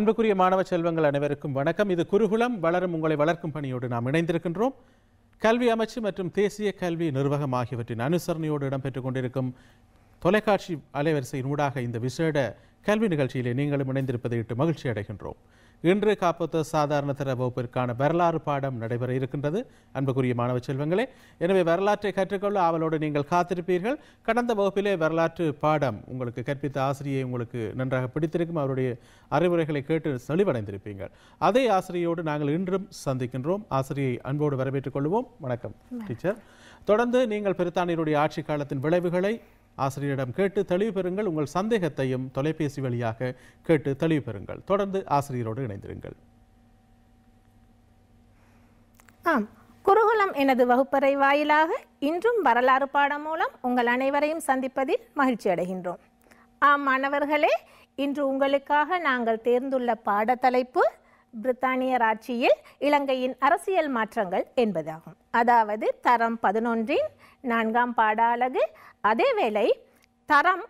அன்புக்குரிய மாணவ செல்வங்கள் அனைவருக்கும் வணக்கம் இது குருகுலம் வளரும் உங்களை வளர்க்கும் பணியோடு நாம் இணைந்திருக்கின்றோம் கல்வி அமைச்சு மற்றும் தேசிய கல்வி நிர்வாகம் ஆகியவற்றின் அனுசரணையோடு இடம்பெற்றுக் கொண்டிருக்கும் தொலைக்காட்சி அலைவரிசையின் ஊடாக இந்த விசேட கல்வி நிகழ்ச்சியிலே நீங்களும் இணைந்திருப்பதை இட்டு மகிழ்ச்சி அடைகின்றோம் இன்று காப்பத்து சாதாரண தர வகுப்பிற்கான வரலாறு பாடம் நடைபெற இருக்கின்றது அன்புக்குரிய மாணவ செல்வங்களே எனவே வரலாற்றை கற்றுக்கொள்ள அவளோடு நீங்கள் காத்திருப்பீர்கள் கடந்த வகுப்பிலே வரலாற்று பாடம் உங்களுக்கு கற்பித்த ஆசிரியை உங்களுக்கு நன்றாக பிடித்திருக்கும் அவருடைய அறிவுரைகளை கேட்டு செழிவடைந்திருப்பீர்கள் அதே ஆசிரியோடு நாங்கள் இன்றும் சந்திக்கின்றோம் ஆசிரியை அன்போடு வரவேற்றுக் கொள்வோம் வணக்கம் டீச்சர் தொடர்ந்து நீங்கள் பிரித்தானியருடைய ஆட்சி காலத்தின் விளைவுகளை ஆசிரியரிடம் கேட்டு தெளிவு பெறுங்கள் உங்கள் சந்தேகத்தையும் தொலைபேசி வழியாக கேட்டு தெளிவு பெறுங்கள் தொடர்ந்து ஆசிரியரோடு இணைந்திருங்கள் ஆம் குருகுலம் எனது வகுப்பறை வாயிலாக இன்றும் வரலாறு பாடம் மூலம் உங்கள் அனைவரையும் சந்திப்பதில் மகிழ்ச்சி அடைகின்றோம் ஆம் மாணவர்களே இன்று உங்களுக்காக நாங்கள் தேர்ந்துள்ள பாடத்தலைப்பு பிரித்தானியர் ஆட்சியில் இலங்கையின் அரசியல் மாற்றங்கள் என்பதாகும் அதாவது தரம் பதினொன்றின் நான்காம் பாட அழகு அதேவேளை தரம்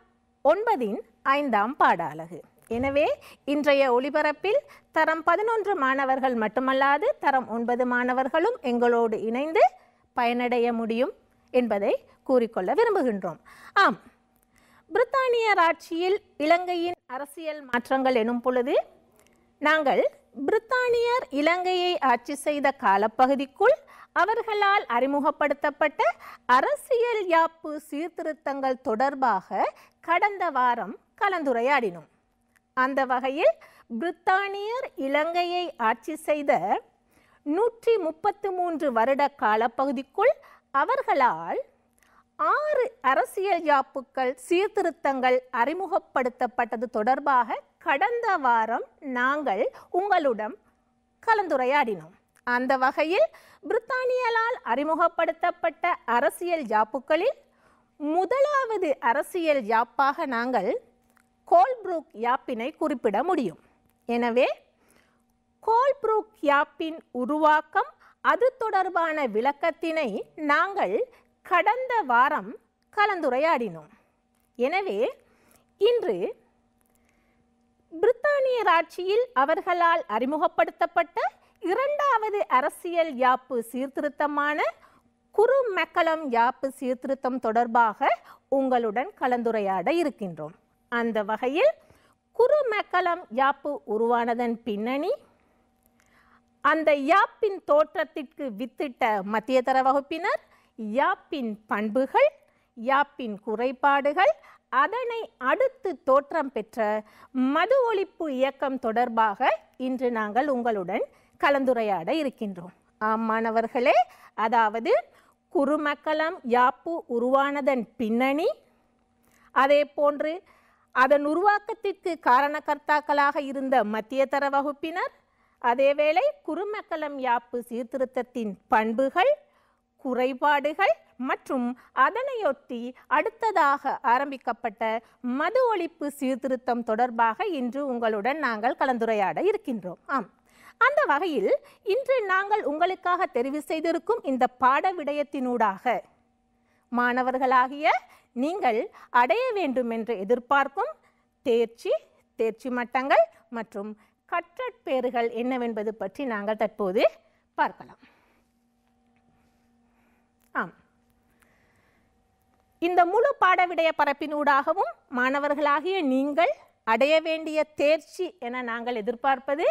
ஒன்பதின் ஐந்தாம் பாட அழகு எனவே இன்றைய ஒளிபரப்பில் தரம் பதினொன்று மாணவர்கள் மட்டுமல்லாது தரம் ஒன்பது மாணவர்களும் எங்களோடு இணைந்து பயனடைய முடியும் என்பதை கூறிக்கொள்ள விரும்புகின்றோம் ஆம் பிரித்தானியர் ஆட்சியில் இலங்கையின் அரசியல் மாற்றங்கள் எனும் பொழுது நாங்கள் பிரித்தானியர் இலங்கையை ஆட்சி செய்த காலப்பகுதிக்குள் அவர்களால் அறிமுகப்படுத்தப்பட்ட அரசியல் யாப்பு சீர்திருத்தங்கள் தொடர்பாக கடந்த வாரம் கலந்துரையாடினோம் அந்த வகையில் பிரித்தானியர் இலங்கையை ஆட்சி செய்த நூற்றி முப்பத்து மூன்று வருட காலப்பகுதிக்குள் அவர்களால் ஆறு அரசியல் யாப்புக்கள் சீர்திருத்தங்கள் அறிமுகப்படுத்தப்பட்டது தொடர்பாக கடந்த வாரம் நாங்கள் உங்களுடன் கலந்துரையாடினோம் அந்த வகையில் பிரித்தானியலால் அறிமுகப்படுத்தப்பட்ட அரசியல் யாப்புக்களில் முதலாவது அரசியல் யாப்பாக நாங்கள் கோல்ப்ரூக் யாப்பினை குறிப்பிட முடியும் எனவே கோல்ப்ரூக் யாப்பின் உருவாக்கம் அது தொடர்பான விளக்கத்தினை நாங்கள் கடந்த வாரம் கலந்துரையாடினோம் எனவே இன்று பிரித்தானியர் ஆட்சியில் அவர்களால் அறிமுகப்படுத்தப்பட்ட இரண்டாவது அரசியல் யாப்பு சீர்திருத்தமான குறு மக்களம் யாப்பு சீர்திருத்தம் தொடர்பாக உங்களுடன் கலந்துரையாட இருக்கின்றோம் அந்த வகையில் குறு மக்களம் யாப்பு உருவானதன் பின்னணி அந்த யாப்பின் தோற்றத்திற்கு வித்திட்ட மத்தியதர வகுப்பினர் யாப்பின் பண்புகள் யாப்பின் குறைபாடுகள் அதனை அடுத்து தோற்றம் பெற்ற மது ஒழிப்பு இயக்கம் தொடர்பாக இன்று நாங்கள் உங்களுடன் கலந்துரையாட இருக்கின்றோம் ஆம் மாணவர்களே அதாவது குறுமக்கலம் யாப்பு உருவானதன் பின்னணி அதே போன்று அதன் உருவாக்கத்திற்கு காரணகர்த்தாக்களாக இருந்த மத்தியதர வகுப்பினர் அதேவேளை குறுமக்கலம் யாப்பு சீர்திருத்தத்தின் பண்புகள் குறைபாடுகள் மற்றும் அதனையொட்டி அடுத்ததாக ஆரம்பிக்கப்பட்ட மது ஒழிப்பு சீர்திருத்தம் தொடர்பாக இன்று உங்களுடன் நாங்கள் கலந்துரையாட இருக்கின்றோம் ஆம் அந்த வகையில் இன்று நாங்கள் உங்களுக்காக தெரிவு செய்திருக்கும் இந்த பாட விடயத்தினூடாக மாணவர்களாகிய நீங்கள் அடைய வேண்டும் என்று எதிர்பார்க்கும் தேர்ச்சி தேர்ச்சி மட்டங்கள் மற்றும் கற்றற்பேறுகள் என்னவென்பது பற்றி நாங்கள் தற்போது பார்க்கலாம் ஆம் இந்த முழு பாட விடய பரப்பினூடாகவும் மாணவர்களாகிய நீங்கள் அடைய வேண்டிய தேர்ச்சி என நாங்கள் எதிர்பார்ப்பது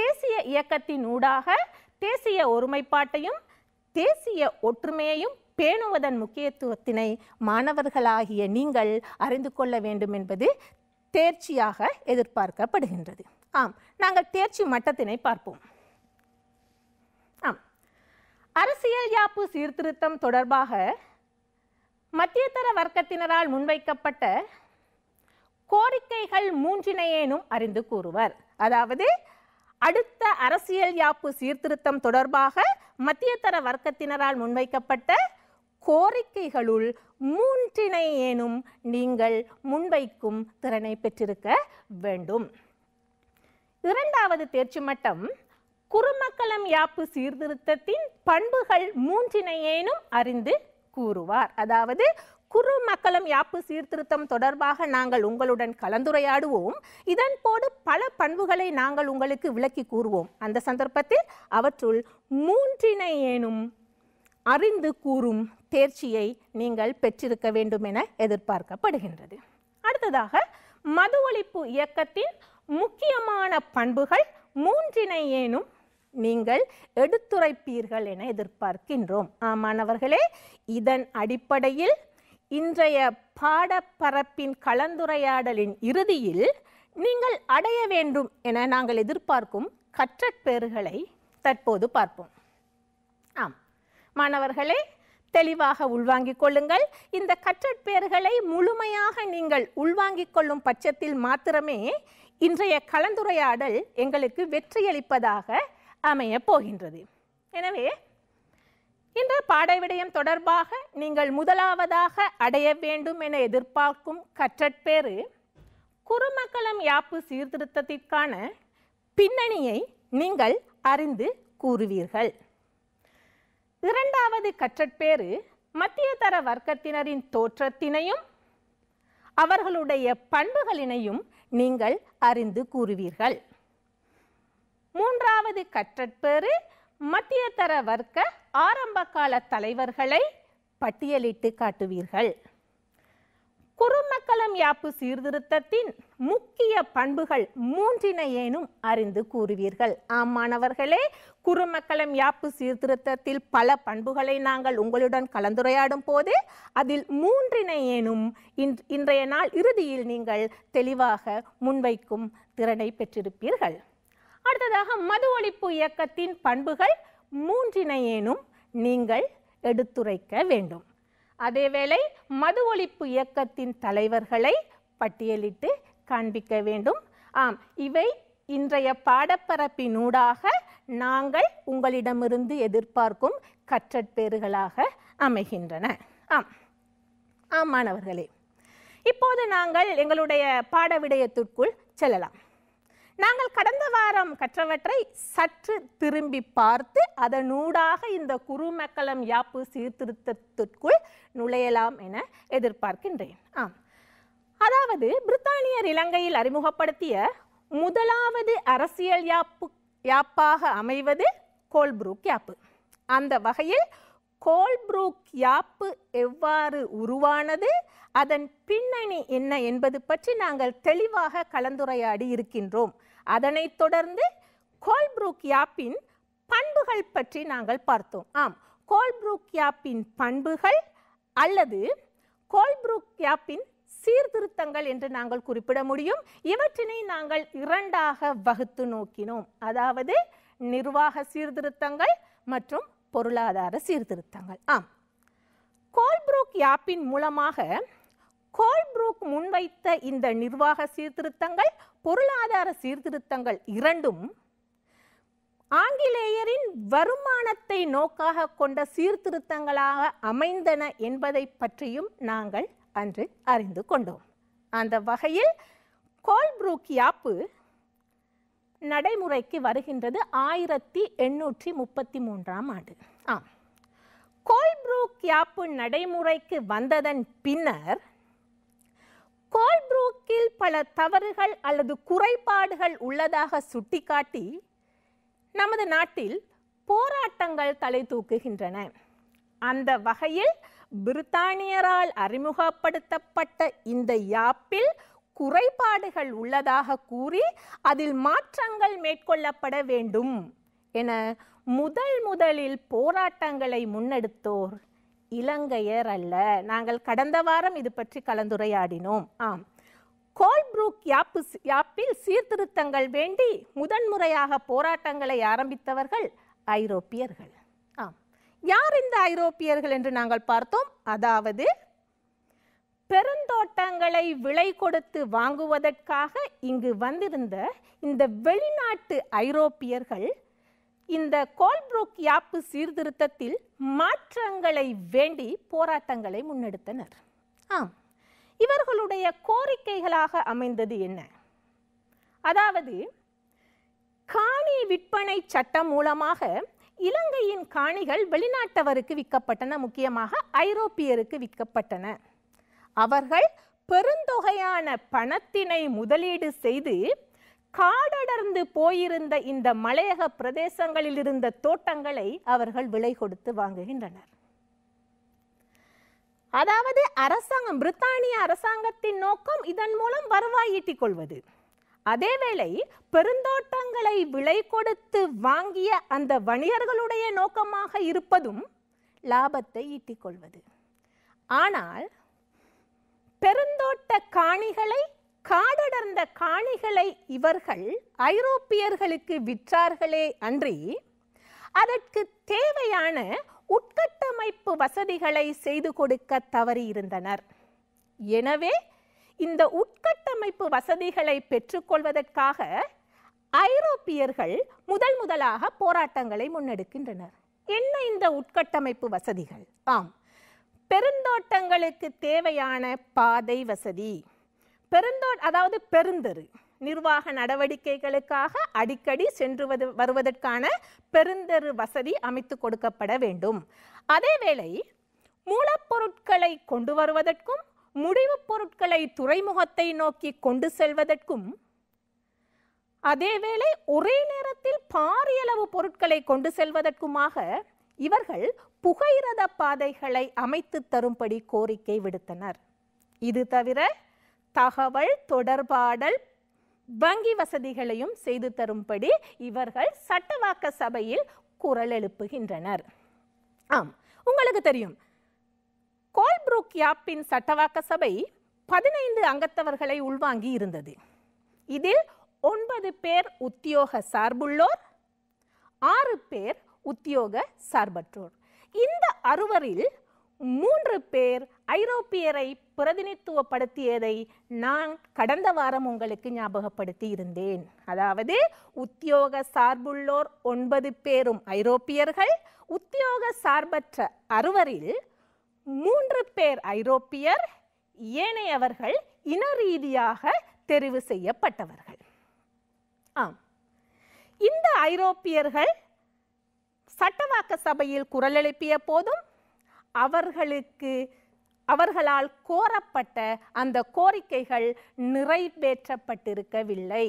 தேசிய இயக்கத்தின் ஊடாக தேசிய ஒருமைப்பாட்டையும் தேசிய ஒற்றுமையையும் பேணுவதன் முக்கியத்துவத்தினை மாணவர்களாகிய நீங்கள் அறிந்து கொள்ள வேண்டும் என்பது தேர்ச்சியாக எதிர்பார்க்கப்படுகின்றது ஆம் நாங்கள் தேர்ச்சி மட்டத்தினை பார்ப்போம் ஆம் அரசியல் யாப்பு சீர்திருத்தம் தொடர்பாக மத்தியதர வர்க்கத்தினரால் முன்வைக்கப்பட்ட கோரிக்கைகள் மூன்றினையேனும் அறிந்து கூறுவர் அதாவது அடுத்த அரசியல் யாப்பு சீர்திருத்தம் தொடர்பாக மத்தியதர வர்க்கத்தினரால் முன்வைக்கப்பட்ட கோரிக்கைகளுள் மூன்றினை ஏனும் நீங்கள் முன்வைக்கும் திறனை பெற்றிருக்க வேண்டும் இரண்டாவது தேர்ச்சி மட்டம் குறுமக்கலம் யாப்பு சீர்திருத்தத்தின் பண்புகள் ஏனும் அறிந்து கூறுவார் அதாவது குறு மக்களும் யாப்பு சீர்திருத்தம் தொடர்பாக நாங்கள் உங்களுடன் கலந்துரையாடுவோம் இதன் போது பல பண்புகளை நாங்கள் உங்களுக்கு விளக்கி கூறுவோம் அந்த சந்தர்ப்பத்தில் அவற்றுள் மூன்றினை ஏனும் அறிந்து கூறும் தேர்ச்சியை நீங்கள் பெற்றிருக்க வேண்டும் என எதிர்பார்க்கப்படுகின்றது அடுத்ததாக மது ஒழிப்பு இயக்கத்தின் முக்கியமான பண்புகள் மூன்றினை ஏனும் நீங்கள் எடுத்துரைப்பீர்கள் என எதிர்பார்க்கின்றோம் ஆமானவர்களே இதன் அடிப்படையில் இன்றைய பாடப்பரப்பின் கலந்துரையாடலின் இறுதியில் நீங்கள் அடைய வேண்டும் என நாங்கள் எதிர்பார்க்கும் கற்றற்பேறுகளை தற்போது பார்ப்போம் ஆம் மாணவர்களே தெளிவாக உள்வாங்கிக் கொள்ளுங்கள் இந்த கற்றற்பேறுகளை முழுமையாக நீங்கள் உள்வாங்கிக் கொள்ளும் பட்சத்தில் மாத்திரமே இன்றைய கலந்துரையாடல் எங்களுக்கு வெற்றியளிப்பதாக அமையப் போகின்றது எனவே இன்று பாடவிடயம் தொடர்பாக நீங்கள் முதலாவதாக அடைய வேண்டும் என எதிர்பார்க்கும் கற்றற்பேறு குறுமக்கலம் யாப்பு சீர்திருத்தத்திற்கான பின்னணியை நீங்கள் அறிந்து கூறுவீர்கள் இரண்டாவது கற்றற்பேறு மத்திய தர வர்க்கத்தினரின் தோற்றத்தினையும் அவர்களுடைய பண்புகளினையும் நீங்கள் அறிந்து கூறுவீர்கள் மூன்றாவது கற்றற்பேறு மத்தியதர வர்க்க ஆரம்பகால தலைவர்களை பட்டியலிட்டு காட்டுவீர்கள் குறுமக்கலம் யாப்பு சீர்திருத்தத்தின் முக்கிய பண்புகள் மூன்றினையேனும் அறிந்து கூறுவீர்கள் மாணவர்களே குறுமக்கலம் யாப்பு சீர்திருத்தத்தில் பல பண்புகளை நாங்கள் உங்களுடன் கலந்துரையாடும் போது அதில் மூன்றினையேனும் இன்றைய நாள் இறுதியில் நீங்கள் தெளிவாக முன்வைக்கும் திறனை பெற்றிருப்பீர்கள் அடுத்ததாக மது ஒழிப்பு இயக்கத்தின் பண்புகள் மூன்றினையேனும் நீங்கள் எடுத்துரைக்க வேண்டும் அதேவேளை மது ஒழிப்பு இயக்கத்தின் தலைவர்களை பட்டியலிட்டு காண்பிக்க வேண்டும் ஆம் இவை இன்றைய பாடப்பரப்பினூடாக நாங்கள் உங்களிடமிருந்து எதிர்பார்க்கும் கற்றற்பேறுகளாக அமைகின்றன ஆம் ஆம் மாணவர்களே இப்போது நாங்கள் எங்களுடைய பாட விடயத்திற்குள் செல்லலாம் நாங்கள் கடந்த வாரம் கற்றவற்றை சற்று திரும்பி பார்த்து அதனூடாக இந்த குருமக்களம் யாப்பு சீர்திருத்தத்திற்குள் நுழையலாம் என எதிர்பார்க்கின்றேன் ஆம் அதாவது பிரித்தானியர் இலங்கையில் அறிமுகப்படுத்திய முதலாவது அரசியல் யாப்பு யாப்பாக அமைவது கோல்புரூக் யாப்பு அந்த வகையில் கோல்ப்ரூக் யாப்பு எவ்வாறு உருவானது அதன் பின்னணி என்ன என்பது பற்றி நாங்கள் தெளிவாக கலந்துரையாடி இருக்கின்றோம் அதனைத் தொடர்ந்து கோல்ப்ரூக் யாப்பின் பண்புகள் பற்றி நாங்கள் பார்த்தோம் ஆம் கோல்ப்ரூக் யாப்பின் பண்புகள் அல்லது கோல்ப்ரூக் யாப்பின் சீர்திருத்தங்கள் என்று நாங்கள் குறிப்பிட முடியும் இவற்றினை நாங்கள் இரண்டாக வகுத்து நோக்கினோம் அதாவது நிர்வாக சீர்திருத்தங்கள் மற்றும் பொருளாதார சீர்திருத்தங்கள் ஆம் கோல்ப்ரூக் யாப்பின் மூலமாக கோல்ப்ரூக் முன்வைத்த இந்த நிர்வாக சீர்திருத்தங்கள் பொருளாதார சீர்திருத்தங்கள் இரண்டும் ஆங்கிலேயரின் வருமானத்தை நோக்காக கொண்ட சீர்திருத்தங்களாக அமைந்தன என்பதை பற்றியும் நாங்கள் அன்று அறிந்து கொண்டோம் அந்த வகையில் கோல்ப்ரூக் யாப்பு நடைமுறைக்கு வருகின்றது ஆயிரத்தி எண்ணூற்றி முப்பத்தி மூன்றாம் ஆண்டு ஆம் கோல்ப்ரூக் யாப்பு நடைமுறைக்கு வந்ததன் பின்னர் கோல்ப்ரூக்கில் பல தவறுகள் அல்லது குறைபாடுகள் உள்ளதாக சுட்டிக்காட்டி நமது நாட்டில் போராட்டங்கள் தலை தூக்குகின்றன அந்த வகையில் பிரித்தானியரால் அறிமுகப்படுத்தப்பட்ட இந்த யாப்பில் குறைபாடுகள் உள்ளதாக கூறி அதில் மாற்றங்கள் மேற்கொள்ளப்பட வேண்டும் என முதல் முதலில் போராட்டங்களை முன்னெடுத்தோர் இலங்கையர் அல்ல நாங்கள் கடந்த வாரம் இது பற்றி கலந்துரையாடினோம் ஆம் கோல்ப்ரூக் யாப்பு யாப்பில் சீர்திருத்தங்கள் வேண்டி முதன்முறையாக போராட்டங்களை ஆரம்பித்தவர்கள் ஐரோப்பியர்கள் ஆம் யார் இந்த ஐரோப்பியர்கள் என்று நாங்கள் பார்த்தோம் அதாவது பெருந்தோட்டங்களை விலை கொடுத்து வாங்குவதற்காக இங்கு வந்திருந்த இந்த வெளிநாட்டு ஐரோப்பியர்கள் இந்த கோல்ப்ரூக் யாப்பு சீர்திருத்தத்தில் மாற்றங்களை வேண்டி போராட்டங்களை முன்னெடுத்தனர் ஆம் இவர்களுடைய கோரிக்கைகளாக அமைந்தது என்ன அதாவது காணி விற்பனை சட்டம் மூலமாக இலங்கையின் காணிகள் வெளிநாட்டவருக்கு விற்கப்பட்டன முக்கியமாக ஐரோப்பியருக்கு விற்கப்பட்டன அவர்கள் பெருந்தொகையான பணத்தினை முதலீடு செய்து காடடர்ந்து போயிருந்த இந்த மலையக பிரதேசங்களில் இருந்த தோட்டங்களை அவர்கள் விலை கொடுத்து வாங்குகின்றனர் அதாவது அரசாங்கம் பிரித்தானிய அரசாங்கத்தின் நோக்கம் இதன் மூலம் வருவாய் ஈட்டிக் கொள்வது அதேவேளை பெருந்தோட்டங்களை விலை கொடுத்து வாங்கிய அந்த வணிகர்களுடைய நோக்கமாக இருப்பதும் லாபத்தை ஈட்டிக் கொள்வது ஆனால் பெருந்தோட்ட காணிகளை காடடர்ந்த காணிகளை இவர்கள் ஐரோப்பியர்களுக்கு விற்றார்களே அன்றி அதற்கு தேவையான உட்கட்டமைப்பு வசதிகளை செய்து கொடுக்க தவறியிருந்தனர் எனவே இந்த உட்கட்டமைப்பு வசதிகளை பெற்றுக்கொள்வதற்காக ஐரோப்பியர்கள் முதல் முதலாக போராட்டங்களை முன்னெடுக்கின்றனர் என்ன இந்த உட்கட்டமைப்பு வசதிகள் ஆம் பெருந்தோட்டங்களுக்கு தேவையான பாதை வசதி பெருந்தோ அதாவது பெருந்தெரு நிர்வாக நடவடிக்கைகளுக்காக அடிக்கடி சென்று வருவதற்கான பெருந்தெரு வசதி அமைத்து கொடுக்கப்பட வேண்டும் அதேவேளை மூலப்பொருட்களை கொண்டு வருவதற்கும் முடிவுப் பொருட்களை துறைமுகத்தை நோக்கி கொண்டு செல்வதற்கும் அதேவேளை ஒரே நேரத்தில் பாரியளவு பொருட்களை கொண்டு செல்வதற்குமாக இவர்கள் புகையிரத பாதைகளை அமைத்து தரும்படி கோரிக்கை விடுத்தனர் இது தவிர தகவல் தொடர்பாடல் வங்கி வசதிகளையும் செய்து தரும்படி இவர்கள் சட்டவாக்க சபையில் குரல் எழுப்புகின்றனர் ஆம் உங்களுக்கு தெரியும் கோல்ப்ரூக் யாப்பின் சட்டவாக்க சபை பதினைந்து அங்கத்தவர்களை உள்வாங்கி இருந்தது இதில் ஒன்பது பேர் உத்தியோக சார்புள்ளோர் ஆறு பேர் உத்தியோக சார்பற்றோர் இந்த அறுவரில் மூன்று பேர் ஐரோப்பியரை பிரதிநித்துவப்படுத்தியதை நான் கடந்த வாரம் உங்களுக்கு ஞாபகப்படுத்தி இருந்தேன் அதாவது உத்தியோக சார்புள்ளோர் ஒன்பது பேரும் ஐரோப்பியர்கள் உத்தியோக சார்பற்ற அறுவரில் மூன்று பேர் ஐரோப்பியர் ஏனையவர்கள் இன ரீதியாக தெரிவு செய்யப்பட்டவர்கள் ஆம் இந்த ஐரோப்பியர்கள் சட்டவாக்க சபையில் குரல் எழுப்பிய போதும் அவர்களுக்கு அவர்களால் கோரப்பட்ட அந்த கோரிக்கைகள் நிறைவேற்றப்பட்டிருக்கவில்லை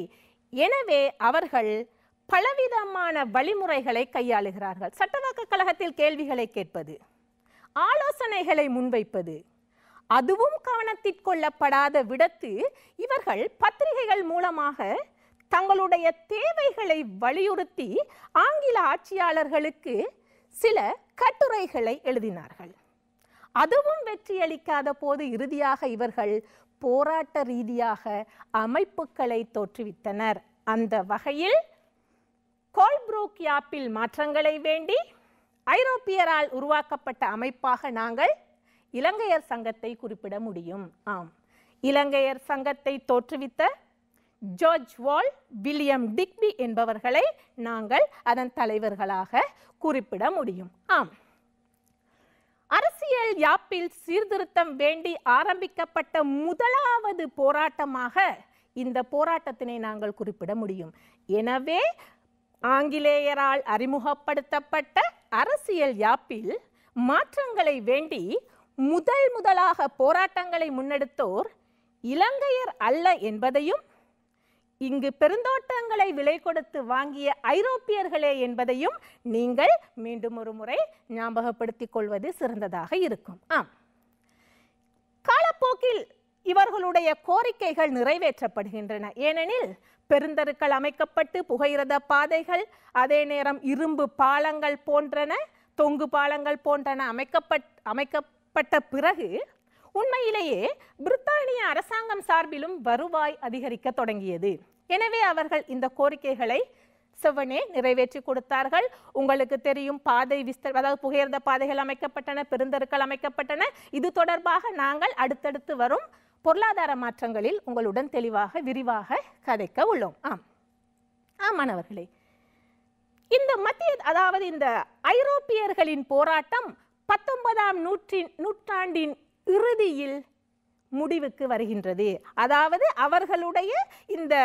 எனவே அவர்கள் பலவிதமான வழிமுறைகளை கையாளுகிறார்கள் சட்டவாக்க கழகத்தில் கேள்விகளை கேட்பது ஆலோசனைகளை முன்வைப்பது அதுவும் கவனத்திற்கொள்ளப்படாத விடத்து இவர்கள் பத்திரிகைகள் மூலமாக தங்களுடைய தேவைகளை வலியுறுத்தி ஆங்கில ஆட்சியாளர்களுக்கு சில கட்டுரைகளை எழுதினார்கள் அதுவும் வெற்றியளிக்காத போது இறுதியாக இவர்கள் போராட்ட ரீதியாக அமைப்புகளை தோற்றுவித்தனர் அந்த வகையில் கோல்ப்ரூக் யாப்பில் மாற்றங்களை வேண்டி ஐரோப்பியரால் உருவாக்கப்பட்ட அமைப்பாக நாங்கள் இலங்கையர் சங்கத்தை குறிப்பிட முடியும் ஆம் இலங்கையர் சங்கத்தை தோற்றுவித்த ஜார்ஜ் வால் வில்லியம் டிக்பி என்பவர்களை நாங்கள் அதன் தலைவர்களாக குறிப்பிட முடியும் ஆம் அரசியல் யாப்பில் சீர்திருத்தம் வேண்டி ஆரம்பிக்கப்பட்ட முதலாவது போராட்டமாக இந்த போராட்டத்தினை நாங்கள் குறிப்பிட முடியும் எனவே ஆங்கிலேயரால் அறிமுகப்படுத்தப்பட்ட அரசியல் யாப்பில் மாற்றங்களை வேண்டி முதல் முதலாக போராட்டங்களை முன்னெடுத்தோர் இலங்கையர் அல்ல என்பதையும் இங்கு பெருந்தோட்டங்களை விலை கொடுத்து வாங்கிய ஐரோப்பியர்களே என்பதையும் நீங்கள் மீண்டும் ஒரு முறை ஞாபகப்படுத்திக் கொள்வது சிறந்ததாக இருக்கும் ஆம் காலப்போக்கில் இவர்களுடைய கோரிக்கைகள் நிறைவேற்றப்படுகின்றன ஏனெனில் பெருந்தருக்கள் அமைக்கப்பட்டு புகையிரத பாதைகள் அதே நேரம் இரும்பு பாலங்கள் போன்றன தொங்கு பாலங்கள் போன்றன அமைக்கப்பட் அமைக்கப்பட்ட பிறகு உண்மையிலேயே பிரித்தானிய அரசாங்கம் சார்பிலும் வருவாய் அதிகரிக்க தொடங்கியது எனவே அவர்கள் இந்த கோரிக்கைகளை செவ்வனே நிறைவேற்றி கொடுத்தார்கள் உங்களுக்கு தெரியும் பாதை விஸ்தர் அதாவது புகையிரத பாதைகள் அமைக்கப்பட்டன பெருந்தருக்கள் அமைக்கப்பட்டன இது தொடர்பாக நாங்கள் அடுத்தடுத்து வரும் பொருளாதார மாற்றங்களில் உங்களுடன் தெளிவாக விரிவாக கதைக்க உள்ளோம் ஆம் மாணவர்களே இந்த மத்திய அதாவது இந்த ஐரோப்பியர்களின் போராட்டம் பத்தொன்பதாம் நூற்றின் நூற்றாண்டின் இறுதியில் முடிவுக்கு வருகின்றது அதாவது அவர்களுடைய இந்த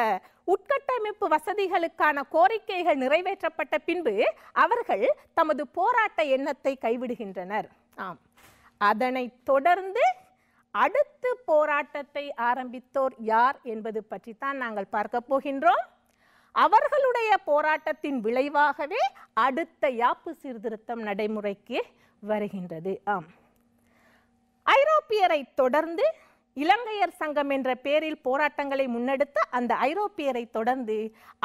உட்கட்டமைப்பு வசதிகளுக்கான கோரிக்கைகள் நிறைவேற்றப்பட்ட பின்பு அவர்கள் தமது போராட்ட எண்ணத்தை கைவிடுகின்றனர் ஆம் அதனை தொடர்ந்து அடுத்து போராட்டத்தை ஆரம்பித்தோர் யார் என்பது பற்றி தான் நாங்கள் பார்க்க போகின்றோம் அவர்களுடைய போராட்டத்தின் விளைவாகவே அடுத்த யாப்பு சீர்திருத்தம் நடைமுறைக்கு வருகின்றது ஆம் ஐரோப்பியரை தொடர்ந்து இலங்கையர் சங்கம் என்ற பேரில் போராட்டங்களை முன்னெடுத்த அந்த ஐரோப்பியரை தொடர்ந்து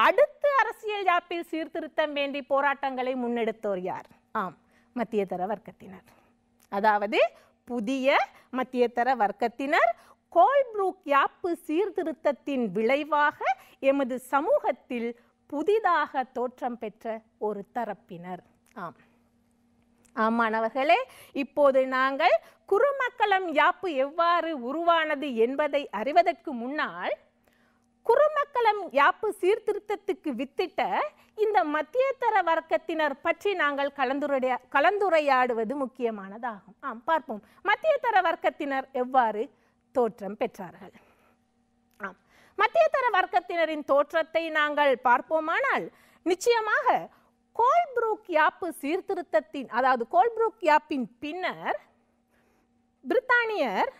அடுத்து அரசியல் யாப்பில் சீர்திருத்தம் வேண்டி போராட்டங்களை முன்னெடுத்தோர் யார் ஆம் மத்தியதர வர்க்கத்தினர் அதாவது புதிய மத்தியதர வர்க்கத்தினர் கோல்ப்ரூக் யாப்பு சீர்திருத்தத்தின் விளைவாக எமது சமூகத்தில் புதிதாக தோற்றம் பெற்ற ஒரு தரப்பினர் ஆம் ஆமாணவர்களே இப்போது நாங்கள் குருமக்களம் யாப்பு எவ்வாறு உருவானது என்பதை அறிவதற்கு முன்னால் குருமக்களம் யாப்பு சீர்திருத்தத்துக்கு வித்திட்ட இந்த மத்தியதர வர்க்கத்தினர் பற்றி நாங்கள் கலந்துரையா கலந்துரையாடுவது முக்கியமானதாகும் ஆம் பார்ப்போம் மத்தியதர வர்க்கத்தினர் எவ்வாறு தோற்றம் பெற்றார்கள் ஆம் மத்தியதர வர்க்கத்தினரின் தோற்றத்தை நாங்கள் பார்ப்போமானால் நிச்சயமாக கோல்ப்ரூக் யாப்பு சீர்திருத்தத்தின் அதாவது கோல்ப்ரூக் யாப்பின் பின்னர் பிரித்தானியர்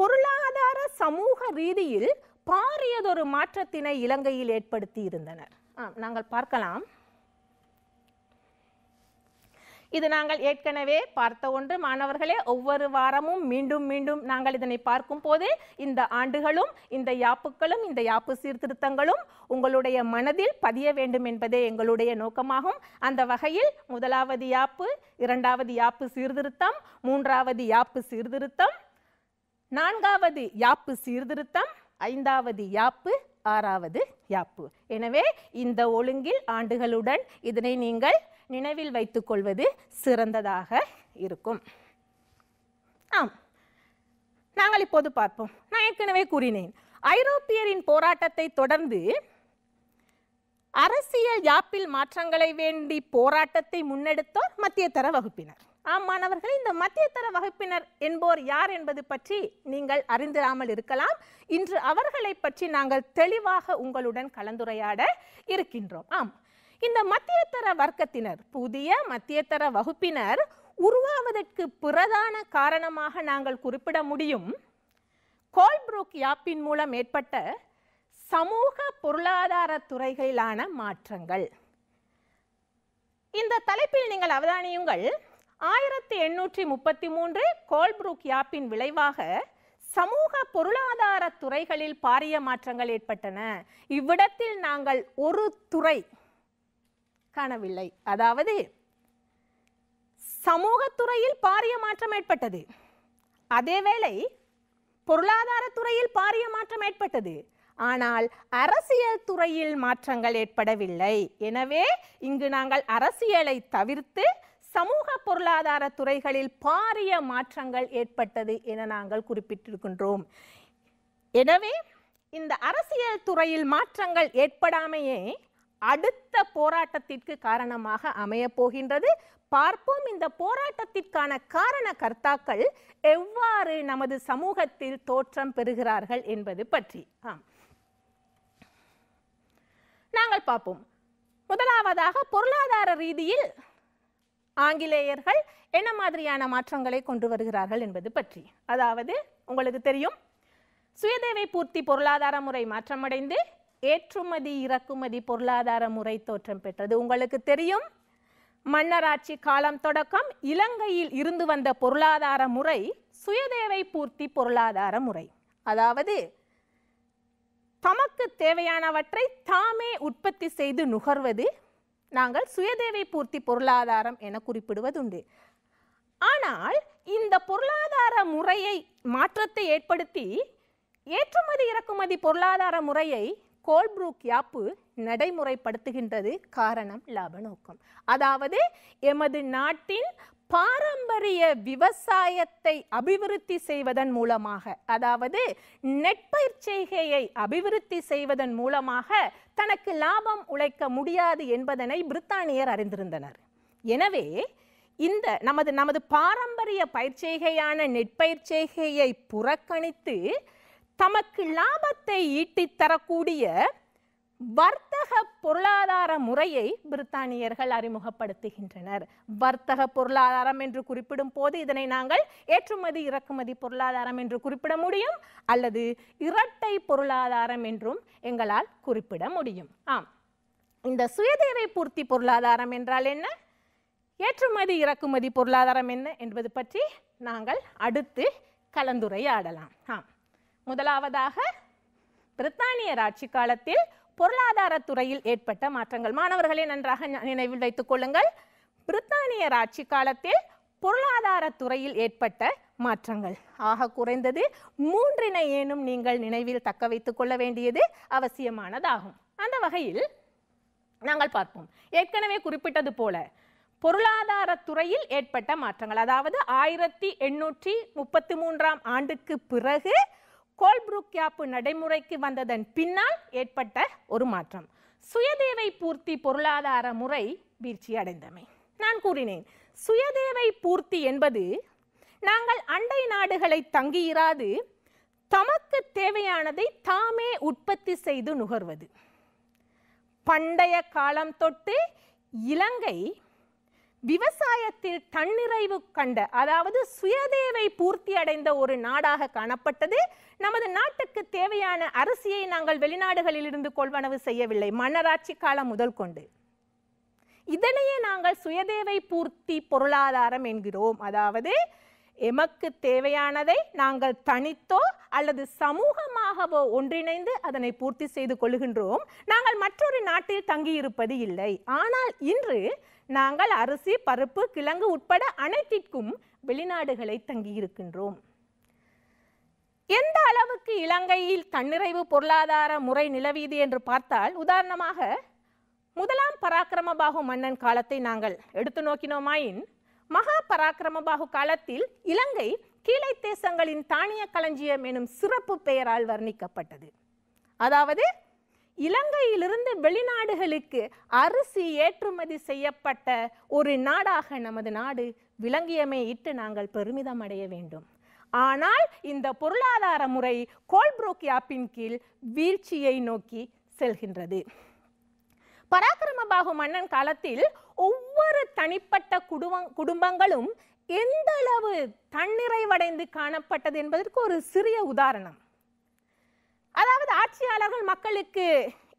பொருளாதார சமூக ரீதியில் பாரியதொரு மாற்றத்தினை இலங்கையில் ஏற்படுத்தி இருந்தனர் நாங்கள் பார்க்கலாம் இது நாங்கள் ஏற்கனவே பார்த்த ஒன்று மாணவர்களே ஒவ்வொரு வாரமும் மீண்டும் மீண்டும் நாங்கள் இதனை பார்க்கும் போது இந்த ஆண்டுகளும் இந்த யாப்புகளும் இந்த யாப்பு சீர்திருத்தங்களும் உங்களுடைய மனதில் பதிய வேண்டும் என்பதே எங்களுடைய நோக்கமாகும் அந்த வகையில் முதலாவது யாப்பு இரண்டாவது யாப்பு சீர்திருத்தம் மூன்றாவது யாப்பு சீர்திருத்தம் நான்காவது யாப்பு சீர்திருத்தம் ஐந்தாவது யாப்பு ஆறாவது யாப்பு எனவே இந்த ஒழுங்கில் ஆண்டுகளுடன் இதனை நீங்கள் நினைவில் வைத்துக்கொள்வது சிறந்ததாக இருக்கும் ஆம் நாங்கள் இப்போது பார்ப்போம் நான் ஏற்கனவே கூறினேன் ஐரோப்பியரின் போராட்டத்தை தொடர்ந்து அரசியல் யாப்பில் மாற்றங்களை வேண்டி போராட்டத்தை முன்னெடுத்தோர் மத்தியதர வகுப்பினர் ஆம் மாணவர்கள் இந்த மத்தியதர வகுப்பினர் என்போர் யார் என்பது பற்றி நீங்கள் அறிந்திராமல் இருக்கலாம் இன்று அவர்களை பற்றி நாங்கள் தெளிவாக உங்களுடன் கலந்துரையாட இருக்கின்றோம் ஆம் இந்த மத்தியதர வர்க்கத்தினர் புதிய மத்தியதர வகுப்பினர் உருவாவதற்கு பிரதான காரணமாக நாங்கள் குறிப்பிட முடியும் கோல்ப்ரூக் யாப்பின் மூலம் ஏற்பட்ட சமூக பொருளாதார துறைகளிலான மாற்றங்கள் இந்த தலைப்பில் நீங்கள் அவதானியுங்கள் ஆயிரத்தி எண்ணூற்றி முப்பத்தி மூன்று கோல்ப்ரூக் யாப்பின் விளைவாக சமூக பொருளாதார துறைகளில் பாரிய மாற்றங்கள் ஏற்பட்டன இவ்விடத்தில் நாங்கள் ஒரு துறை காணவில்லை அதாவது சமூகத்துறையில் பாரிய மாற்றம் ஏற்பட்டது அதேவேளை பொருளாதாரத்துறையில் பாரிய மாற்றம் ஏற்பட்டது ஆனால் அரசியல் துறையில் மாற்றங்கள் ஏற்படவில்லை எனவே இங்கு நாங்கள் அரசியலை தவிர்த்து சமூக பொருளாதார துறைகளில் பாரிய மாற்றங்கள் ஏற்பட்டது என நாங்கள் குறிப்பிட்டிருக்கின்றோம் எனவே இந்த அரசியல் துறையில் மாற்றங்கள் ஏற்படாமையே அடுத்த போராட்டத்திற்கு காரணமாக அமைய போகின்றது பார்ப்போம் இந்த போராட்டத்திற்கான காரண கர்த்தாக்கள் எவ்வாறு நமது சமூகத்தில் தோற்றம் பெறுகிறார்கள் என்பது பற்றி ஆம் நாங்கள் பார்ப்போம் முதலாவதாக பொருளாதார ரீதியில் ஆங்கிலேயர்கள் என்ன மாதிரியான மாற்றங்களை கொண்டு வருகிறார்கள் என்பது பற்றி அதாவது உங்களுக்கு தெரியும் சுயதேவை பூர்த்தி பொருளாதார முறை மாற்றமடைந்து ஏற்றுமதி இறக்குமதி பொருளாதார முறை தோற்றம் பெற்றது உங்களுக்கு தெரியும் மன்னராட்சி காலம் தொடக்கம் இலங்கையில் இருந்து வந்த பொருளாதார முறை சுயதேவை பூர்த்தி பொருளாதார முறை அதாவது தமக்கு தேவையானவற்றை தாமே உற்பத்தி செய்து நுகர்வது நாங்கள் சுயதேவை பூர்த்தி பொருளாதாரம் என குறிப்பிடுவது உண்டு ஆனால் இந்த பொருளாதார முறையை மாற்றத்தை ஏற்படுத்தி ஏற்றுமதி இறக்குமதி பொருளாதார முறையை கோல்ப்ரூக் யாப்பு நடைமுறைப்படுத்துகின்றது காரணம் லாப நோக்கம் அதாவது எமது நாட்டின் பாரம்பரிய விவசாயத்தை அபிவிருத்தி செய்வதன் மூலமாக அதாவது நெற்பயிர் செய்கையை அபிவிருத்தி செய்வதன் மூலமாக தனக்கு லாபம் உழைக்க முடியாது என்பதனை பிரித்தானியர் அறிந்திருந்தனர் எனவே இந்த நமது நமது பாரம்பரிய பயிர்ச்செய்கையான நெற்பயிர் செய்கையை புறக்கணித்து தமக்கு லாபத்தை ஈட்டித் தரக்கூடிய வர்த்தக பொருளாதார முறையை பிரித்தானியர்கள் அறிமுகப்படுத்துகின்றனர் வர்த்தக பொருளாதாரம் என்று குறிப்பிடும் போது இதனை நாங்கள் ஏற்றுமதி இறக்குமதி பொருளாதாரம் என்று குறிப்பிட முடியும் அல்லது இரட்டை பொருளாதாரம் என்றும் எங்களால் குறிப்பிட முடியும் ஆம் இந்த சுயதேவை பூர்த்தி பொருளாதாரம் என்றால் என்ன ஏற்றுமதி இறக்குமதி பொருளாதாரம் என்ன என்பது பற்றி நாங்கள் அடுத்து கலந்துரையாடலாம் ஆம் முதலாவதாக பிரித்தானியர் ஆட்சி காலத்தில் பொருளாதார துறையில் ஏற்பட்ட மாற்றங்கள் மாணவர்களை நன்றாக நினைவில் வைத்துக் கொள்ளுங்கள் பிரித்தானியர் ஆட்சி காலத்தில் பொருளாதார துறையில் ஏற்பட்ட மாற்றங்கள் ஆக குறைந்தது மூன்றினை ஏனும் நீங்கள் நினைவில் தக்க வைத்துக் கொள்ள வேண்டியது அவசியமானதாகும் அந்த வகையில் நாங்கள் பார்ப்போம் ஏற்கனவே குறிப்பிட்டது போல பொருளாதார துறையில் ஏற்பட்ட மாற்றங்கள் அதாவது ஆயிரத்தி எண்ணூற்றி முப்பத்தி மூன்றாம் ஆண்டுக்கு பிறகு கோல்ப்ரூ கேப்பு நடைமுறைக்கு வந்ததன் பின்னால் ஏற்பட்ட ஒரு மாற்றம் சுயதேவை பூர்த்தி பொருளாதார முறை வீழ்ச்சி அடைந்தமை நான் கூறினேன் சுயதேவை பூர்த்தி என்பது நாங்கள் அண்டை நாடுகளை தங்கியிராது தமக்கு தேவையானதை தாமே உற்பத்தி செய்து நுகர்வது பண்டைய காலம் தொட்டு இலங்கை விவசாயத்தில் தன்னிறைவு கண்ட அதாவது சுயதேவை பூர்த்தி அடைந்த ஒரு நாடாக காணப்பட்டது நமது நாட்டுக்கு தேவையான அரிசியை நாங்கள் வெளிநாடுகளில் இருந்து கொள்வனவு செய்யவில்லை மன்னராட்சி காலம் முதல் கொண்டு இதனையே நாங்கள் சுயதேவை பூர்த்தி பொருளாதாரம் என்கிறோம் அதாவது எமக்கு தேவையானதை நாங்கள் தனித்தோ அல்லது சமூகமாகவோ ஒன்றிணைந்து அதனை பூர்த்தி செய்து கொள்கின்றோம் நாங்கள் மற்றொரு நாட்டில் தங்கியிருப்பது இல்லை ஆனால் இன்று நாங்கள் அரிசி பருப்பு கிழங்கு உட்பட அனைத்திற்கும் வெளிநாடுகளை தங்கியிருக்கின்றோம் எந்த அளவுக்கு இலங்கையில் தன்னிறைவு பொருளாதார முறை நிலவியது என்று பார்த்தால் உதாரணமாக முதலாம் பராக்கிரமபாகு மன்னன் காலத்தை நாங்கள் எடுத்து நோக்கினோமாயின் மகா பராக்கிரமபாகு காலத்தில் இலங்கை கீழை தேசங்களின் தானிய களஞ்சியம் எனும் சிறப்பு பெயரால் வர்ணிக்கப்பட்டது அதாவது இலங்கையிலிருந்து வெளிநாடுகளுக்கு அரிசி ஏற்றுமதி செய்யப்பட்ட ஒரு நாடாக நமது நாடு விளங்கியமே இட்டு நாங்கள் பெருமிதம் அடைய வேண்டும் ஆனால் இந்த பொருளாதார முறை கோல்ப்ரோக் யாப்பின் கீழ் வீழ்ச்சியை நோக்கி செல்கின்றது பராக்கிரமபாகு மன்னன் காலத்தில் ஒவ்வொரு தனிப்பட்ட குடும்ப குடும்பங்களும் எந்த அளவு தன்னிறைவடைந்து காணப்பட்டது என்பதற்கு ஒரு சிறிய உதாரணம் அதாவது ஆட்சியாளர்கள் மக்களுக்கு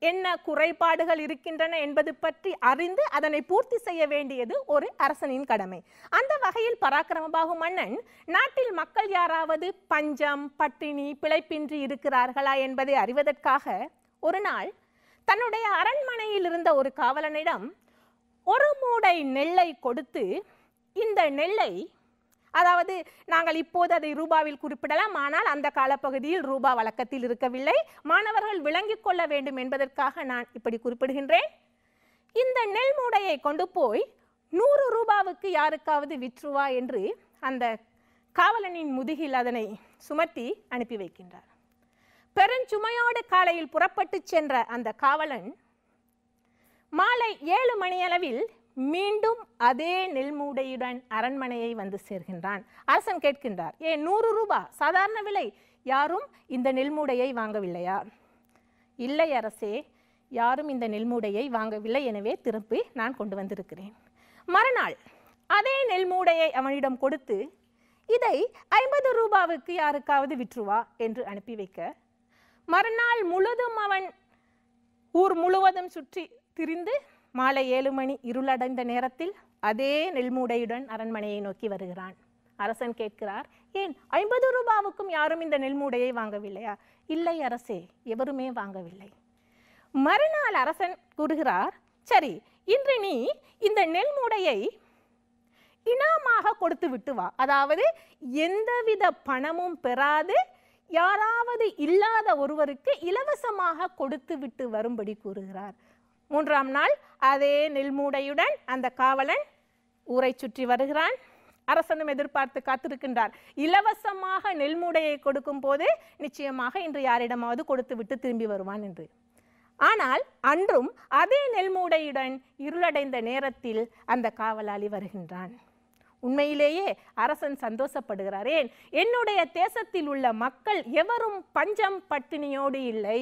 என்ன குறைபாடுகள் இருக்கின்றன என்பது பற்றி அறிந்து அதனை பூர்த்தி செய்ய வேண்டியது ஒரு அரசனின் கடமை அந்த வகையில் பராக்கிரமபாகு மன்னன் நாட்டில் மக்கள் யாராவது பஞ்சம் பட்டினி பிழைப்பின்றி இருக்கிறார்களா என்பதை அறிவதற்காக ஒரு நாள் தன்னுடைய அரண்மனையில் இருந்த ஒரு காவலனிடம் ஒரு மூடை நெல்லை கொடுத்து இந்த நெல்லை அதாவது நாங்கள் இப்போது அதை ரூபாவில் குறிப்பிடலாம் ஆனால் அந்த காலப்பகுதியில் ரூபா வழக்கத்தில் இருக்கவில்லை மாணவர்கள் விளங்கிக் கொள்ள வேண்டும் என்பதற்காக நான் இப்படி குறிப்பிடுகின்றேன் இந்த நெல் மூடையை கொண்டு போய் நூறு ரூபாவுக்கு யாருக்காவது விற்றுவா என்று அந்த காவலனின் முதுகில் அதனை சுமத்தி அனுப்பி வைக்கின்றார் பெருஞ்சுமையோடு காலையில் புறப்பட்டு சென்ற அந்த காவலன் மாலை ஏழு மணியளவில் மீண்டும் அதே நெல்மூடையுடன் அரண்மனையை வந்து சேர்கின்றான் அரசன் கேட்கின்றார் ஏ நூறு ரூபா சாதாரண விலை யாரும் இந்த நெல்மூடையை வாங்கவில்லையா இல்லை அரசே யாரும் இந்த நெல்மூடையை வாங்கவில்லை எனவே திருப்பி நான் கொண்டு வந்திருக்கிறேன் மறுநாள் அதே நெல்மூடையை அவனிடம் கொடுத்து இதை ஐம்பது ரூபாவுக்கு யாருக்காவது விற்றுவா என்று அனுப்பி வைக்க மறுநாள் முழுதும் அவன் ஊர் முழுவதும் சுற்றி திரிந்து மாலை ஏழு மணி இருளடைந்த நேரத்தில் அதே நெல்மூடையுடன் அரண்மனையை நோக்கி வருகிறான் அரசன் கேட்கிறார் ஏன் ஐம்பது ரூபாவுக்கும் யாரும் இந்த நெல்மூடையை வாங்கவில்லையா இல்லை அரசே எவருமே வாங்கவில்லை மறுநாள் அரசன் கூறுகிறார் சரி இன்று நீ இந்த நெல்மூடையை இனாமாக கொடுத்து விட்டு வா அதாவது எந்தவித பணமும் பெறாது யாராவது இல்லாத ஒருவருக்கு இலவசமாக கொடுத்து விட்டு வரும்படி கூறுகிறார் மூன்றாம் நாள் அதே நெல்மூடையுடன் அந்த காவலன் ஊரை சுற்றி வருகிறான் அரசனும் எதிர்பார்த்து காத்திருக்கின்றார் இலவசமாக நெல்மூடையை கொடுக்கும் போது நிச்சயமாக இன்று யாரிடமாவது கொடுத்து விட்டு திரும்பி வருவான் என்று ஆனால் அன்றும் அதே நெல்மூடையுடன் இருளடைந்த நேரத்தில் அந்த காவலாளி வருகின்றான் உண்மையிலேயே அரசன் சந்தோஷப்படுகிறார் ஏன் என்னுடைய தேசத்தில் உள்ள மக்கள் எவரும் பஞ்சம் பட்டினியோடு இல்லை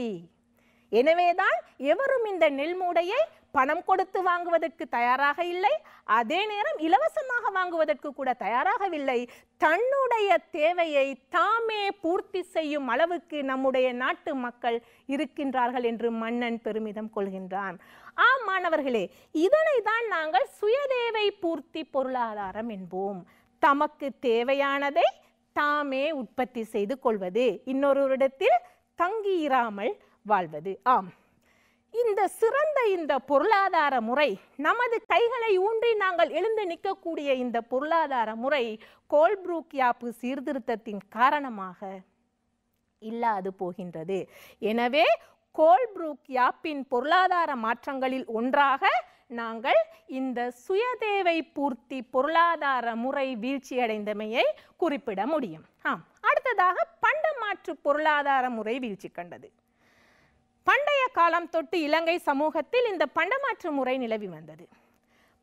எனவேதான் எவரும் இந்த நெல் மூடையை பணம் கொடுத்து வாங்குவதற்கு தயாராக இல்லை அதே நேரம் இலவசமாக வாங்குவதற்கு கூட தயாராகவில்லை தன்னுடைய தேவையை தாமே பூர்த்தி செய்யும் அளவுக்கு நம்முடைய நாட்டு மக்கள் இருக்கின்றார்கள் என்று மன்னன் பெருமிதம் கொள்கின்றான் ஆ மாணவர்களே இதனை தான் நாங்கள் சுயதேவை பூர்த்தி பொருளாதாரம் என்போம் தமக்கு தேவையானதை தாமே உற்பத்தி செய்து கொள்வது இன்னொரு இடத்தில் தங்கியிராமல் வாழ்வது ஆம் இந்த சிறந்த இந்த பொருளாதார முறை நமது கைகளை ஊன்றி நாங்கள் எழுந்து நிற்கக்கூடிய இந்த பொருளாதார முறை கோல்ப்ரூக் யாப்பு சீர்திருத்தத்தின் காரணமாக இல்லாது போகின்றது எனவே கோல்ப்ரூக் யாப்பின் பொருளாதார மாற்றங்களில் ஒன்றாக நாங்கள் இந்த சுயதேவை பூர்த்தி பொருளாதார முறை வீழ்ச்சியடைந்தமையை குறிப்பிட முடியும் ஆம் அடுத்ததாக பண்டமாற்று பொருளாதார முறை வீழ்ச்சி கண்டது பண்டைய காலம் தொட்டு இலங்கை சமூகத்தில் இந்த பண்டமாற்று முறை நிலவி வந்தது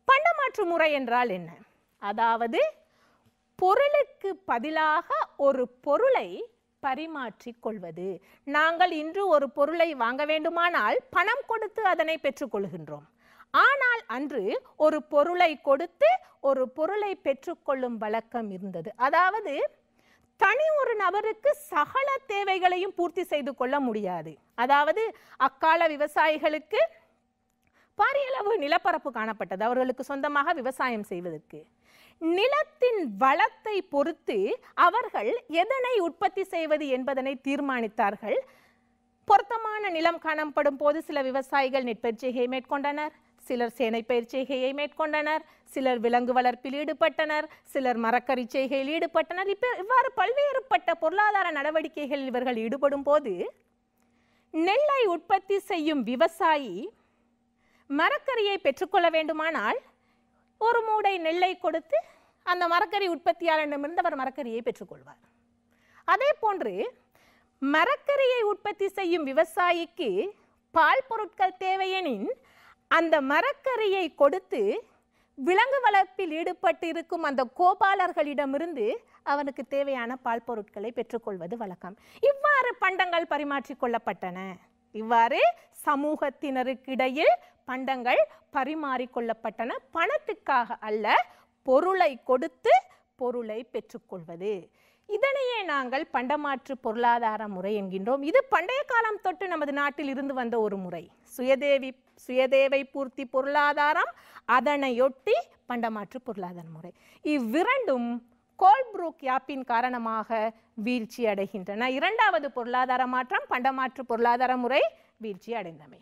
பண்டமாற்று முறை என்றால் என்ன அதாவது பொருளுக்கு பதிலாக ஒரு பொருளை பரிமாற்றிக் கொள்வது நாங்கள் இன்று ஒரு பொருளை வாங்க வேண்டுமானால் பணம் கொடுத்து அதனை பெற்றுக்கொள்கின்றோம் ஆனால் அன்று ஒரு பொருளை கொடுத்து ஒரு பொருளை பெற்றுக்கொள்ளும் வழக்கம் இருந்தது அதாவது தனி ஒரு நபருக்கு சகல தேவைகளையும் பூர்த்தி செய்து கொள்ள முடியாது அதாவது அக்கால விவசாயிகளுக்கு பரியளவு நிலப்பரப்பு காணப்பட்டது அவர்களுக்கு சொந்தமாக விவசாயம் செய்வதற்கு நிலத்தின் வளத்தை பொறுத்து அவர்கள் எதனை உற்பத்தி செய்வது என்பதனை தீர்மானித்தார்கள் பொருத்தமான நிலம் காணப்படும் போது சில விவசாயிகள் நெற்பயிற்சியை மேற்கொண்டனர் சிலர் சேனை பயிர் செய்கையை மேற்கொண்டனர் சிலர் விலங்கு வளர்ப்பில் ஈடுபட்டனர் சிலர் மரக்கறி செய்கையில் ஈடுபட்டனர் இப்போ இவ்வாறு பல்வேறுபட்ட பொருளாதார நடவடிக்கைகளில் இவர்கள் ஈடுபடும் போது நெல்லை உற்பத்தி செய்யும் விவசாயி மரக்கறியை பெற்றுக்கொள்ள வேண்டுமானால் ஒரு மூடை நெல்லை கொடுத்து அந்த மரக்கறி உற்பத்தியாளரிடமிருந்து அவர் மரக்கறியை பெற்றுக்கொள்வார் அதே போன்று மரக்கறியை உற்பத்தி செய்யும் விவசாயிக்கு பால் பொருட்கள் தேவையெனின் அந்த மரக்கறியை கொடுத்து விலங்கு வளர்ப்பில் ஈடுபட்டு இருக்கும் அந்த கோபாலர்களிடமிருந்து அவனுக்கு தேவையான பால் பொருட்களை பெற்றுக்கொள்வது வழக்கம் இவ்வாறு பண்டங்கள் கொள்ளப்பட்டன இவ்வாறு சமூகத்தினருக்கிடையில் பண்டங்கள் பரிமாறிக்கொள்ளப்பட்டன பணத்துக்காக அல்ல பொருளை கொடுத்து பொருளை பெற்றுக்கொள்வது இதனையே நாங்கள் பண்டமாற்று பொருளாதார முறை என்கின்றோம் இது பண்டைய காலம் தொட்டு நமது நாட்டில் இருந்து வந்த ஒரு முறை சுயதேவி சுயதேவை பூர்த்தி பொருளாதாரம் அதனையொட்டி பண்டமாற்று பொருளாதார முறை இவ்விரண்டும் கோல்ப்ரூக் யாப்பின் காரணமாக வீழ்ச்சி அடைகின்றன இரண்டாவது பொருளாதார மாற்றம் பண்டமாற்று பொருளாதார முறை வீழ்ச்சி அடைந்தமை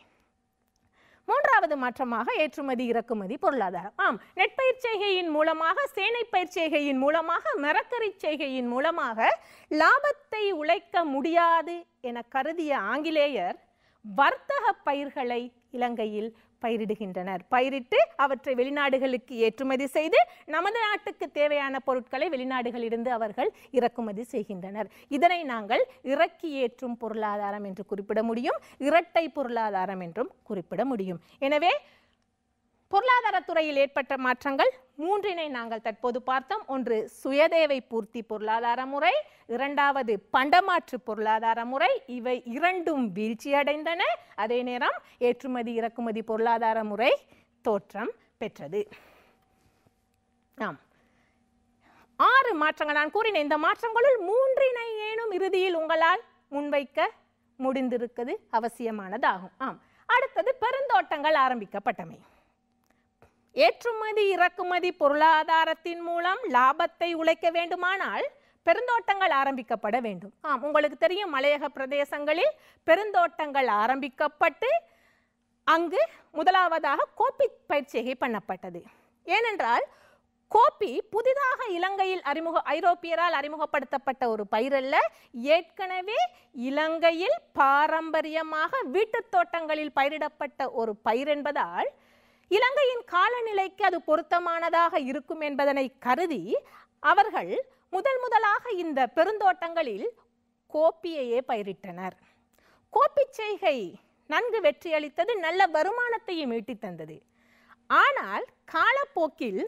மூன்றாவது மாற்றமாக ஏற்றுமதி இறக்குமதி பொருளாதாரம் ஆம் நெற்பயிர் செய்கையின் மூலமாக சேனை பயிர் செய்கையின் மூலமாக மரக்கறி செய்கையின் மூலமாக லாபத்தை உழைக்க முடியாது என கருதிய ஆங்கிலேயர் வர்த்தக பயிர்களை இலங்கையில் பயிரிடுகின்றனர் பயிரிட்டு அவற்றை வெளிநாடுகளுக்கு ஏற்றுமதி செய்து நமது நாட்டுக்கு தேவையான பொருட்களை வெளிநாடுகளிலிருந்து அவர்கள் இறக்குமதி செய்கின்றனர் இதனை நாங்கள் இறக்கி ஏற்றும் பொருளாதாரம் என்று குறிப்பிட முடியும் இரட்டை பொருளாதாரம் என்றும் குறிப்பிட முடியும் எனவே பொருளாதாரத்துறையில் ஏற்பட்ட மாற்றங்கள் மூன்றினை நாங்கள் தற்போது பார்த்தோம் ஒன்று சுயதேவை பூர்த்தி பொருளாதார முறை இரண்டாவது பண்டமாற்று பொருளாதார முறை இவை இரண்டும் வீழ்ச்சியடைந்தன அதே நேரம் ஏற்றுமதி இறக்குமதி பொருளாதார முறை தோற்றம் பெற்றது ஆம் ஆறு மாற்றங்கள் நான் கூறினேன் இந்த மாற்றங்களுள் மூன்றினை ஏனும் இறுதியில் உங்களால் முன்வைக்க முடிந்திருக்கிறது அவசியமானதாகும் ஆம் அடுத்தது பெருந்தோட்டங்கள் ஆரம்பிக்கப்பட்டமை ஏற்றுமதி இறக்குமதி பொருளாதாரத்தின் மூலம் லாபத்தை உழைக்க வேண்டுமானால் பெருந்தோட்டங்கள் ஆரம்பிக்கப்பட வேண்டும் ஆம் உங்களுக்கு தெரியும் மலையக பிரதேசங்களில் பெருந்தோட்டங்கள் ஆரம்பிக்கப்பட்டு அங்கு முதலாவதாக கோப்பி பயிற்சிகை பண்ணப்பட்டது ஏனென்றால் கோப்பி புதிதாக இலங்கையில் அறிமுக ஐரோப்பியரால் அறிமுகப்படுத்தப்பட்ட ஒரு பயிர் அல்ல ஏற்கனவே இலங்கையில் பாரம்பரியமாக வீட்டுத் தோட்டங்களில் பயிரிடப்பட்ட ஒரு பயிர் என்பதால் இலங்கையின் காலநிலைக்கு அது பொருத்தமானதாக இருக்கும் என்பதனை கருதி அவர்கள் முதல் முதலாக இந்த பெருந்தோட்டங்களில் கோப்பியையே பயிரிட்டனர் கோப்பி செய்கை நன்கு வெற்றியளித்தது நல்ல வருமானத்தையும் ஈட்டி தந்தது ஆனால் காலப்போக்கில்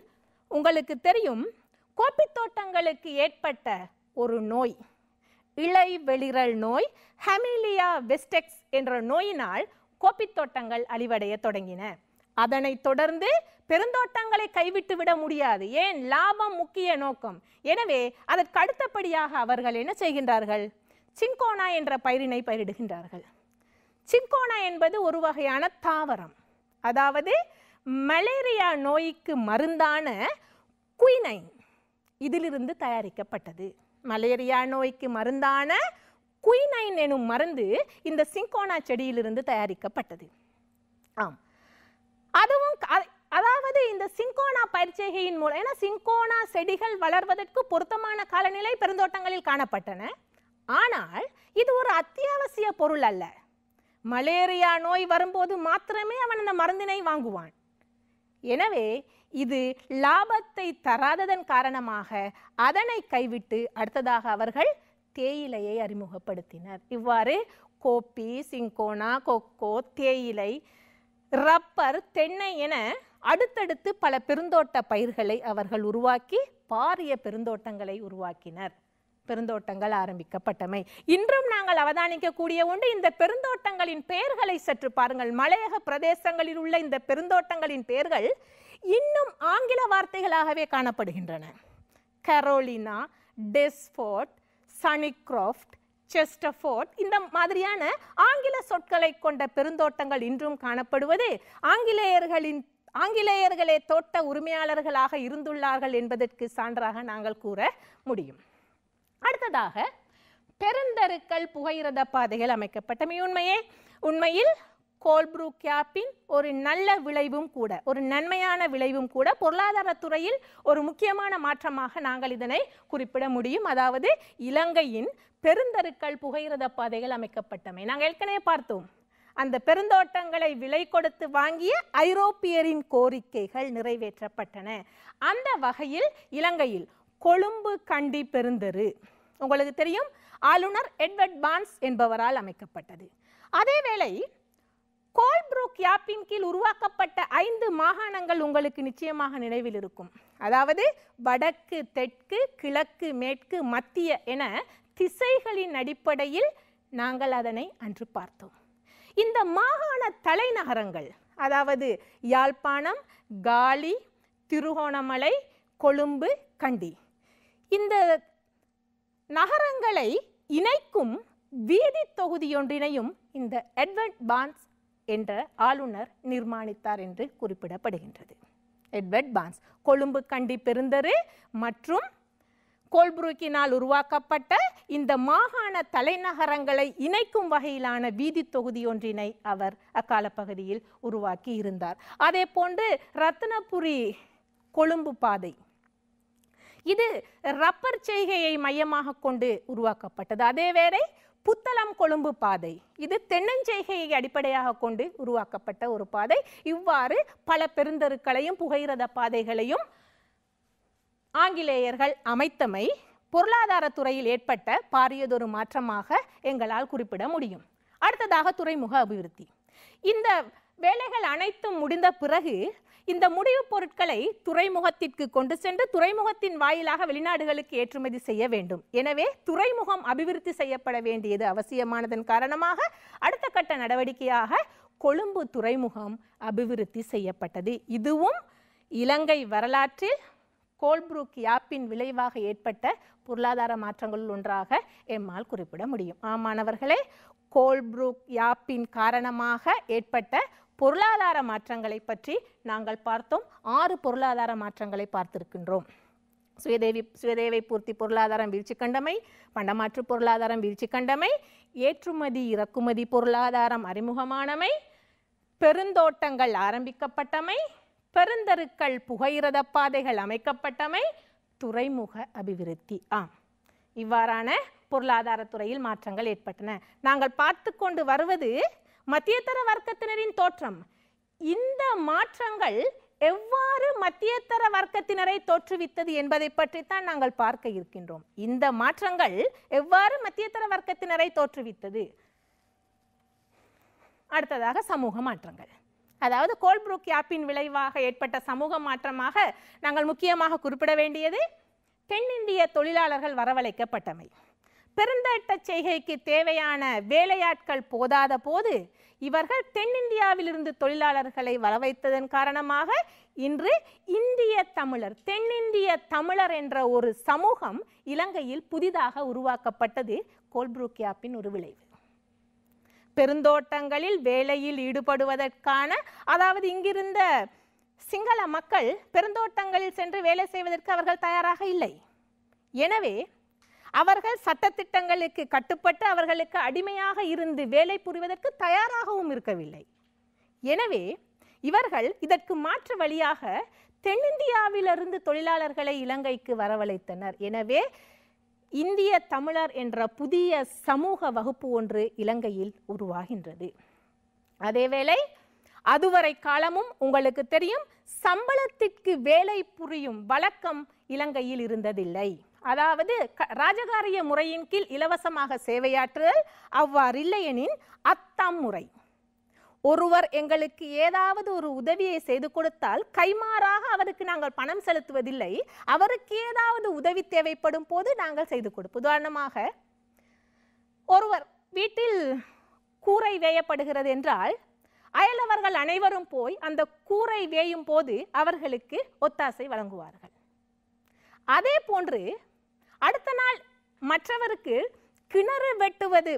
உங்களுக்கு தெரியும் கோப்பி தோட்டங்களுக்கு ஏற்பட்ட ஒரு நோய் இலை வெளிரல் நோய் ஹெமிலியா வெஸ்டெக்ஸ் என்ற நோயினால் கோப்பி தோட்டங்கள் அழிவடைய தொடங்கின அதனைத் தொடர்ந்து பெருந்தோட்டங்களை கைவிட்டு விட முடியாது ஏன் லாபம் முக்கிய நோக்கம் எனவே அதற்கு அடுத்தபடியாக அவர்கள் என்ன செய்கின்றார்கள் சின்கோனா என்ற பயிரினை பயிரிடுகின்றார்கள் சிங்கோனா என்பது ஒரு வகையான தாவரம் அதாவது மலேரியா நோய்க்கு மருந்தான குயினைன் இதிலிருந்து தயாரிக்கப்பட்டது மலேரியா நோய்க்கு மருந்தான குயினைன் எனும் மருந்து இந்த சிங்கோனா செடியிலிருந்து தயாரிக்கப்பட்டது ஆம் அதுவும் அதாவது இந்த சிங்கோனா பயிற்சிகையின் மூலம் ஏன்னா சிங்கோனா செடிகள் வளர்வதற்கு பொருத்தமான காலநிலை பெருந்தோட்டங்களில் காணப்பட்டன ஆனால் இது ஒரு அத்தியாவசிய பொருள் அல்ல மலேரியா நோய் வரும்போது மாத்திரமே அவன் அந்த மருந்தினை வாங்குவான் எனவே இது லாபத்தை தராததன் காரணமாக அதனை கைவிட்டு அடுத்ததாக அவர்கள் தேயிலையை அறிமுகப்படுத்தினர் இவ்வாறு கோப்பி சிங்கோனா கொக்கோ தேயிலை ரப்பர் தென்னை என அடுத்தடுத்து பல பெருந்தோட்ட பயிர்களை அவர்கள் உருவாக்கி பாரிய பெருந்தோட்டங்களை உருவாக்கினர் பெருந்தோட்டங்கள் ஆரம்பிக்கப்பட்டமை இன்றும் நாங்கள் அவதானிக்கக்கூடிய ஒன்று இந்த பெருந்தோட்டங்களின் பெயர்களை சற்று பாருங்கள் மலையக பிரதேசங்களில் உள்ள இந்த பெருந்தோட்டங்களின் பெயர்கள் இன்னும் ஆங்கில வார்த்தைகளாகவே காணப்படுகின்றன கரோலினா டெஸ்ஃபோர்ட் சனிக்ராஃப்ட் செஸ்டஃபோர்ட் இந்த மாதிரியான ஆங்கில சொற்களை கொண்ட பெருந்தோட்டங்கள் இன்றும் காணப்படுவது ஆங்கிலேயர்களின் ஆங்கிலேயர்களே தோட்ட உரிமையாளர்களாக இருந்துள்ளார்கள் என்பதற்கு சான்றாக நாங்கள் கூற முடியும் அடுத்ததாக பெருந்தருக்கள் புகையிரத பாதைகள் அமைக்கப்பட்டமை உண்மையே உண்மையில் கோல்ப்ரூ கேப்பின் ஒரு நல்ல விளைவும் கூட ஒரு நன்மையான விளைவும் கூட பொருளாதாரத்துறையில் ஒரு முக்கியமான மாற்றமாக நாங்கள் இதனை குறிப்பிட முடியும் அதாவது இலங்கையின் பெருந்தருக்கள் புகையிரத பாதைகள் அமைக்கப்பட்டமை நாங்கள் ஏற்கனவே பார்த்தோம் அந்த பெருந்தோட்டங்களை விலை கொடுத்து வாங்கிய ஐரோப்பியரின் கோரிக்கைகள் நிறைவேற்றப்பட்டன அந்த வகையில் இலங்கையில் கொழும்பு கண்டி பெருந்தெரு உங்களுக்கு தெரியும் ஆளுநர் எட்வர்ட் பான்ஸ் என்பவரால் அமைக்கப்பட்டது அதேவேளை கோல்ப்ரூக் யாப்பின் கீழ் உருவாக்கப்பட்ட ஐந்து மாகாணங்கள் உங்களுக்கு நிச்சயமாக நினைவில் இருக்கும் அதாவது வடக்கு தெற்கு கிழக்கு மேற்கு மத்திய என திசைகளின் அடிப்படையில் நாங்கள் அதனை அன்று பார்த்தோம் இந்த மாகாண தலைநகரங்கள் அதாவது யாழ்ப்பாணம் காலி திருகோணமலை கொழும்பு கண்டி இந்த நகரங்களை இணைக்கும் வீதி தொகுதியொன்றினையும் இந்த எட்வர்ட் பான்ஸ் என்ற ஆளுநர் நிர்மாணித்தார் என்று குறிப்பிடப்படுகின்றது எட்வர்ட் பான்ஸ் கொழும்பு கண்டி பெருந்தரு மற்றும் கோல்புருக்கினால் உருவாக்கப்பட்ட இந்த மாகாண தலைநகரங்களை இணைக்கும் வகையிலான வீதி தொகுதி ஒன்றினை அவர் அக்கால பகுதியில் உருவாக்கி இருந்தார் அதே போன்று ரத்னபுரி கொழும்பு பாதை இது ரப்பர் செய்கையை மையமாக கொண்டு உருவாக்கப்பட்டது அதே வேளை புத்தளம் கொழும்பு பாதை இது தென்னஞ்செய்கையை அடிப்படையாக கொண்டு உருவாக்கப்பட்ட ஒரு பாதை இவ்வாறு பல பெருந்தருக்களையும் புகையிரத பாதைகளையும் ஆங்கிலேயர்கள் அமைத்தமை பொருளாதார துறையில் ஏற்பட்ட பாரியதொரு மாற்றமாக எங்களால் குறிப்பிட முடியும் அடுத்ததாக துறைமுக அபிவிருத்தி இந்த வேலைகள் அனைத்தும் முடிந்த பிறகு இந்த முடிவு பொருட்களை துறைமுகத்திற்கு கொண்டு சென்று துறைமுகத்தின் வாயிலாக வெளிநாடுகளுக்கு ஏற்றுமதி செய்ய வேண்டும் எனவே துறைமுகம் அபிவிருத்தி செய்யப்பட வேண்டியது அவசியமானதன் காரணமாக அடுத்த கட்ட நடவடிக்கையாக கொழும்பு துறைமுகம் அபிவிருத்தி செய்யப்பட்டது இதுவும் இலங்கை வரலாற்றில் கோல்புரூக் யாப்பின் விளைவாக ஏற்பட்ட பொருளாதார மாற்றங்களில் ஒன்றாக எம்மால் குறிப்பிட முடியும் ஆமாணவர்களே கோல்புரூக் யாப்பின் காரணமாக ஏற்பட்ட பொருளாதார மாற்றங்களை பற்றி நாங்கள் பார்த்தோம் ஆறு பொருளாதார மாற்றங்களை பார்த்திருக்கின்றோம் சுயதேவி சுயதேவை பூர்த்தி பொருளாதாரம் வீழ்ச்சி கண்டமை பண்டமாற்று பொருளாதாரம் வீழ்ச்சி கண்டமை ஏற்றுமதி இறக்குமதி பொருளாதாரம் அறிமுகமானமை பெருந்தோட்டங்கள் ஆரம்பிக்கப்பட்டமை பெருந்தருக்கள் புகையிரத பாதைகள் அமைக்கப்பட்டமை துறைமுக அபிவிருத்தி ஆம் இவ்வாறான பொருளாதார துறையில் மாற்றங்கள் ஏற்பட்டன நாங்கள் பார்த்து கொண்டு வருவது மத்தியதர வர்க்கத்தினரின் தோற்றம் இந்த மாற்றங்கள் எவ்வாறு மத்தியத்தர வர்க்கத்தினரை தோற்றுவித்தது என்பதை பற்றித்தான் நாங்கள் பார்க்க இருக்கின்றோம் இந்த மாற்றங்கள் எவ்வாறு மத்தியத்தர வர்க்கத்தினரை தோற்றுவித்தது அடுத்ததாக சமூக மாற்றங்கள் அதாவது கோல்ப்ரூக் யாப்பின் விளைவாக ஏற்பட்ட சமூக மாற்றமாக நாங்கள் முக்கியமாக குறிப்பிட வேண்டியது தென்னிந்திய தொழிலாளர்கள் வரவழைக்கப்பட்டமை பெருந்தட்ட செய்கைக்கு தேவையான வேலையாட்கள் போதாத போது இவர்கள் தென்னிந்தியாவிலிருந்து தொழிலாளர்களை வரவைத்ததன் காரணமாக இன்று இந்திய தமிழர் தென்னிந்திய தமிழர் என்ற ஒரு சமூகம் இலங்கையில் புதிதாக உருவாக்கப்பட்டது கோல்ப்ரூக்கியாப்பின் ஒரு விளைவு பெருந்தோட்டங்களில் வேலையில் ஈடுபடுவதற்கான அதாவது இங்கிருந்த சிங்கள மக்கள் பெருந்தோட்டங்களில் சென்று வேலை செய்வதற்கு அவர்கள் தயாராக இல்லை எனவே அவர்கள் சட்டத்திட்டங்களுக்கு கட்டுப்பட்டு அவர்களுக்கு அடிமையாக இருந்து வேலை புரிவதற்கு தயாராகவும் இருக்கவில்லை எனவே இவர்கள் இதற்கு மாற்று வழியாக தென்னிந்தியாவிலிருந்து தொழிலாளர்களை இலங்கைக்கு வரவழைத்தனர் எனவே இந்திய தமிழர் என்ற புதிய சமூக வகுப்பு ஒன்று இலங்கையில் உருவாகின்றது அதேவேளை அதுவரை காலமும் உங்களுக்கு தெரியும் சம்பளத்திற்கு வேலை புரியும் வழக்கம் இலங்கையில் இருந்ததில்லை அதாவது ராஜகாரிய முறையின் கீழ் இலவசமாக சேவையாற்றுதல் அவ்வாறு இல்லையெனின் அத்தம் முறை ஒருவர் எங்களுக்கு ஏதாவது ஒரு உதவியை செய்து கொடுத்தால் கைமாறாக அவருக்கு நாங்கள் பணம் செலுத்துவதில்லை அவருக்கு ஏதாவது உதவி தேவைப்படும் போது நாங்கள் செய்து கொடுப்போம் உதாரணமாக ஒருவர் வீட்டில் கூரை வேயப்படுகிறது என்றால் அயலவர்கள் அனைவரும் போய் அந்த கூரை வேயும் போது அவர்களுக்கு ஒத்தாசை வழங்குவார்கள் அதே போன்று அடுத்த நாள் மற்றவருக்கு கிணறு வெட்டுவது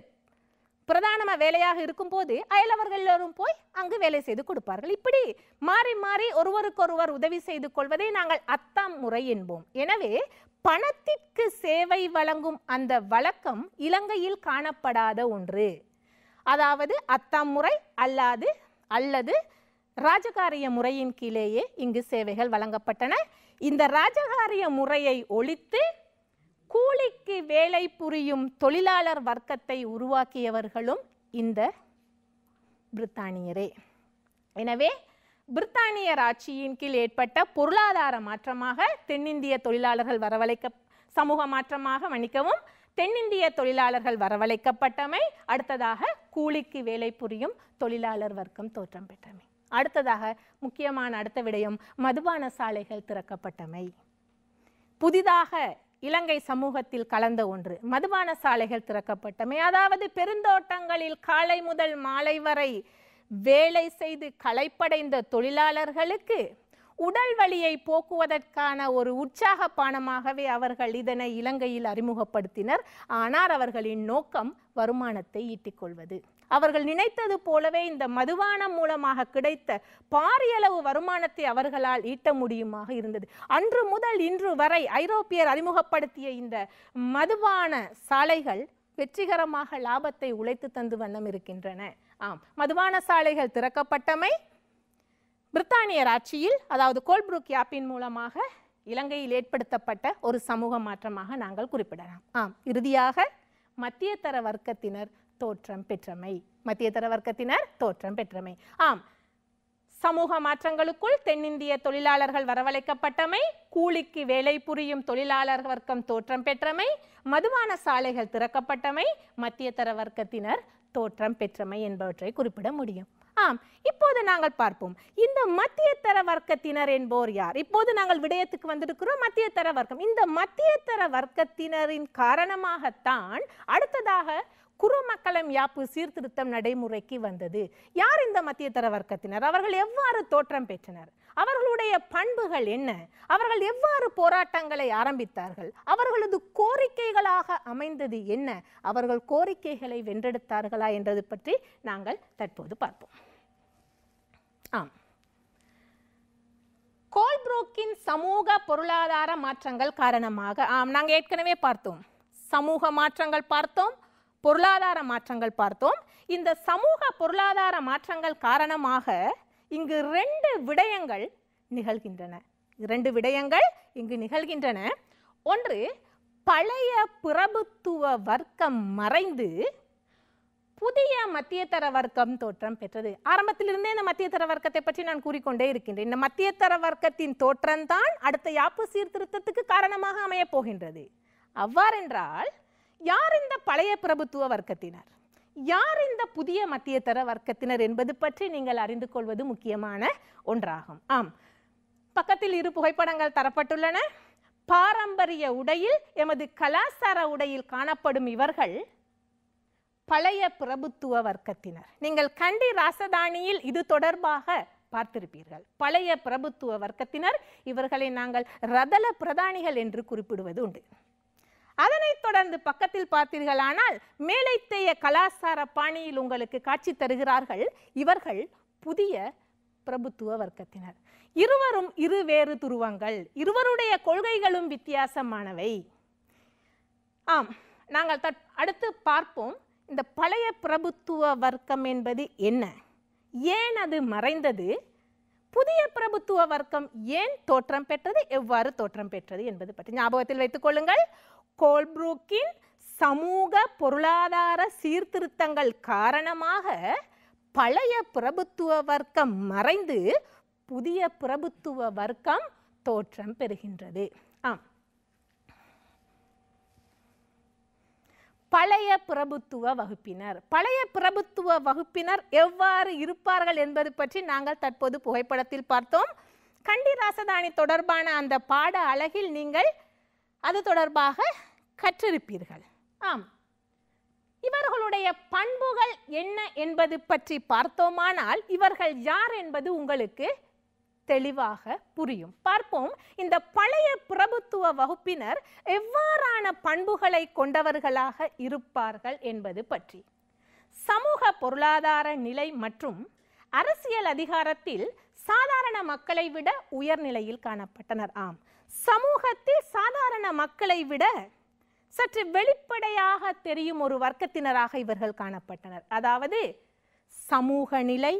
பிரதான வேலையாக போது அயலவர்கள் எல்லோரும் போய் அங்கு வேலை செய்து கொடுப்பார்கள் இப்படி மாறி மாறி ஒருவருக்கொருவர் உதவி செய்து கொள்வதை நாங்கள் அத்தாம் முறை என்போம் எனவே பணத்திற்கு சேவை வழங்கும் அந்த வழக்கம் இலங்கையில் காணப்படாத ஒன்று அதாவது அத்தாம் முறை அல்லாது அல்லது ராஜகாரிய முறையின் கீழேயே இங்கு சேவைகள் வழங்கப்பட்டன இந்த ராஜகாரிய முறையை ஒழித்து கூலிக்கு வேலை புரியும் தொழிலாளர் வர்க்கத்தை உருவாக்கியவர்களும் இந்த பிரித்தானியரே எனவே பிரித்தானியர் ஆட்சியின் கீழ் ஏற்பட்ட பொருளாதார மாற்றமாக தென்னிந்திய தொழிலாளர்கள் வரவழைக்க சமூக மாற்றமாக மன்னிக்கவும் தென்னிந்திய தொழிலாளர்கள் வரவழைக்கப்பட்டமை அடுத்ததாக கூலிக்கு வேலை புரியும் தொழிலாளர் வர்க்கம் தோற்றம் பெற்றமை அடுத்ததாக முக்கியமான அடுத்த விடயம் மதுபான சாலைகள் திறக்கப்பட்டமை புதிதாக இலங்கை சமூகத்தில் கலந்த ஒன்று மதுபான சாலைகள் திறக்கப்பட்டமை அதாவது பெருந்தோட்டங்களில் காலை முதல் மாலை வரை வேலை செய்து களைப்படைந்த தொழிலாளர்களுக்கு உடல் வழியை போக்குவதற்கான ஒரு உற்சாக பானமாகவே அவர்கள் இதனை இலங்கையில் அறிமுகப்படுத்தினர் ஆனால் அவர்களின் நோக்கம் வருமானத்தை ஈட்டிக்கொள்வது அவர்கள் நினைத்தது போலவே இந்த மதுவானம் மூலமாக கிடைத்த பாரியளவு வருமானத்தை அவர்களால் ஈட்ட முடியுமாக இருந்தது அன்று முதல் இன்று வரை ஐரோப்பியர் அறிமுகப்படுத்திய இந்த மதுவான சாலைகள் வெற்றிகரமாக லாபத்தை உழைத்து தந்து வண்ணம் இருக்கின்றன ஆம் மதுவான சாலைகள் திறக்கப்பட்டமை பிரித்தானியர் ஆட்சியில் அதாவது கோல்புருக் யாப்பின் மூலமாக இலங்கையில் ஏற்படுத்தப்பட்ட ஒரு சமூக மாற்றமாக நாங்கள் குறிப்பிடலாம் ஆம் இறுதியாக மத்தியதர வர்க்கத்தினர் தோற்றம் பெற்றமை மத்தியதர வர்க்கத்தினர் தோற்றம் பெற்றமை ஆம் சமூக மாற்றங்களுக்குள் தென்னிந்திய தொழிலாளர்கள் வரவழைக்கப்பட்டமை கூலிக்கு வேலை புரியும் தொழிலாளர் வர்க்கம் தோற்றம் பெற்றமை மதுபான சாலைகள் திறக்கப்பட்டமை மத்தியதர வர்க்கத்தினர் தோற்றம் பெற்றமை என்பவற்றை குறிப்பிட முடியும் ஆம் இப்போது நாங்கள் பார்ப்போம் இந்த தர வர்க்கத்தினர் என்போர் யார் இப்போது நாங்கள் விடயத்துக்கு வந்திருக்கிறோம் தர வர்க்கம் இந்த தர வர்க்கத்தினரின் காரணமாகத்தான் அடுத்ததாக குருமக்களம் யாப்பு சீர்திருத்தம் நடைமுறைக்கு வந்தது யார் இந்த மத்தியதர வர்க்கத்தினர் அவர்கள் எவ்வாறு தோற்றம் பெற்றனர் அவர்களுடைய பண்புகள் என்ன அவர்கள் எவ்வாறு போராட்டங்களை ஆரம்பித்தார்கள் அவர்களது கோரிக்கைகளாக அமைந்தது என்ன அவர்கள் கோரிக்கைகளை வென்றெடுத்தார்களா என்றது பற்றி நாங்கள் தற்போது பார்ப்போம் ஆம் கோல்ப்ரோக்கின் சமூக பொருளாதார மாற்றங்கள் காரணமாக ஆம் நாங்கள் ஏற்கனவே பார்த்தோம் சமூக மாற்றங்கள் பார்த்தோம் பொருளாதார மாற்றங்கள் பார்த்தோம் இந்த சமூக பொருளாதார மாற்றங்கள் காரணமாக இங்கு ரெண்டு விடயங்கள் நிகழ்கின்றன இரண்டு விடயங்கள் இங்கு நிகழ்கின்றன ஒன்று பழைய பிரபுத்துவ வர்க்கம் மறைந்து புதிய மத்தியதர வர்க்கம் தோற்றம் பெற்றது ஆரம்பத்திலிருந்தே இந்த மத்தியதர வர்க்கத்தை பற்றி நான் கூறிக்கொண்டே இருக்கின்றேன் இந்த மத்தியதர வர்க்கத்தின் தோற்றம்தான் அடுத்த யாப்பு சீர்திருத்தத்துக்கு காரணமாக அமையப் போகின்றது அவ்வாறென்றால் யார் இந்த பழைய பிரபுத்துவ வர்க்கத்தினர் யார் இந்த புதிய மத்தியதர வர்க்கத்தினர் என்பது பற்றி நீங்கள் அறிந்து கொள்வது முக்கியமான ஒன்றாகும் ஆம் பக்கத்தில் இரு புகைப்படங்கள் தரப்பட்டுள்ளன பாரம்பரிய உடையில் எமது கலாச்சார உடையில் காணப்படும் இவர்கள் பழைய பிரபுத்துவ வர்க்கத்தினர் நீங்கள் கண்டி ராசதானியில் இது தொடர்பாக பார்த்திருப்பீர்கள் பழைய பிரபுத்துவ வர்க்கத்தினர் இவர்களை நாங்கள் ரதல பிரதானிகள் என்று குறிப்பிடுவது உண்டு அதனைத் தொடர்ந்து பக்கத்தில் பார்த்தீர்களானால் மேலைத்தேய கலாசார பாணியில் உங்களுக்கு காட்சி தருகிறார்கள் இவர்கள் புதிய பிரபுத்துவ வர்க்கத்தினர் இருவரும் இரு வேறு துருவங்கள் இருவருடைய கொள்கைகளும் வித்தியாசமானவை ஆம் நாங்கள் தட் அடுத்து பார்ப்போம் இந்த பழைய பிரபுத்துவ வர்க்கம் என்பது என்ன ஏன் அது மறைந்தது புதிய பிரபுத்துவ வர்க்கம் ஏன் தோற்றம் பெற்றது எவ்வாறு தோற்றம் பெற்றது என்பது பற்றி ஞாபகத்தில் வைத்துக் கொள்ளுங்கள் கோல்ப்ரூக்கின் சமூக பொருளாதார சீர்திருத்தங்கள் காரணமாக பழைய பிரபுத்துவ வர்க்கம் மறைந்து புதிய பிரபுத்துவ வர்க்கம் தோற்றம் பெறுகின்றது ஆம் பழைய பிரபுத்துவ வகுப்பினர் பழைய பிரபுத்துவ வகுப்பினர் எவ்வாறு இருப்பார்கள் என்பது பற்றி நாங்கள் தற்போது புகைப்படத்தில் பார்த்தோம் கண்டி ராசதானி தொடர்பான அந்த பாட அழகில் நீங்கள் அது தொடர்பாக கற்றிருப்பீர்கள் ஆம் இவர்களுடைய பண்புகள் என்ன என்பது பற்றி பார்த்தோமானால் இவர்கள் யார் என்பது உங்களுக்கு தெளிவாக புரியும் பார்ப்போம் இந்த பழைய பிரபுத்துவ வகுப்பினர் எவ்வாறான பண்புகளை கொண்டவர்களாக இருப்பார்கள் என்பது பற்றி சமூக பொருளாதார நிலை மற்றும் அரசியல் அதிகாரத்தில் சாதாரண மக்களை விட உயர்நிலையில் காணப்பட்டனர் ஆம் சமூகத்தில் சாதாரண மக்களை விட சற்று வெளிப்படையாக தெரியும் ஒரு வர்க்கத்தினராக இவர்கள் காணப்பட்டனர் அதாவது சமூக நிலை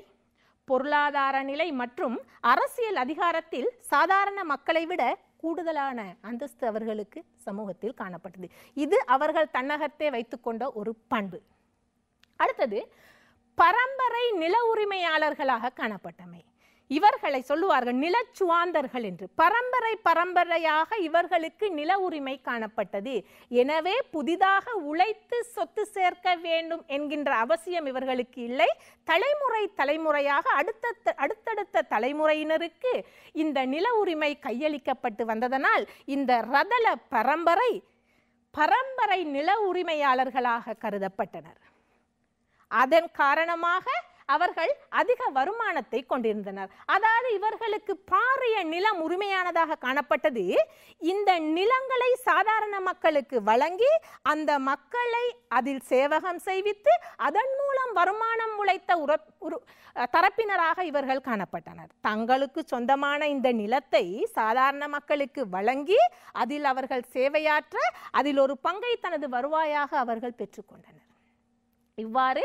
பொருளாதார நிலை மற்றும் அரசியல் அதிகாரத்தில் சாதாரண மக்களை விட கூடுதலான அந்தஸ்து அவர்களுக்கு சமூகத்தில் காணப்பட்டது இது அவர்கள் தன்னகத்தே வைத்துக்கொண்ட ஒரு பண்பு அடுத்தது பரம்பரை நில உரிமையாளர்களாக காணப்பட்டமை இவர்களை சொல்லுவார்கள் நிலச்சுவாந்தர்கள் என்று பரம்பரை பரம்பரையாக இவர்களுக்கு நில உரிமை காணப்பட்டது எனவே புதிதாக உழைத்து சொத்து சேர்க்க வேண்டும் என்கின்ற அவசியம் இவர்களுக்கு இல்லை தலைமுறை தலைமுறையாக அடுத்த அடுத்தடுத்த தலைமுறையினருக்கு இந்த நில உரிமை கையளிக்கப்பட்டு வந்ததனால் இந்த ரதல பரம்பரை பரம்பரை நில உரிமையாளர்களாக கருதப்பட்டனர் அதன் காரணமாக அவர்கள் அதிக வருமானத்தை கொண்டிருந்தனர் அதாவது இவர்களுக்கு பாரிய நிலம் உரிமையானதாக காணப்பட்டது இந்த நிலங்களை சாதாரண மக்களுக்கு வழங்கி அந்த மக்களை அதில் சேவகம் செய்வித்து அதன் மூலம் வருமானம் உழைத்த தரப்பினராக இவர்கள் காணப்பட்டனர் தங்களுக்கு சொந்தமான இந்த நிலத்தை சாதாரண மக்களுக்கு வழங்கி அதில் அவர்கள் சேவையாற்ற அதில் ஒரு பங்கை தனது வருவாயாக அவர்கள் பெற்றுக்கொண்டனர் இவ்வாறு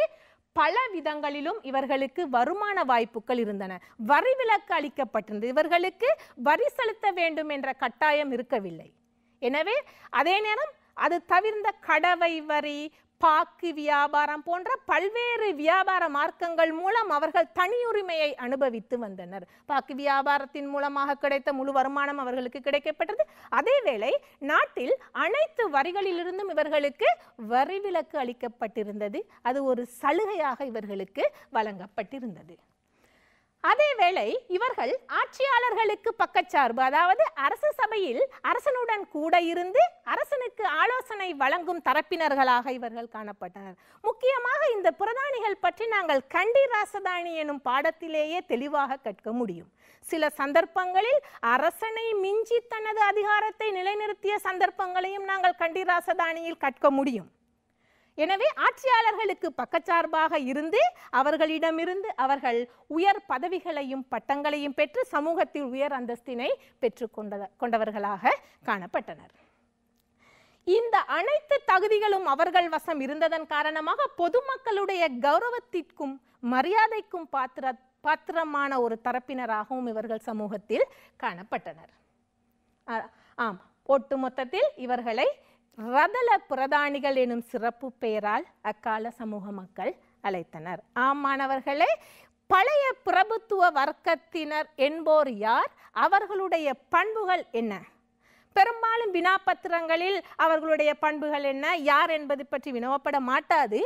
பல விதங்களிலும் இவர்களுக்கு வருமான வாய்ப்புகள் இருந்தன வரி விலக்கு அளிக்கப்பட்டிருந்தது இவர்களுக்கு வரி செலுத்த வேண்டும் என்ற கட்டாயம் இருக்கவில்லை எனவே அதே நேரம் அது தவிர்ந்த கடவை வரி பாக்கு வியாபாரம் போன்ற பல்வேறு வியாபார மார்க்கங்கள் மூலம் அவர்கள் தனியுரிமையை அனுபவித்து வந்தனர் பாக்கு வியாபாரத்தின் மூலமாக கிடைத்த முழு வருமானம் அவர்களுக்கு கிடைக்கப்பட்டது அதேவேளை நாட்டில் அனைத்து வரிகளிலிருந்தும் இவர்களுக்கு வரிவிலக்கு அளிக்கப்பட்டிருந்தது அது ஒரு சலுகையாக இவர்களுக்கு வழங்கப்பட்டிருந்தது அதேவேளை இவர்கள் ஆட்சியாளர்களுக்கு பக்கச்சார்பு அதாவது அரசு சபையில் அரசனுடன் கூட இருந்து அரசனுக்கு ஆலோசனை வழங்கும் தரப்பினர்களாக இவர்கள் காணப்பட்டனர் முக்கியமாக இந்த புரதானிகள் பற்றி நாங்கள் கண்டி ராசதானி எனும் பாடத்திலேயே தெளிவாக கற்க முடியும் சில சந்தர்ப்பங்களில் அரசனை மிஞ்சி தனது அதிகாரத்தை நிலைநிறுத்திய சந்தர்ப்பங்களையும் நாங்கள் கண்டி ராசதானியில் கற்க முடியும் எனவே ஆட்சியாளர்களுக்கு பக்கச்சார்பாக இருந்து அவர்களிடமிருந்து அவர்கள் உயர் பதவிகளையும் பட்டங்களையும் பெற்று சமூகத்தில் உயர் அந்தஸ்தினை பெற்று கொண்ட கொண்டவர்களாக காணப்பட்டனர் இந்த அனைத்து தகுதிகளும் அவர்கள் வசம் இருந்ததன் காரணமாக பொதுமக்களுடைய கௌரவத்திற்கும் மரியாதைக்கும் பாத்திர பாத்திரமான ஒரு தரப்பினராகவும் இவர்கள் சமூகத்தில் காணப்பட்டனர் ஆம் ஒட்டு மொத்தத்தில் இவர்களை ரதல பிரதானிகள் எனும் சிறப்பு பெயரால் அக்கால சமூக மக்கள் அழைத்தனர் ஆம் மாணவர்களே பழைய பிரபுத்துவ வர்க்கத்தினர் என்போர் யார் அவர்களுடைய பண்புகள் என்ன பெரும்பாலும் வினா பத்திரங்களில் அவர்களுடைய பண்புகள் என்ன யார் என்பது பற்றி வினவப்பட மாட்டாது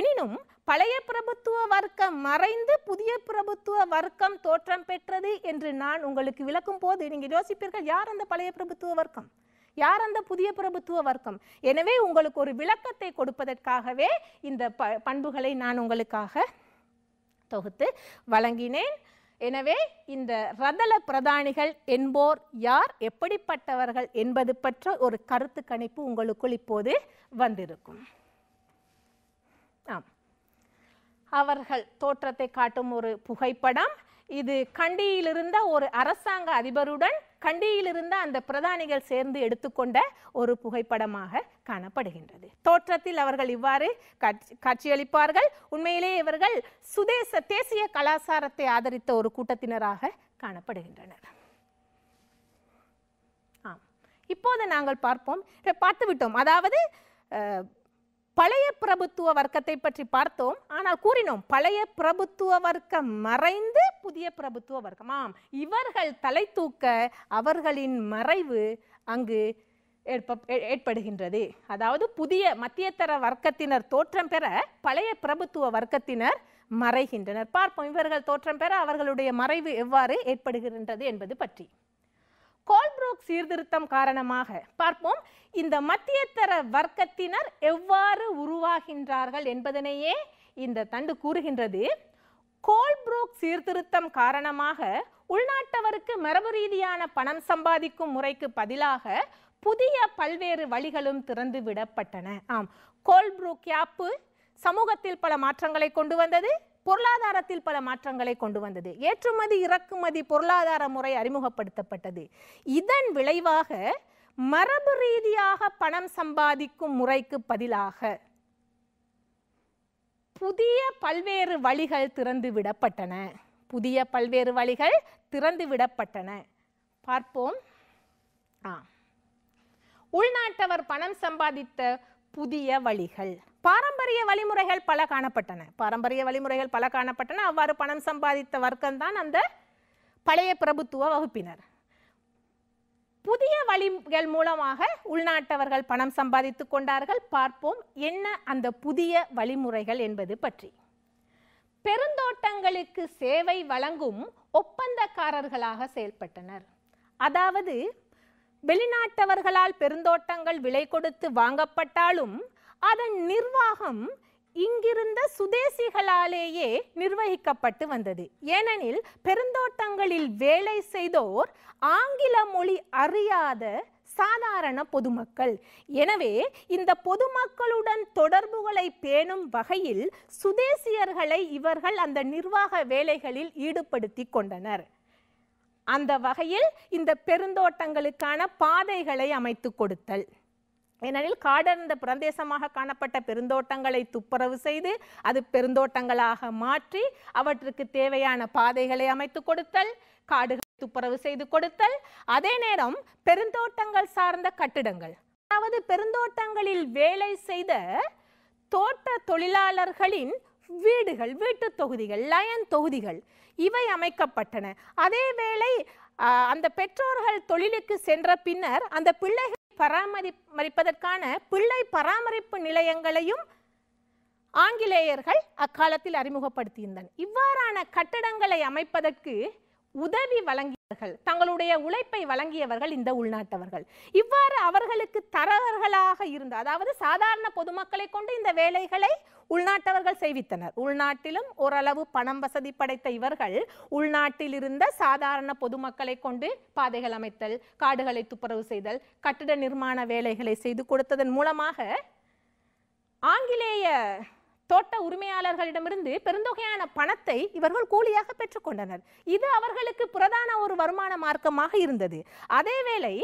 எனினும் பழைய பிரபுத்துவ வர்க்கம் மறைந்து புதிய பிரபுத்துவ வர்க்கம் தோற்றம் பெற்றது என்று நான் உங்களுக்கு விளக்கும் போது நீங்கள் யோசிப்பீர்கள் யார் அந்த பழைய பிரபுத்துவ வர்க்கம் யார் அந்த புதிய பிரபுத்துவ வர்க்கம் எனவே உங்களுக்கு ஒரு விளக்கத்தை கொடுப்பதற்காகவே இந்த ப பண்புகளை நான் உங்களுக்காக தொகுத்து வழங்கினேன் எனவே இந்த ரதல பிரதானிகள் என்போர் யார் எப்படிப்பட்டவர்கள் என்பது பற்ற ஒரு கருத்து கணிப்பு உங்களுக்குள் இப்போது வந்திருக்கும் ஆம் அவர்கள் தோற்றத்தை காட்டும் ஒரு புகைப்படம் இது கண்டியிலிருந்த ஒரு அரசாங்க அதிபருடன் கண்டியிலிருந்து அந்த பிரதானிகள் சேர்ந்து எடுத்துக்கொண்ட ஒரு புகைப்படமாக காணப்படுகின்றது தோற்றத்தில் அவர்கள் இவ்வாறு காட்சியளிப்பார்கள் உண்மையிலே இவர்கள் சுதேச தேசிய கலாச்சாரத்தை ஆதரித்த ஒரு கூட்டத்தினராக காணப்படுகின்றனர் ஆம் இப்போது நாங்கள் பார்ப்போம் பார்த்து விட்டோம் அதாவது பழைய பிரபுத்துவ வர்க்கத்தை பற்றி பார்த்தோம் ஆனால் கூறினோம் பழைய பிரபுத்துவ வர்க்கம் மறைந்து புதிய பிரபுத்துவ வர்க்கம் ஆம் இவர்கள் தலை தூக்க அவர்களின் மறைவு அங்கு ஏற்படுகின்றது அதாவது புதிய மத்தியத்தர வர்க்கத்தினர் தோற்றம் பெற பழைய பிரபுத்துவ வர்க்கத்தினர் மறைகின்றனர் பார்ப்போம் இவர்கள் தோற்றம் பெற அவர்களுடைய மறைவு எவ்வாறு ஏற்படுகின்றது என்பது பற்றி கோல்ப்ரூக் சீர்திருத்தம் காரணமாக பார்ப்போம் இந்த மத்தியத்தர வர்க்கத்தினர் எவ்வாறு உருவாகின்றார்கள் என்பதனையே இந்த தண்டு கூறுகின்றது கோல்ப்ரூக் சீர்திருத்தம் காரணமாக உள்நாட்டவருக்கு மரபு ரீதியான பணம் சம்பாதிக்கும் முறைக்கு பதிலாக புதிய பல்வேறு வழிகளும் திறந்து விடப்பட்டன ஆம் கோல்ப்ரூக் யாப்பு சமூகத்தில் பல மாற்றங்களை கொண்டு வந்தது பொருளாதாரத்தில் பல மாற்றங்களை கொண்டு வந்தது ஏற்றுமதி இறக்குமதி பொருளாதார முறை அறிமுகப்படுத்தப்பட்டது இதன் விளைவாக மரபு ரீதியாக பணம் சம்பாதிக்கும் முறைக்கு பதிலாக புதிய பல்வேறு வழிகள் திறந்து விடப்பட்டன புதிய பல்வேறு வழிகள் திறந்து விடப்பட்டன பார்ப்போம் ஆ உள்நாட்டவர் பணம் சம்பாதித்த புதிய வழிகள் பாரம்பரிய வழிமுறைகள் பல காணப்பட்டன பாரம்பரிய வழிமுறைகள் பல காணப்பட்டன அவ்வாறு பணம் சம்பாதித்த வர்க்கம் தான் அந்த பழைய பிரபுத்துவ வகுப்பினர் புதிய வழிகள் மூலமாக உள்நாட்டவர்கள் பணம் சம்பாதித்து கொண்டார்கள் பார்ப்போம் என்ன அந்த புதிய வழிமுறைகள் என்பது பற்றி பெருந்தோட்டங்களுக்கு சேவை வழங்கும் ஒப்பந்தக்காரர்களாக செயல்பட்டனர் அதாவது வெளிநாட்டவர்களால் பெருந்தோட்டங்கள் விலை கொடுத்து வாங்கப்பட்டாலும் அதன் நிர்வாகம் இங்கிருந்த சுதேசிகளாலேயே நிர்வகிக்கப்பட்டு வந்தது ஏனெனில் பெருந்தோட்டங்களில் வேலை செய்தோர் ஆங்கில மொழி அறியாத சாதாரண பொதுமக்கள் எனவே இந்த பொதுமக்களுடன் தொடர்புகளை பேணும் வகையில் சுதேசியர்களை இவர்கள் அந்த நிர்வாக வேலைகளில் ஈடுபடுத்தி கொண்டனர் அந்த வகையில் இந்த பெருந்தோட்டங்களுக்கான பாதைகளை அமைத்து கொடுத்தல் ஏனெனில் காடர்ந்த பிரதேசமாக காணப்பட்ட பெருந்தோட்டங்களை துப்புரவு செய்து அது பெருந்தோட்டங்களாக மாற்றி அவற்றுக்கு தேவையான பாதைகளை அமைத்து கொடுத்தல் காடுகளை துப்புரவு செய்து கொடுத்தல் அதே நேரம் பெருந்தோட்டங்கள் சார்ந்த கட்டிடங்கள் அதாவது பெருந்தோட்டங்களில் வேலை செய்த தோட்ட தொழிலாளர்களின் வீடுகள் வீட்டு தொகுதிகள் லயன் தொகுதிகள் இவை அமைக்கப்பட்டன அதே வேளை அந்த பெற்றோர்கள் தொழிலுக்கு சென்ற பின்னர் அந்த பிள்ளைகள் பராமரிப்பதற்கான பிள்ளை பராமரிப்பு நிலையங்களையும் ஆங்கிலேயர்கள் அக்காலத்தில் அறிமுகப்படுத்தியிருந்தனர் இவ்வாறான கட்டடங்களை அமைப்பதற்கு உதவி வழங்கியவர்கள் தங்களுடைய உழைப்பை வழங்கியவர்கள் இந்த உள்நாட்டவர்கள் இவ்வாறு அவர்களுக்கு தரவர்களாக இருந்த அதாவது சாதாரண பொதுமக்களை கொண்டு இந்த வேலைகளை உள்நாட்டவர்கள் செய்வித்தனர் உள்நாட்டிலும் ஓரளவு பணம் வசதி படைத்த இவர்கள் உள்நாட்டில் இருந்த சாதாரண பொதுமக்களை கொண்டு பாதைகள் அமைத்தல் காடுகளை துப்புரவு செய்தல் கட்டிட நிர்மாண வேலைகளை செய்து கொடுத்ததன் மூலமாக ஆங்கிலேய தோட்ட உரிமையாளர்களிடமிருந்து பெருந்தொகையான பணத்தை இவர்கள் கூலியாக பெற்றுக்கொண்டனர் இது அவர்களுக்கு பிரதான ஒரு வருமான மார்க்கமாக இருந்தது அதேவேளை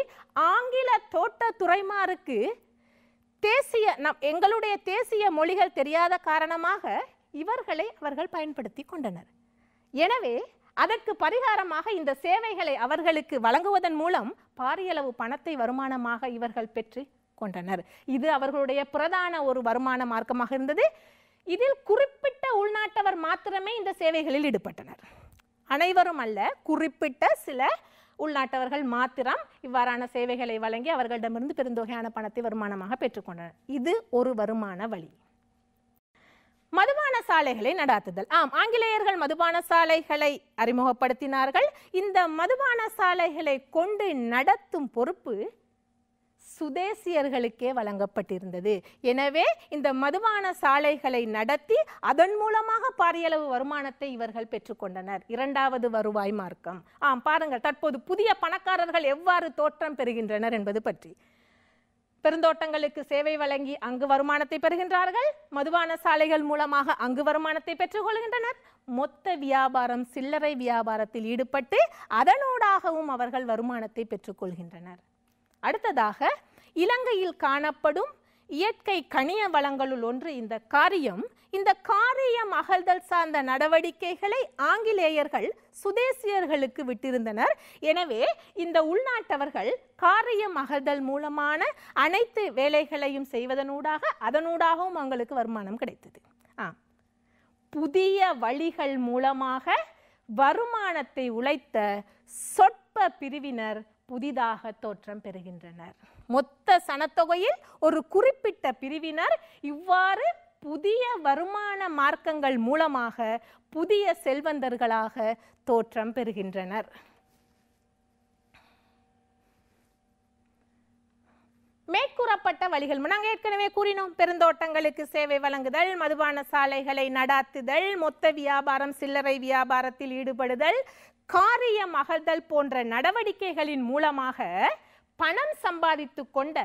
ஆங்கில தோட்ட துறைமாருக்கு தேசிய நம் எங்களுடைய தேசிய மொழிகள் தெரியாத காரணமாக இவர்களை அவர்கள் பயன்படுத்தி கொண்டனர் எனவே அதற்கு பரிகாரமாக இந்த சேவைகளை அவர்களுக்கு வழங்குவதன் மூலம் பாரியளவு பணத்தை வருமானமாக இவர்கள் பெற்று கொண்டனர் இது அவர்களுடைய பிரதான ஒரு வருமான மார்க்கமாக இருந்தது இதில் குறிப்பிட்ட உள்நாட்டவர் மாத்திரமே இந்த சேவைகளில் ஈடுபட்டனர் அனைவரும் அல்ல குறிப்பிட்ட சில உள்நாட்டவர்கள் மாத்திரம் இவ்வாறான சேவைகளை வழங்கி அவர்களிடமிருந்து பெருந்தொகையான பணத்தை வருமானமாக பெற்றுக்கொண்டனர் இது ஒரு வருமான வழி மதுபான சாலைகளை நடாத்துதல் ஆம் ஆங்கிலேயர்கள் மதுபான சாலைகளை அறிமுகப்படுத்தினார்கள் இந்த மதுபான சாலைகளை கொண்டு நடத்தும் பொறுப்பு சுதேசியர்களுக்கே வழங்கப்பட்டிருந்தது எனவே இந்த மதுபான சாலைகளை நடத்தி அதன் மூலமாக பாரியளவு வருமானத்தை இவர்கள் பெற்றுக்கொண்டனர் இரண்டாவது வருவாய் மார்க்கம் ஆம் பாருங்கள் தற்போது புதிய பணக்காரர்கள் எவ்வாறு தோற்றம் பெறுகின்றனர் என்பது பற்றி பெருந்தோட்டங்களுக்கு சேவை வழங்கி அங்கு வருமானத்தை பெறுகின்றார்கள் மதுபான சாலைகள் மூலமாக அங்கு வருமானத்தை பெற்றுக்கொள்கின்றனர் மொத்த வியாபாரம் சில்லறை வியாபாரத்தில் ஈடுபட்டு அதனூடாகவும் அவர்கள் வருமானத்தை பெற்றுக்கொள்கின்றனர் அடுத்ததாக இலங்கையில் காணப்படும் இயற்கை கணிய வளங்களுள் ஒன்று இந்த காரியம் இந்த காரியம் அகழ்தல் சார்ந்த நடவடிக்கைகளை ஆங்கிலேயர்கள் சுதேசியர்களுக்கு விட்டிருந்தனர் எனவே இந்த உள்நாட்டவர்கள் காரியம் அகழ்தல் மூலமான அனைத்து வேலைகளையும் செய்வதனூடாக அதனூடாகவும் அவங்களுக்கு வருமானம் கிடைத்தது ஆ புதிய வழிகள் மூலமாக வருமானத்தை உழைத்த சொற்ப பிரிவினர் புதிதாக தோற்றம் பெறுகின்றனர் மொத்த சனத்தொகையில் ஒரு குறிப்பிட்ட பிரிவினர் இவ்வாறு புதிய வருமான மார்க்கங்கள் மூலமாக புதிய செல்வந்தர்களாக தோற்றம் பெறுகின்றனர் மேற்கூறப்பட்ட வழிகள் நாங்கள் ஏற்கனவே கூறினோம் பெருந்தோட்டங்களுக்கு சேவை வழங்குதல் மதுபான சாலைகளை நடாத்துதல் மொத்த வியாபாரம் சில்லறை வியாபாரத்தில் ஈடுபடுதல் காரியம் அகழ்தல் போன்ற நடவடிக்கைகளின் மூலமாக பணம் சம்பாதித்து கொண்ட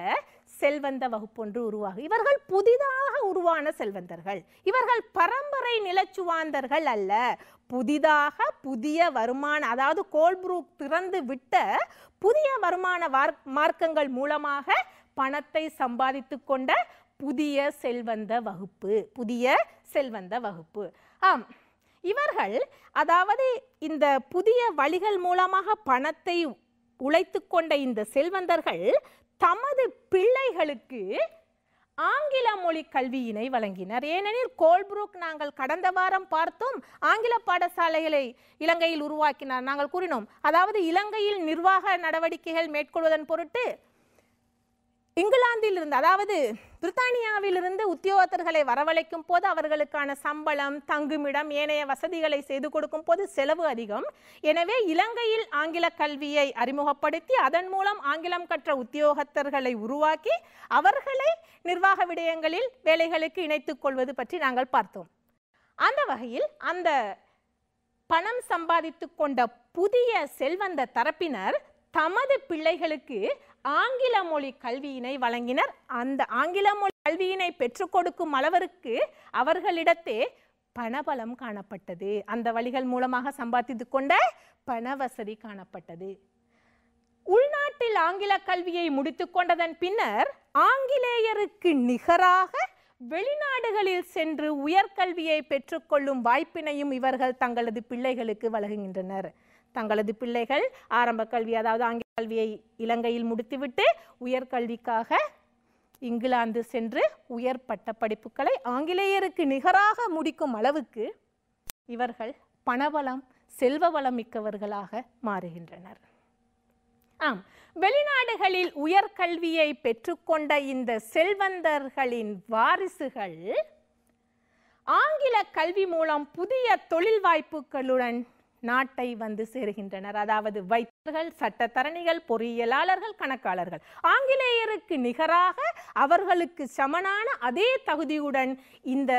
செல்வந்த வகுப்பொன்று உருவாகும் இவர்கள் புதிதாக உருவான செல்வந்தர்கள் இவர்கள் பரம்பரை நிலச்சுவாந்தர்கள் அல்ல புதிதாக புதிய வருமான அதாவது கோல்புரூக் திறந்து விட்ட புதிய வருமான மார்க்கங்கள் மூலமாக பணத்தை சம்பாதித்து கொண்ட புதிய செல்வந்த வகுப்பு புதிய செல்வந்த வகுப்பு ஆம் இவர்கள் அதாவது இந்த புதிய வழிகள் மூலமாக பணத்தை உழைத்து கொண்ட இந்த செல்வந்தர்கள் தமது பிள்ளைகளுக்கு ஆங்கில மொழி கல்வியினை வழங்கினர் ஏனெனில் கோல்புரூக் நாங்கள் கடந்த வாரம் பார்த்தோம் ஆங்கில பாடசாலைகளை இலங்கையில் உருவாக்கினார் நாங்கள் கூறினோம் அதாவது இலங்கையில் நிர்வாக நடவடிக்கைகள் மேற்கொள்வதன் பொருட்டு இங்கிலாந்தில் இருந்து அதாவது பிரித்தானியாவிலிருந்து உத்தியோகத்தர்களை வரவழைக்கும் போது அவர்களுக்கான சம்பளம் தங்குமிடம் ஏனைய வசதிகளை செய்து கொடுக்கும் போது செலவு அதிகம் எனவே இலங்கையில் ஆங்கில கல்வியை அறிமுகப்படுத்தி அதன் மூலம் ஆங்கிலம் கற்ற உத்தியோகத்தர்களை உருவாக்கி அவர்களை நிர்வாக விடயங்களில் வேலைகளுக்கு இணைத்துக் கொள்வது பற்றி நாங்கள் பார்த்தோம் அந்த வகையில் அந்த பணம் சம்பாதித்து கொண்ட புதிய செல்வந்த தரப்பினர் தமது பிள்ளைகளுக்கு ஆங்கில மொழி கல்வியினை வழங்கினர் அந்த ஆங்கில மொழி கல்வியினை பெற்றுக் கொடுக்கும் அளவருக்கு அவர்களிடத்தே பணபலம் காணப்பட்டது அந்த வழிகள் மூலமாக சம்பாதித்து கொண்ட பண வசதி காணப்பட்டது உள்நாட்டில் ஆங்கில கல்வியை முடித்து கொண்டதன் பின்னர் ஆங்கிலேயருக்கு நிகராக வெளிநாடுகளில் சென்று உயர்கல்வியை பெற்றுக்கொள்ளும் வாய்ப்பினையும் இவர்கள் தங்களது பிள்ளைகளுக்கு வழங்குகின்றனர் தங்களது பிள்ளைகள் ஆரம்ப கல்வி அதாவது ஆங்கில கல்வியை இலங்கையில் முடித்துவிட்டு உயர்கல்விக்காக இங்கிலாந்து சென்று உயர் பட்ட படிப்புகளை ஆங்கிலேயருக்கு நிகராக முடிக்கும் அளவுக்கு இவர்கள் பணவளம் செல்வ வளம் மிக்கவர்களாக மாறுகின்றனர் ஆம் வெளிநாடுகளில் உயர்கல்வியை பெற்றுக்கொண்ட இந்த செல்வந்தர்களின் வாரிசுகள் ஆங்கில கல்வி மூலம் புதிய தொழில் வாய்ப்புகளுடன் நாட்டை வந்து சேருகின்றனர் அதாவது வைத்தர்கள் சட்டத்தரணிகள் பொறியியலாளர்கள் கணக்காளர்கள் ஆங்கிலேயருக்கு நிகராக அவர்களுக்கு சமனான அதே தகுதியுடன் இந்த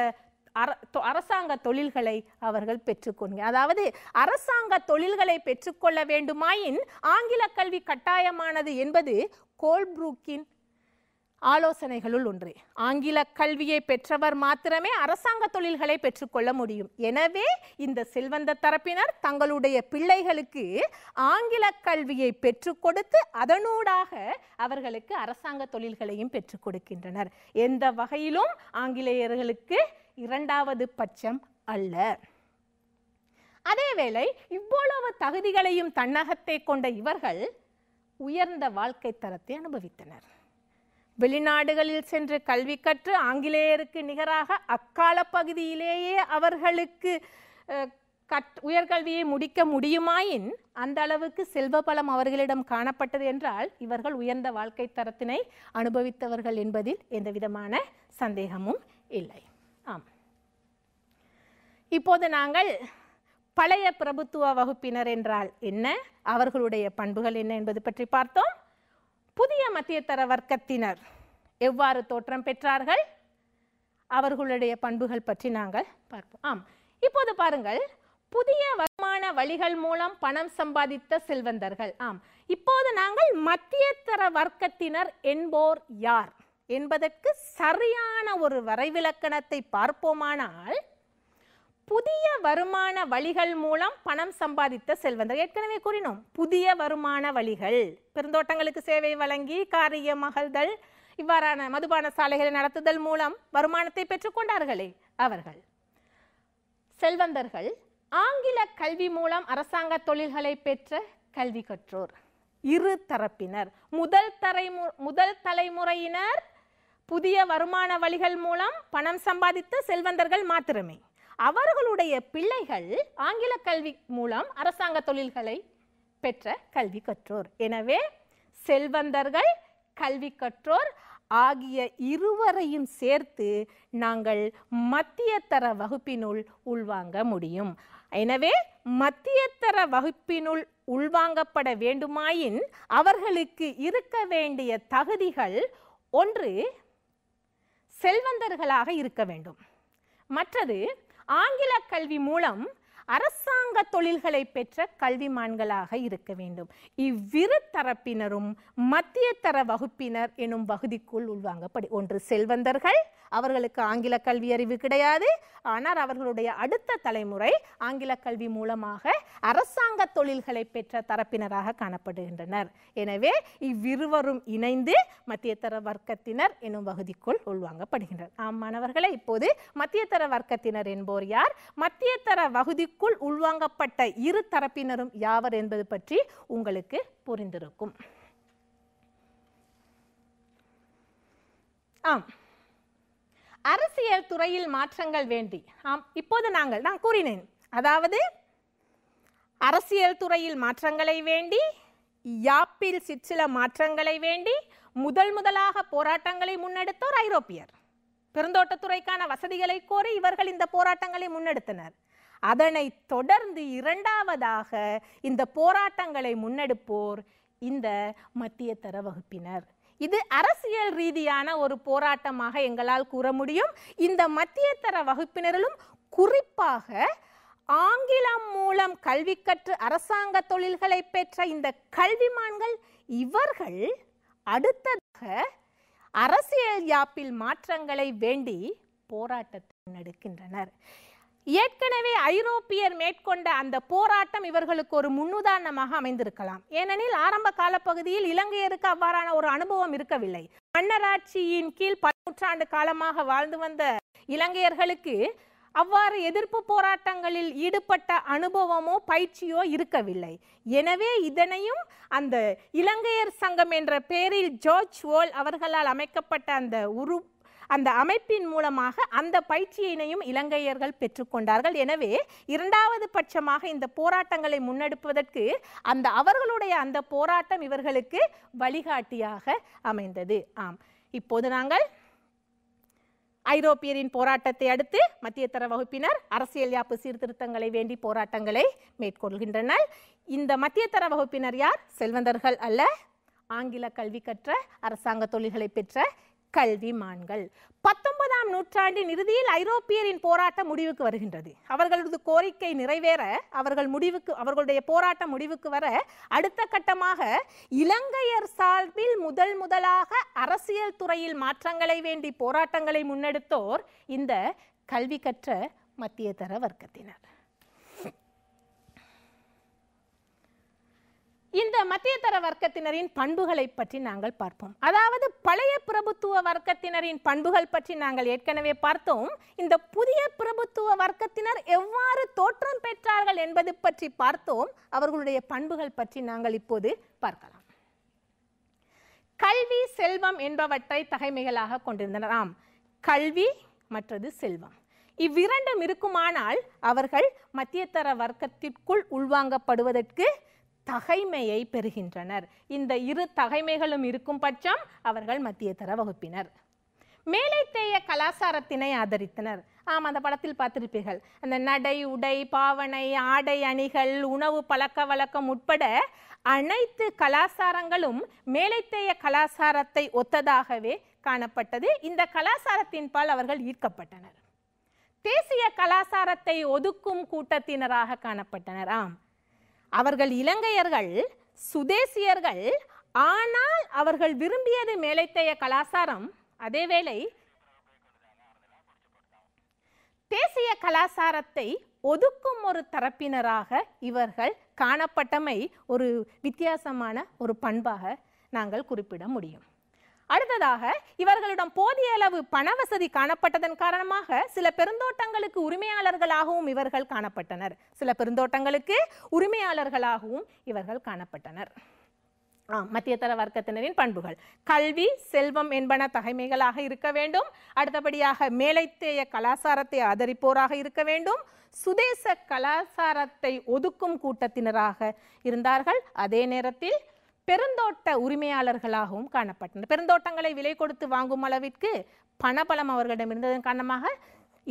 அரசாங்க தொழில்களை அவர்கள் பெற்றுக்கொள்க அதாவது அரசாங்க தொழில்களை பெற்றுக்கொள்ள வேண்டுமாயின் ஆங்கில கல்வி கட்டாயமானது என்பது கோல்ப்ரூக்கின் ஆலோசனைகளுள் ஒன்று ஆங்கில கல்வியை பெற்றவர் மாத்திரமே அரசாங்க தொழில்களை பெற்றுக்கொள்ள முடியும் எனவே இந்த செல்வந்த தரப்பினர் தங்களுடைய பிள்ளைகளுக்கு ஆங்கில கல்வியை பெற்றுக் கொடுத்து அதனூடாக அவர்களுக்கு அரசாங்க தொழில்களையும் பெற்றுக் கொடுக்கின்றனர் எந்த வகையிலும் ஆங்கிலேயர்களுக்கு இரண்டாவது பட்சம் அல்ல அதேவேளை இவ்வளவு தகுதிகளையும் தன்னகத்தை கொண்ட இவர்கள் உயர்ந்த வாழ்க்கை தரத்தை அனுபவித்தனர் வெளிநாடுகளில் சென்று கல்வி கற்று ஆங்கிலேயருக்கு நிகராக அக்கால பகுதியிலேயே அவர்களுக்கு கற் உயர்கல்வியை முடிக்க முடியுமாயின் அந்த அளவுக்கு செல்வ பலம் அவர்களிடம் காணப்பட்டது என்றால் இவர்கள் உயர்ந்த வாழ்க்கை தரத்தினை அனுபவித்தவர்கள் என்பதில் எந்த விதமான சந்தேகமும் இல்லை ஆம் இப்போது நாங்கள் பழைய பிரபுத்துவ வகுப்பினர் என்றால் என்ன அவர்களுடைய பண்புகள் என்ன என்பது பற்றி பார்த்தோம் புதிய மத்தியத்தர வர்க்கத்தினர் எவ்வாறு தோற்றம் பெற்றார்கள் அவர்களுடைய பண்புகள் பற்றி நாங்கள் பார்ப்போம் ஆம் இப்போது பாருங்கள் புதிய வருமான வழிகள் மூலம் பணம் சம்பாதித்த செல்வந்தர்கள் ஆம் இப்போது நாங்கள் மத்தியத்தர வர்க்கத்தினர் என்போர் யார் என்பதற்கு சரியான ஒரு வரைவிலக்கணத்தை பார்ப்போமானால் புதிய வருமான வழிகள் மூலம் பணம் சம்பாதித்த செல்வந்தர் ஏற்கனவே கூறினோம் புதிய வருமான வழிகள் பெருந்தோட்டங்களுக்கு சேவை வழங்கி காரிய மகள்தல் இவ்வாறான மதுபான சாலைகளை நடத்துதல் மூலம் வருமானத்தை பெற்றுக்கொண்டார்களே அவர்கள் செல்வந்தர்கள் ஆங்கில கல்வி மூலம் அரசாங்க தொழில்களை பெற்ற கல்வி கற்றோர் இரு தரப்பினர் முதல் தரை முதல் தலைமுறையினர் புதிய வருமான வழிகள் மூலம் பணம் சம்பாதித்த செல்வந்தர்கள் மாத்திரமே அவர்களுடைய பிள்ளைகள் ஆங்கில கல்வி மூலம் அரசாங்க தொழில்களை பெற்ற கல்வி கற்றோர் எனவே செல்வந்தர்கள் கல்வி கற்றோர் ஆகிய இருவரையும் சேர்த்து நாங்கள் மத்தியத்தர வகுப்பினுள் உள்வாங்க முடியும் எனவே மத்தியத்தர வகுப்பினுள் உள்வாங்கப்பட வேண்டுமாயின் அவர்களுக்கு இருக்க வேண்டிய தகுதிகள் ஒன்று செல்வந்தர்களாக இருக்க வேண்டும் மற்றது ஆங்கில கல்வி மூலம் அரசாங்க தொழில்களை பெற்ற கல்விமான்களாக இருக்க வேண்டும் இவ்விரு தரப்பினரும் மத்திய தர வகுப்பினர் எனும் பகுதிக்குள் உள்வாங்கப்படு ஒன்று செல்வந்தர்கள் அவர்களுக்கு ஆங்கில கல்வி அறிவு கிடையாது ஆனால் அவர்களுடைய அடுத்த தலைமுறை ஆங்கில கல்வி மூலமாக அரசாங்க தொழில்களை பெற்ற தரப்பினராக காணப்படுகின்றனர் எனவே இவ்விருவரும் இணைந்து மத்தியதர வர்க்கத்தினர் எனும் வகுதிக்குள் உள்வாங்கப்படுகின்றனர் ஆம் மாணவர்களை இப்போது மத்தியதர வர்க்கத்தினர் என்போர் யார் மத்தியதர வகுதி இதற்குள் உள்வாங்கப்பட்ட இரு தரப்பினரும் யாவர் என்பது பற்றி உங்களுக்கு புரிந்திருக்கும் ஆம் அரசியல் துறையில் மாற்றங்கள் வேண்டி ஆம் இப்போது நாங்கள் நான் கூறினேன் அதாவது அரசியல் துறையில் மாற்றங்களை வேண்டி யாப்பில் சிற்சில மாற்றங்களை வேண்டி முதல் முதலாக போராட்டங்களை முன்னெடுத்தோர் ஐரோப்பியர் பெருந்தோட்டத்துறைக்கான வசதிகளை கோரி இவர்கள் இந்த போராட்டங்களை முன்னெடுத்தனர் அதனை தொடர்ந்து இரண்டாவதாக இந்த போராட்டங்களை முன்னெடுப்போர் இந்த மத்திய தர வகுப்பினர் இது அரசியல் ரீதியான ஒரு போராட்டமாக எங்களால் கூற முடியும் இந்த தர வகுப்பினரிலும் குறிப்பாக ஆங்கிலம் மூலம் கல்வி கற்று அரசாங்க தொழில்களை பெற்ற இந்த கல்விமான்கள் இவர்கள் அடுத்ததாக அரசியல் யாப்பில் மாற்றங்களை வேண்டி போராட்டத்தை முன்னெடுக்கின்றனர் ஏற்கனவே ஐரோப்பியர் மேற்கொண்ட அந்த போராட்டம் இவர்களுக்கு ஒரு முன்னுதாரணமாக அமைந்திருக்கலாம் ஏனெனில் ஆரம்ப காலப்பகுதியில் இலங்கையருக்கு அவ்வாறான ஒரு அனுபவம் இருக்கவில்லை மன்னராட்சியின் கீழ் பல நூற்றாண்டு காலமாக வாழ்ந்து வந்த இலங்கையர்களுக்கு அவ்வாறு எதிர்ப்பு போராட்டங்களில் ஈடுபட்ட அனுபவமோ பயிற்சியோ இருக்கவில்லை எனவே இதனையும் அந்த இலங்கையர் சங்கம் என்ற பெயரில் ஜோர்ஜ் வோல் அவர்களால் அமைக்கப்பட்ட அந்த உரு அந்த அமைப்பின் மூலமாக அந்த பயிற்சியினையும் இலங்கையர்கள் பெற்றுக்கொண்டார்கள் எனவே இரண்டாவது பட்சமாக இந்த போராட்டங்களை முன்னெடுப்பதற்கு அந்த அவர்களுடைய அந்த போராட்டம் இவர்களுக்கு வழிகாட்டியாக அமைந்தது ஆம் இப்போது நாங்கள் ஐரோப்பியரின் போராட்டத்தை அடுத்து மத்தியதர வகுப்பினர் அரசியல் யாப்பு சீர்திருத்தங்களை வேண்டி போராட்டங்களை மேற்கொள்கின்றனர் இந்த மத்தியதர வகுப்பினர் யார் செல்வந்தர்கள் அல்ல ஆங்கில கல்வி கற்ற அரசாங்க தொழில்களை பெற்ற கல்வி மான்கள் பத்தொன்பதாம் நூற்றாண்டின் இறுதியில் ஐரோப்பியரின் போராட்டம் முடிவுக்கு வருகின்றது அவர்களது கோரிக்கை நிறைவேற அவர்கள் முடிவுக்கு அவர்களுடைய போராட்டம் முடிவுக்கு வர அடுத்த கட்டமாக இலங்கையர் சார்பில் முதல் முதலாக அரசியல் துறையில் மாற்றங்களை வேண்டி போராட்டங்களை முன்னெடுத்தோர் இந்த கல்வி கற்ற மத்தியதர வர்க்கத்தினர் இந்த மத்தியதர வர்க்கத்தினரின் பண்புகளை பற்றி நாங்கள் பார்ப்போம் அதாவது பழைய பிரபுத்துவ வர்க்கத்தினரின் பண்புகள் பற்றி நாங்கள் ஏற்கனவே பார்த்தோம் இந்த புதிய பிரபுத்துவ வர்க்கத்தினர் எவ்வாறு தோற்றம் பெற்றார்கள் என்பது பற்றி பார்த்தோம் அவர்களுடைய பண்புகள் பற்றி நாங்கள் இப்போது பார்க்கலாம் கல்வி செல்வம் என்பவற்றை தகைமைகளாக கொண்டிருந்தனர் ஆம் கல்வி மற்றது செல்வம் இவ்விரண்டும் இருக்குமானால் அவர்கள் மத்தியதர வர்க்கத்திற்குள் உள்வாங்கப்படுவதற்கு தகைமையை பெறுகின்றனர் இந்த இரு தகைமைகளும் இருக்கும் பட்சம் அவர்கள் மத்தியதர வகுப்பினர் மேலைத்தேய கலாச்சாரத்தினை ஆதரித்தனர் ஆம் அந்த படத்தில் பார்த்திருப்பீர்கள் அந்த நடை உடை பாவனை ஆடை அணிகள் உணவு பழக்க வழக்கம் உட்பட அனைத்து கலாசாரங்களும் மேலைத்தேய கலாசாரத்தை ஒத்ததாகவே காணப்பட்டது இந்த கலாசாரத்தின் பால் அவர்கள் ஈர்க்கப்பட்டனர் தேசிய கலாசாரத்தை ஒதுக்கும் கூட்டத்தினராக காணப்பட்டனர் ஆம் அவர்கள் இலங்கையர்கள் சுதேசியர்கள் ஆனால் அவர்கள் விரும்பியது மேலைத்தைய கலாசாரம் அதேவேளை தேசிய கலாசாரத்தை ஒதுக்கும் ஒரு தரப்பினராக இவர்கள் காணப்பட்டமை ஒரு வித்தியாசமான ஒரு பண்பாக நாங்கள் குறிப்பிட முடியும் அடுத்ததாக இவர்களிடம் போதிய அளவு பண வசதி காணப்பட்டதன் காரணமாக சில பெருந்தோட்டங்களுக்கு உரிமையாளர்களாகவும் இவர்கள் காணப்பட்டனர் சில பெருந்தோட்டங்களுக்கு உரிமையாளர்களாகவும் இவர்கள் காணப்பட்டனர் மத்தியதர வர்க்கத்தினரின் பண்புகள் கல்வி செல்வம் என்பன தகைமைகளாக இருக்க வேண்டும் அடுத்தபடியாக மேலைத்தேய கலாசாரத்தை ஆதரிப்போராக இருக்க வேண்டும் சுதேச கலாச்சாரத்தை ஒதுக்கும் கூட்டத்தினராக இருந்தார்கள் அதே நேரத்தில் பெருந்தோட்ட உரிமையாளர்களாகவும் காணப்பட்டனர் பெருந்தோட்டங்களை விலை கொடுத்து வாங்கும் அளவிற்கு பணபலம் அவர்களிடம் இருந்ததன் காரணமாக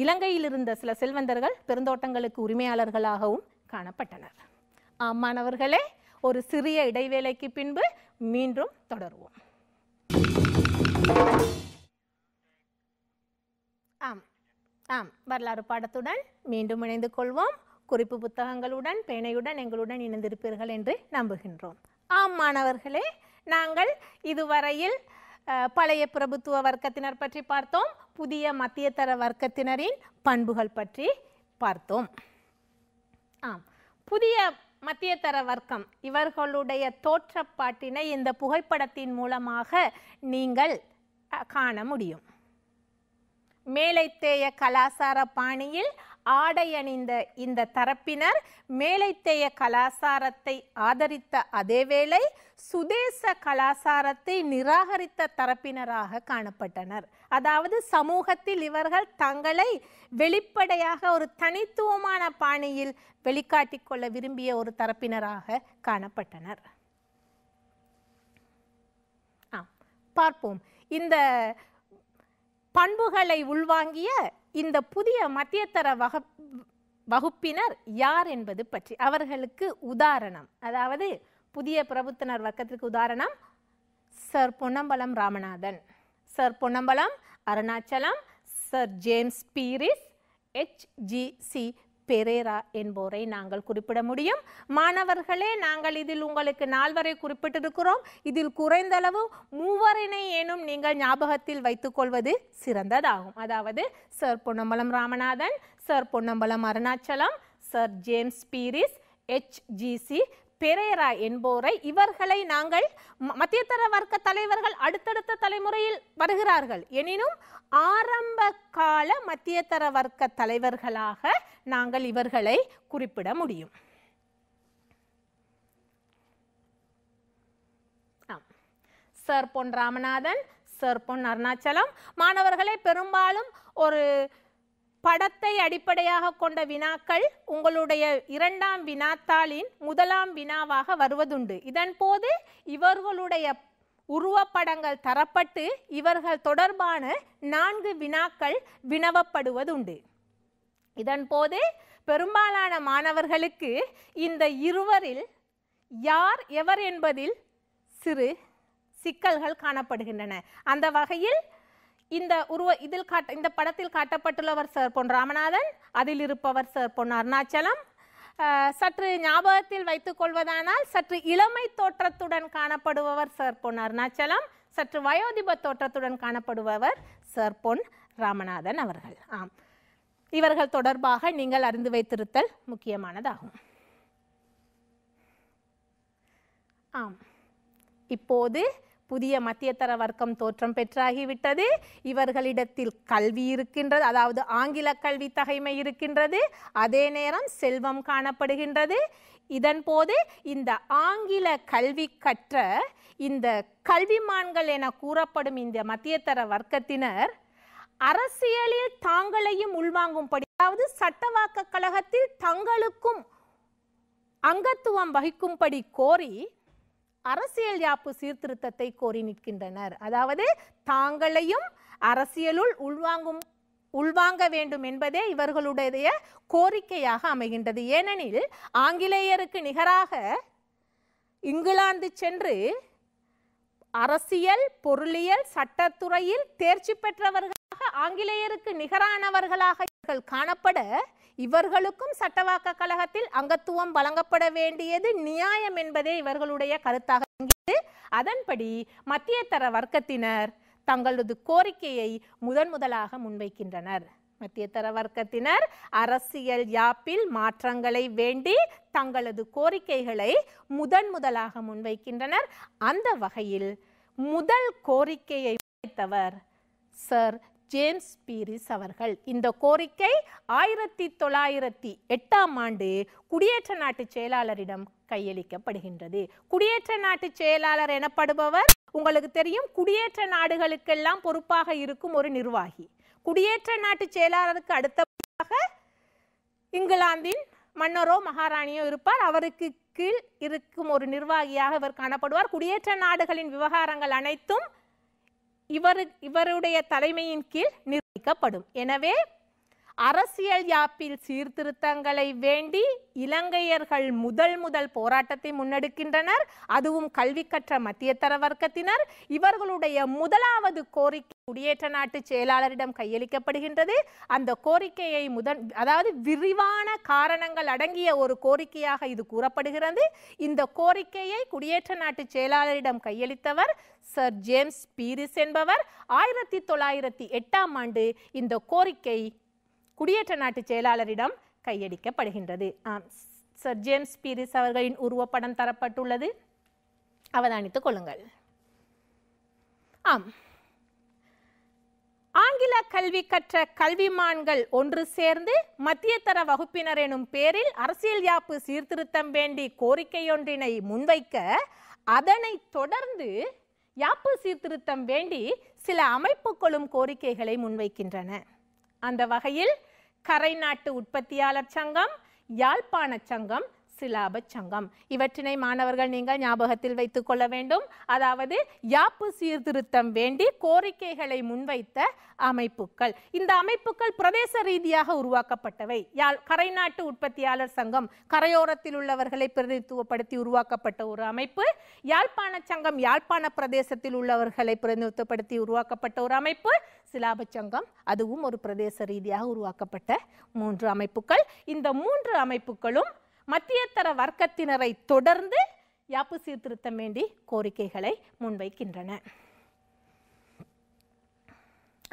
இலங்கையில் இருந்த சில செல்வந்தர்கள் பெருந்தோட்டங்களுக்கு உரிமையாளர்களாகவும் காணப்பட்டனர் ஆமானவர்களே ஒரு சிறிய இடைவேளைக்கு பின்பு மீண்டும் தொடருவோம் ஆம் ஆம் வரலாறு பாடத்துடன் மீண்டும் இணைந்து கொள்வோம் குறிப்பு புத்தகங்களுடன் பேனையுடன் எங்களுடன் இணைந்திருப்பீர்கள் என்று நம்புகின்றோம் ஆம் மாணவர்களே நாங்கள் இதுவரையில் பழைய பிரபுத்துவ வர்க்கத்தினர் பற்றி பார்த்தோம் புதிய மத்தியதர வர்க்கத்தினரின் பண்புகள் பற்றி பார்த்தோம் ஆம் புதிய மத்தியதர வர்க்கம் இவர்களுடைய தோற்றப்பாட்டினை இந்த புகைப்படத்தின் மூலமாக நீங்கள் காண முடியும் மேலைத்தேய கலாசார பாணியில் ஆடை அணிந்த இந்த தரப்பினர் மேலைத்தேய கலாசாரத்தை ஆதரித்த அதேவேளை சுதேச கலாசாரத்தை நிராகரித்த தரப்பினராக காணப்பட்டனர் அதாவது சமூகத்தில் இவர்கள் தங்களை வெளிப்படையாக ஒரு தனித்துவமான பாணியில் வெளிக்காட்டிக்கொள்ள விரும்பிய ஒரு தரப்பினராக காணப்பட்டனர் பார்ப்போம் இந்த பண்புகளை உள்வாங்கிய இந்த புதிய மத்தியத்தர வக வகுப்பினர் யார் என்பது பற்றி அவர்களுக்கு உதாரணம் அதாவது புதிய பிரபுத்தனர் வர்க்கத்திற்கு உதாரணம் Sir Ponnambalam Ramanathan Sir Ponnambalam Arunachalam Sir James Peiris H G C Perera என்போரை நாங்கள் குறிப்பிட முடியும் மாணவர்களே நாங்கள் இதில் உங்களுக்கு நால்வரை குறிப்பிட்டிருக்கிறோம் இதில் குறைந்தளவு மூவரினை ஏனும் நீங்கள் ஞாபகத்தில் வைத்துக்கொள்வது சிறந்ததாகும் அதாவது Sir Ponnambalam Ramanathan Sir Ponnambalam Arunachalam Sir James Peiris H C Perera என்போரை இவர்களை நாங்கள் மத்தியதர வர்க்க தலைவர்கள் அடுத்தடுத்த தலைமுறையில் வருகிறார்கள் எனினும் ஆரம்ப கால மத்தியதர வர்க்க தலைவர்களாக நாங்கள் இவர்களை குறிப்பிட முடியும் சர் பொன் ராமநாதன் சர் பொன் அருணாச்சலம் மாணவர்களை பெரும்பாலும் ஒரு படத்தை அடிப்படையாக கொண்ட வினாக்கள் உங்களுடைய இரண்டாம் வினாத்தாளின் முதலாம் வினாவாக வருவதுண்டு இதன் போது இவர்களுடைய உருவப்படங்கள் தரப்பட்டு இவர்கள் தொடர்பான நான்கு வினாக்கள் வினவப்படுவதுண்டு இதன் போது பெரும்பாலான மாணவர்களுக்கு இந்த இருவரில் யார் எவர் என்பதில் சிறு சிக்கல்கள் காணப்படுகின்றன அந்த வகையில் இந்த உருவ இதில் காட்ட இந்த படத்தில் காட்டப்பட்டுள்ளவர் சார் பொன் ராமநாதன் அதில் இருப்பவர் சார் பொன் அருணாச்சலம் சற்று ஞாபகத்தில் வைத்துக் கொள்வதானால் சற்று இளமை தோற்றத்துடன் காணப்படுபவர் சார் பொன் அருணாச்சலம் சற்று வயோதிப தோற்றத்துடன் காணப்படுபவர் சார் பொன் ராமநாதன் அவர்கள் ஆம் இவர்கள் தொடர்பாக நீங்கள் அறிந்து வைத்திருத்தல் முக்கியமானதாகும் ஆம் இப்போது புதிய மத்தியதர வர்க்கம் தோற்றம் பெற்றாகிவிட்டது இவர்களிடத்தில் கல்வி இருக்கின்றது அதாவது ஆங்கில கல்வி தகைமை இருக்கின்றது அதே நேரம் செல்வம் காணப்படுகின்றது இதன் போது இந்த ஆங்கில கல்வி கற்ற இந்த கல்விமான்கள் என கூறப்படும் இந்த மத்தியதர வர்க்கத்தினர் அரசியலில் தாங்களையும் உள்வாங்கும்படி அதாவது சட்டவாக்க கழகத்தில் தங்களுக்கும் அங்கத்துவம் வகிக்கும்படி கோரி அரசியல் யாப்பு சீர்திருத்தத்தை கோரி நிற்கின்றனர் அதாவது தாங்களையும் அரசியலுள் உள்வாங்கும் உள்வாங்க வேண்டும் என்பதே இவர்களுடைய கோரிக்கையாக அமைகின்றது ஏனெனில் ஆங்கிலேயருக்கு நிகராக இங்கிலாந்து சென்று அரசியல் பொருளியல் சட்டத்துறையில் தேர்ச்சி பெற்றவர்களாக ஆங்கிலேயருக்கு நிகரானவர்களாக இவர்கள் காணப்பட இவர்களுக்கும் சட்டவாக்க கழகத்தில் அங்கத்துவம் வழங்கப்பட வேண்டியது நியாயம் என்பதே இவர்களுடைய கருத்தாக அதன்படி மத்திய தர வர்க்கத்தினர் தங்களது கோரிக்கையை முதன் முதலாக முன்வைக்கின்றனர் மத்தியதர வர்க்கத்தினர் அரசியல் யாப்பில் மாற்றங்களை வேண்டி தங்களது கோரிக்கைகளை முதன் முதலாக முன்வைக்கின்றனர் அந்த வகையில் முதல் கோரிக்கையை வைத்தவர் சர் ஜேம்ஸ் பீரிஸ் அவர்கள் இந்த கோரிக்கை ஆயிரத்தி தொள்ளாயிரத்தி எட்டாம் ஆண்டு குடியேற்ற நாட்டு செயலாளரிடம் கையளிக்கப்படுகின்றது குடியேற்ற நாட்டு செயலாளர் எனப்படுபவர் உங்களுக்கு தெரியும் குடியேற்ற நாடுகளுக்கெல்லாம் பொறுப்பாக இருக்கும் ஒரு நிர்வாகி குடியேற்ற நாட்டு செயலாளருக்கு அடுத்தபடியாக இங்கிலாந்தின் மன்னரோ மகாராணியோ இருப்பார் அவருக்கு கீழ் இருக்கும் ஒரு நிர்வாகியாக இவர் காணப்படுவார் குடியேற்ற நாடுகளின் விவகாரங்கள் அனைத்தும் இவரு இவருடைய தலைமையின் கீழ் நிர்ணயிக்கப்படும் எனவே அரசியல் யாப்பில் சீர்திருத்தங்களை வேண்டி இலங்கையர்கள் முதல் முதல் போராட்டத்தை முன்னெடுக்கின்றனர் அதுவும் கல்வி கற்ற மத்தியத்தர வர்க்கத்தினர் இவர்களுடைய முதலாவது கோரிக்கை குடியேற்ற நாட்டு செயலாளரிடம் கையளிக்கப்படுகின்றது அந்த கோரிக்கையை முதன் அதாவது விரிவான காரணங்கள் அடங்கிய ஒரு கோரிக்கையாக இது கூறப்படுகிறது இந்த கோரிக்கையை குடியேற்ற நாட்டு செயலாளரிடம் கையளித்தவர் சர் ஜேம்ஸ் பீரிஸ் என்பவர் ஆயிரத்தி தொள்ளாயிரத்தி எட்டாம் ஆண்டு இந்த கோரிக்கை குடியேற்ற நாட்டு செயலாளரிடம் கையளிக்கப்படுகின்றது சர் ஜேம்ஸ் பீரிஸ் அவர்களின் உருவப்படம் தரப்பட்டுள்ளது அவதானித்துக் கொள்ளுங்கள் ஆம் ஆங்கில கல்வி கற்ற கல்விமான்கள் ஒன்று சேர்ந்து மத்தியதர வகுப்பினர் எனும் பேரில் அரசியல் யாப்பு சீர்திருத்தம் வேண்டி கோரிக்கையொன்றினை முன்வைக்க அதனை தொடர்ந்து யாப்பு சீர்திருத்தம் வேண்டி சில அமைப்புகளும் கோரிக்கைகளை முன்வைக்கின்றன அந்த வகையில் கரை நாட்டு உற்பத்தியாளர் சங்கம் யாழ்ப்பாண சங்கம் சிலாப சங்கம் இவற்றினை மாணவர்கள் நீங்கள் ஞாபகத்தில் வைத்துக் கொள்ள வேண்டும் அதாவது யாப்பு சீர்திருத்தம் வேண்டி கோரிக்கைகளை முன்வைத்த அமைப்புகள் இந்த அமைப்புகள் பிரதேச ரீதியாக உருவாக்கப்பட்டவை யாழ் நாட்டு உற்பத்தியாளர் சங்கம் கரையோரத்தில் உள்ளவர்களை பிரதிநிதித்துவப்படுத்தி உருவாக்கப்பட்ட ஒரு அமைப்பு யாழ்ப்பாண சங்கம் யாழ்ப்பாண பிரதேசத்தில் உள்ளவர்களை பிரதிநிதித்துவப்படுத்தி உருவாக்கப்பட்ட ஒரு அமைப்பு சிலாப சங்கம் அதுவும் ஒரு பிரதேச ரீதியாக உருவாக்கப்பட்ட மூன்று அமைப்புகள் இந்த மூன்று அமைப்புகளும் மத்தியத்தர வர்க்கத்தினரை தொடர்ந்து யாப்பு சீர்திருத்தம் வேண்டி கோரிக்கைகளை முன்வைக்கின்றன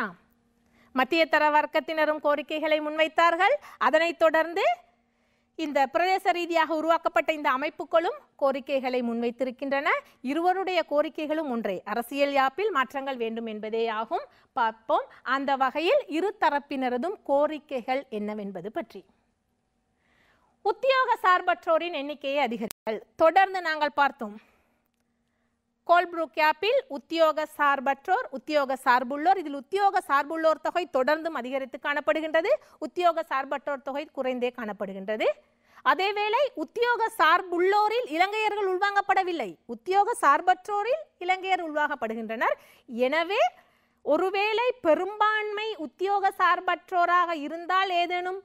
ஆம் மத்தியத்தர வர்க்கத்தினரும் கோரிக்கைகளை முன்வைத்தார்கள் அதனைத் தொடர்ந்து இந்த பிரதேச ரீதியாக உருவாக்கப்பட்ட இந்த அமைப்புகளும் கோரிக்கைகளை முன்வைத்திருக்கின்றன இருவருடைய கோரிக்கைகளும் ஒன்றே அரசியல் யாப்பில் மாற்றங்கள் வேண்டும் என்பதே ஆகும் பார்ப்போம் அந்த வகையில் இரு தரப்பினரதும் கோரிக்கைகள் என்னவென்பது பற்றி உத்தியோக சார்பற்றோரின் எண்ணிக்கையை அதிகரித்தல் தொடர்ந்து நாங்கள் பார்த்தோம் கோல்ப்ரூ கேப்பில் உத்தியோக சார்பற்றோர் உத்தியோக சார்புள்ளோர் இதில் உத்தியோக சார்புள்ளோர் தொகை தொடர்ந்தும் அதிகரித்து காணப்படுகின்றது உத்தியோக சார்பற்றோர் தொகை குறைந்தே காணப்படுகின்றது அதேவேளை உத்தியோக சார்புள்ளோரில் இலங்கையர்கள் உள்வாங்கப்படவில்லை உத்தியோக சார்பற்றோரில் இலங்கையர் உள்வாங்கப்படுகின்றனர் எனவே ஒருவேளை பெரும்பான்மை உத்தியோக சார்பற்றோராக இருந்தால் ஏதேனும்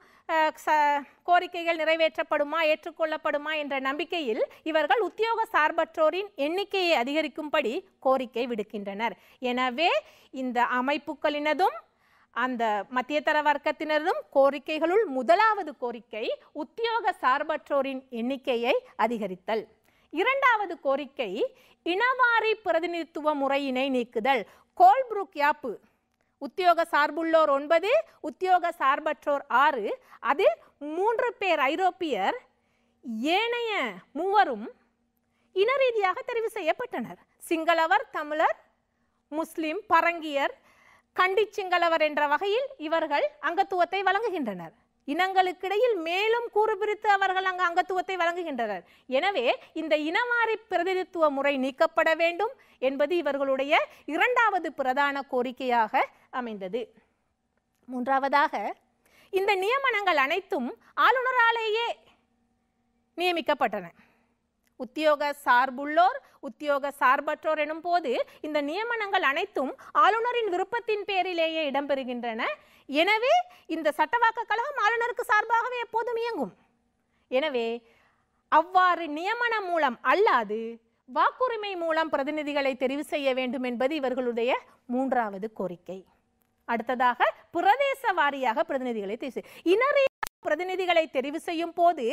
கோரிக்கைகள் நிறைவேற்றப்படுமா ஏற்றுக்கொள்ளப்படுமா என்ற நம்பிக்கையில் இவர்கள் உத்தியோக சார்பற்றோரின் எண்ணிக்கையை அதிகரிக்கும்படி கோரிக்கை விடுக்கின்றனர் எனவே இந்த அமைப்புகளினதும் அந்த மத்தியதர வர்க்கத்தினரும் கோரிக்கைகளுள் முதலாவது கோரிக்கை உத்தியோக சார்பற்றோரின் எண்ணிக்கையை அதிகரித்தல் இரண்டாவது கோரிக்கை இனவாரி பிரதிநிதித்துவ முறையினை நீக்குதல் கோல்புருக் யாப்பு உத்தியோக சார்புள்ளோர் ஒன்பது உத்தியோக சார்பற்றோர் ஆறு அது மூன்று பேர் ஐரோப்பியர் ஏனைய மூவரும் இனரீதியாக தெரிவு செய்யப்பட்டனர் சிங்களவர் தமிழர் முஸ்லிம் பரங்கியர் கண்டி சிங்களவர் என்ற வகையில் இவர்கள் அங்கத்துவத்தை வழங்குகின்றனர் இனங்களுக்கிடையில் மேலும் கூறுபிரித்து அவர்கள் அங்கு அங்கத்துவத்தை வழங்குகின்றனர் எனவே இந்த இனமாறி பிரதிநிதித்துவ முறை நீக்கப்பட வேண்டும் என்பது இவர்களுடைய இரண்டாவது பிரதான கோரிக்கையாக அமைந்தது மூன்றாவதாக இந்த நியமனங்கள் அனைத்தும் ஆளுநராலேயே நியமிக்கப்பட்டன உத்தியோக சார்புள்ளோர் உத்தியோக சார்பற்றோர் எனும் போது இந்த நியமனங்கள் அனைத்தும் ஆளுநரின் விருப்பத்தின் பேரிலேயே இடம்பெறுகின்றன எனவே இந்த சட்டவாக்க கழகம் ஆளுநருக்கு சார்பாகவே எப்போதும் இயங்கும் எனவே அவ்வாறு நியமனம் மூலம் அல்லாது வாக்குரிமை மூலம் பிரதிநிதிகளை தெரிவு செய்ய வேண்டும் என்பது இவர்களுடைய மூன்றாவது கோரிக்கை அடுத்ததாக பிரதேச வாரியாக பிரதிநிதிகளை தெரிவு இனரீ பிரதிநிதிகளை தெரிவு செய்யும் போது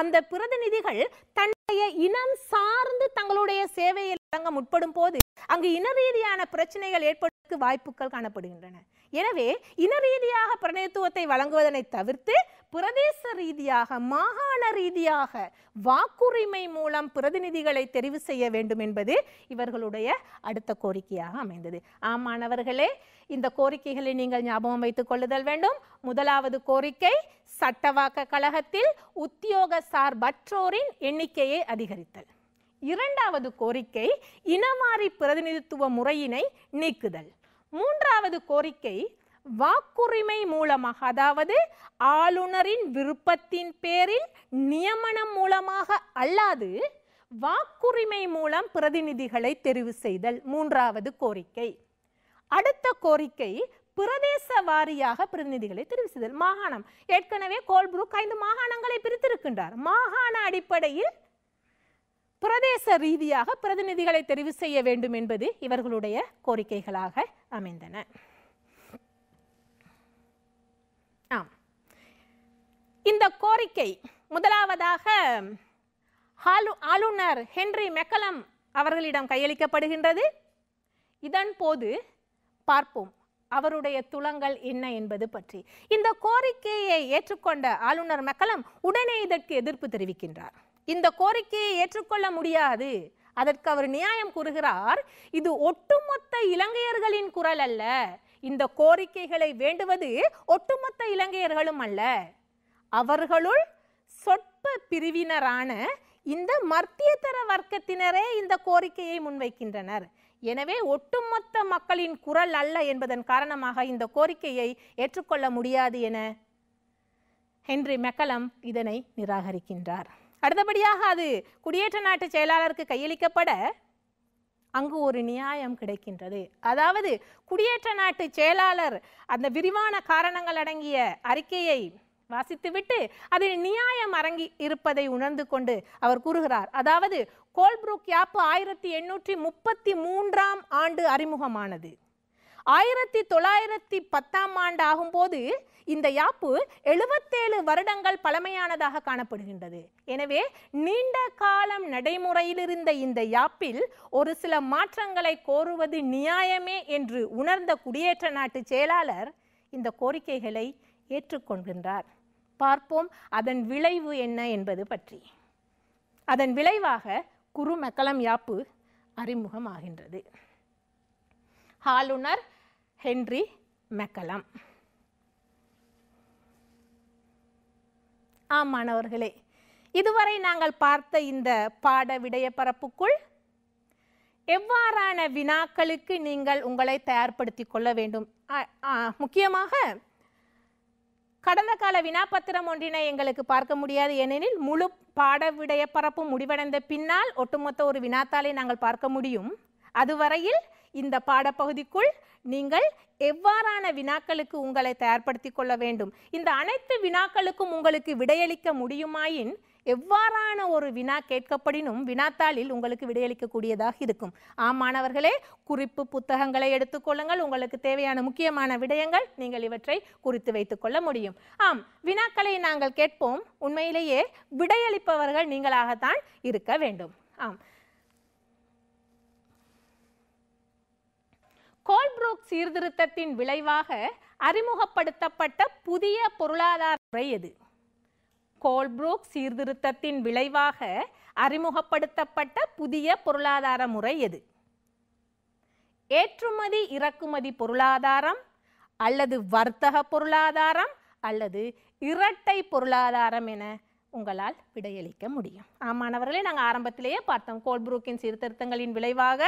அந்த பிரதிநிதிகள் தன்னுடைய இனம் சார்ந்து தங்களுடைய சேவையில் முற்படும் போது அங்கு இன ரீதியான பிரச்சனைகள் ஏற்படுவதற்கு வாய்ப்புகள் காணப்படுகின்றன எனவே இன ரீதியாக பிரதிநிதித்துவத்தை வழங்குவதனை தவிர்த்து பிரதேச ரீதியாக மாகாண ரீதியாக வாக்குரிமை மூலம் பிரதிநிதிகளை தெரிவு செய்ய வேண்டும் என்பது இவர்களுடைய அடுத்த கோரிக்கையாக அமைந்தது ஆம் மாணவர்களே இந்த கோரிக்கைகளை நீங்கள் ஞாபகம் வைத்துக் கொள்ளுதல் வேண்டும் முதலாவது கோரிக்கை சட்டவாக்க கழகத்தில் உத்தியோக சார்பற்றோரின் எண்ணிக்கையை அதிகரித்தல் இரண்டாவது கோரிக்கை இனமாறி பிரதிநிதித்துவ முறையினை நீக்குதல் மூன்றாவது கோரிக்கை வாக்குரிமை மூலமாக அதாவது ஆளுநரின் விருப்பத்தின் பேரில் நியமனம் மூலமாக அல்லாது வாக்குரிமை மூலம் பிரதிநிதிகளை தெரிவு செய்தல் மூன்றாவது கோரிக்கை அடுத்த கோரிக்கை பிரதேச வாரியாக பிரதிநிதிகளை தெரிவு செய்தல் மாகாணம் ஏற்கனவே கோல்புரூக் ஐந்து மாகாணங்களை பிரித்திருக்கின்றார் மாகாண அடிப்படையில் பிரதேச ரீதியாக பிரதிநிதிகளை தெரிவு செய்ய வேண்டும் என்பது இவர்களுடைய கோரிக்கைகளாக அமைந்தன ஆம் இந்த கோரிக்கை முதலாவதாக ஆளுநர் ஹென்றி மெக்கலம் அவர்களிடம் கையளிக்கப்படுகின்றது இதன் போது பார்ப்போம் அவருடைய துளங்கள் என்ன என்பது பற்றி இந்த கோரிக்கையை ஏற்றுக்கொண்ட ஆளுநர் மெக்கலம் உடனே இதற்கு எதிர்ப்பு தெரிவிக்கின்றார் இந்த கோரிக்கையை ஏற்றுக்கொள்ள முடியாது அதற்கு அவர் நியாயம் கூறுகிறார் இது ஒட்டுமொத்த இலங்கையர்களின் குரல் அல்ல இந்த கோரிக்கைகளை வேண்டுவது ஒட்டுமொத்த இலங்கையர்களும் அல்ல அவர்களுள் சொற்ப பிரிவினரான இந்த மத்தியதர வர்க்கத்தினரே இந்த கோரிக்கையை முன்வைக்கின்றனர் எனவே ஒட்டுமொத்த மக்களின் குரல் அல்ல என்பதன் காரணமாக இந்த கோரிக்கையை ஏற்றுக்கொள்ள முடியாது என ஹென்றி மெக்கலம் இதனை நிராகரிக்கின்றார் அடுத்தபடியாக அது குடியேற்ற நாட்டு செயலாளருக்கு கையளிக்கப்பட அங்கு ஒரு நியாயம் கிடைக்கின்றது அதாவது குடியேற்ற நாட்டு செயலாளர் அந்த விரிவான காரணங்கள் அடங்கிய அறிக்கையை வாசித்துவிட்டு அதில் நியாயம் அரங்கி இருப்பதை உணர்ந்து கொண்டு அவர் கூறுகிறார் அதாவது கோல்புரூக் யாப்பு ஆயிரத்தி எண்ணூற்றி முப்பத்தி மூன்றாம் ஆண்டு அறிமுகமானது ஆயிரத்தி தொள்ளாயிரத்தி பத்தாம் ஆண்டு ஆகும்போது இந்த யாப்பு எழுபத்தேழு வருடங்கள் பழமையானதாக காணப்படுகின்றது எனவே நீண்ட காலம் நடைமுறையில் இருந்த இந்த யாப்பில் ஒரு சில மாற்றங்களை கோருவது நியாயமே என்று உணர்ந்த குடியேற்ற நாட்டு செயலாளர் இந்த கோரிக்கைகளை ஏற்றுக்கொள்கின்றார் பார்ப்போம் அதன் விளைவு என்ன என்பது பற்றி அதன் விளைவாக குருமக்களம் யாப்பு அறிமுகமாகின்றது ஆளுநர் ஹென்றி மெக்கலம் ஆம் மாணவர்களே இதுவரை நாங்கள் பார்த்த இந்த பாட விடயப்பரப்புக்குள் எவ்வாறான வினாக்களுக்கு நீங்கள் உங்களை தயார்படுத்தி கொள்ள வேண்டும் முக்கியமாக கடந்த கால வினாபத்திரம் ஒன்றினை எங்களுக்கு பார்க்க முடியாது ஏனெனில் முழு பாட விடயப்பரப்பு முடிவடைந்த பின்னால் ஒட்டுமொத்த ஒரு வினாத்தாளை நாங்கள் பார்க்க முடியும் அதுவரையில் இந்த பாடப்பகுதிக்குள் நீங்கள் எவ்வாறான வினாக்களுக்கு உங்களை தயார்படுத்தி கொள்ள வேண்டும் இந்த அனைத்து வினாக்களுக்கும் உங்களுக்கு விடையளிக்க முடியுமாயின் எவ்வாறான ஒரு வினா கேட்கப்படினும் வினாத்தாளில் உங்களுக்கு விடையளிக்கக்கூடியதாக இருக்கும் ஆம் மாணவர்களே குறிப்பு புத்தகங்களை எடுத்துக்கொள்ளுங்கள் உங்களுக்கு தேவையான முக்கியமான விடயங்கள் நீங்கள் இவற்றை குறித்து வைத்துக்கொள்ள முடியும் ஆம் வினாக்களை நாங்கள் கேட்போம் உண்மையிலேயே விடையளிப்பவர்கள் நீங்களாகத்தான் இருக்க வேண்டும் ஆம் கோல்ப்ரூக் சீர்திருத்தத்தின் விளைவாக அறிமுகப்படுத்தப்பட்ட புதிய பொருளாதார முறை எது கோல்ப்ரூக் சீர்திருத்தத்தின் விளைவாக அறிமுகப்படுத்தப்பட்ட புதிய பொருளாதார முறை எது ஏற்றுமதி இறக்குமதி பொருளாதாரம் அல்லது வர்த்தக பொருளாதாரம் அல்லது இரட்டை பொருளாதாரம் என உங்களால் விடையளிக்க முடியும் ஆமாணவர்களே நாங்கள் ஆரம்பத்திலேயே பார்த்தோம் கோல்ப்ரூக்கின் சீர்திருத்தங்களின் விளைவாக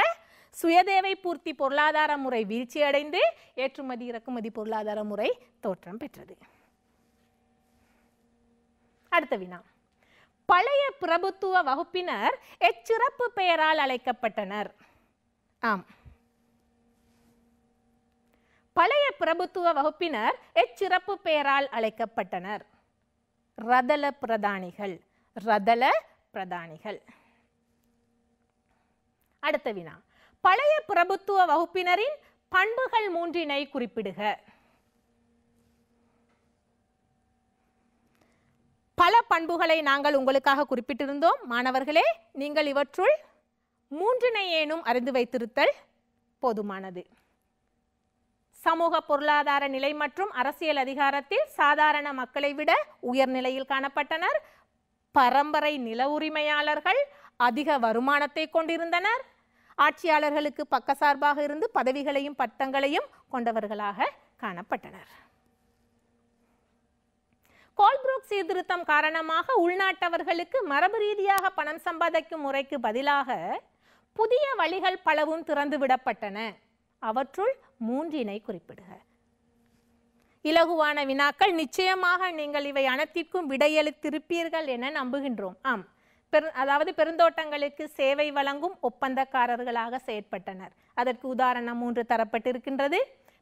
சுயதேவை பூர்த்தி பொருளாதார முறை வீழ்ச்சியடைந்து ஏற்றுமதி இறக்குமதி பொருளாதார முறை தோற்றம் பெற்றது அடுத்த வினா பழைய பிரபுத்துவ வகுப்பினர் எச்சிறப்பு பெயரால் அழைக்கப்பட்டனர் ஆம் பழைய பிரபுத்துவ வகுப்பினர் எச்சிறப்பு பெயரால் அழைக்கப்பட்டனர் ரதல பிரதானிகள் ரதல பிரதானிகள் அடுத்த வினா பழைய பிரபுத்துவ வகுப்பினரின் பண்புகள் மூன்றினை குறிப்பிடுக பல பண்புகளை நாங்கள் உங்களுக்காக குறிப்பிட்டிருந்தோம் மாணவர்களே நீங்கள் இவற்றுள் மூன்றினை ஏனும் அறிந்து வைத்திருத்தல் போதுமானது சமூக பொருளாதார நிலை மற்றும் அரசியல் அதிகாரத்தில் சாதாரண மக்களை விட உயர்நிலையில் காணப்பட்டனர் பரம்பரை நில உரிமையாளர்கள் அதிக வருமானத்தை கொண்டிருந்தனர் ஆட்சியாளர்களுக்கு பக்கசார்பாக இருந்து பதவிகளையும் பட்டங்களையும் கொண்டவர்களாக காணப்பட்டனர் கோல்ப்ரூக் சீர்திருத்தம் காரணமாக உள்நாட்டவர்களுக்கு மரபு ரீதியாக பணம் சம்பாதிக்கும் முறைக்கு பதிலாக புதிய வழிகள் பலவும் திறந்துவிடப்பட்டன அவற்றுள் மூன்றினை குறிப்பிடுக இலகுவான வினாக்கள் நிச்சயமாக நீங்கள் இவை அனைத்திற்கும் விடையளித்திருப்பீர்கள் என நம்புகின்றோம் ஆம் பெரு அதாவது பெருந்தோட்டங்களுக்கு சேவை வழங்கும் ஒப்பந்தக்காரர்களாக செயற்பட்டனர் அதற்கு உதாரணம் மூன்று தரப்பட்டிருக்கின்றது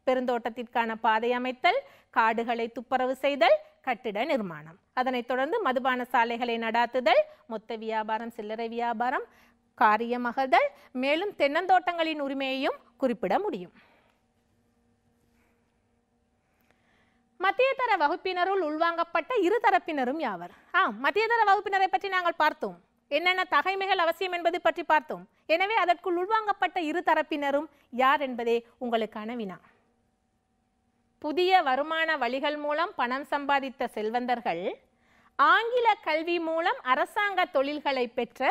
பெருந்தோட்டத்திற்கான பாதை அமைத்தல் காடுகளை துப்புரவு செய்தல் கட்டிட நிர்மாணம் அதனைத் தொடர்ந்து மதுபான சாலைகளை நடாத்துதல் மொத்த வியாபாரம் சில்லறை வியாபாரம் காரியமகதல் மேலும் தென்னந்தோட்டங்களின் உரிமையையும் குறிப்பிட முடியும் மத்தியதர வகுப்பினருள் உள்வாங்கப்பட்ட இரு தரப்பினரும் யாவர் ஆம் மத்தியதர வகுப்பினரை பற்றி நாங்கள் பார்த்தோம் என்னென்ன தகைமைகள் அவசியம் என்பது பற்றி பார்த்தோம் எனவே அதற்குள் உள்வாங்கப்பட்ட இரு தரப்பினரும் யார் என்பதே உங்களுக்கான வினா புதிய வருமான வழிகள் மூலம் பணம் சம்பாதித்த செல்வந்தர்கள் ஆங்கில கல்வி மூலம் அரசாங்க தொழில்களை பெற்ற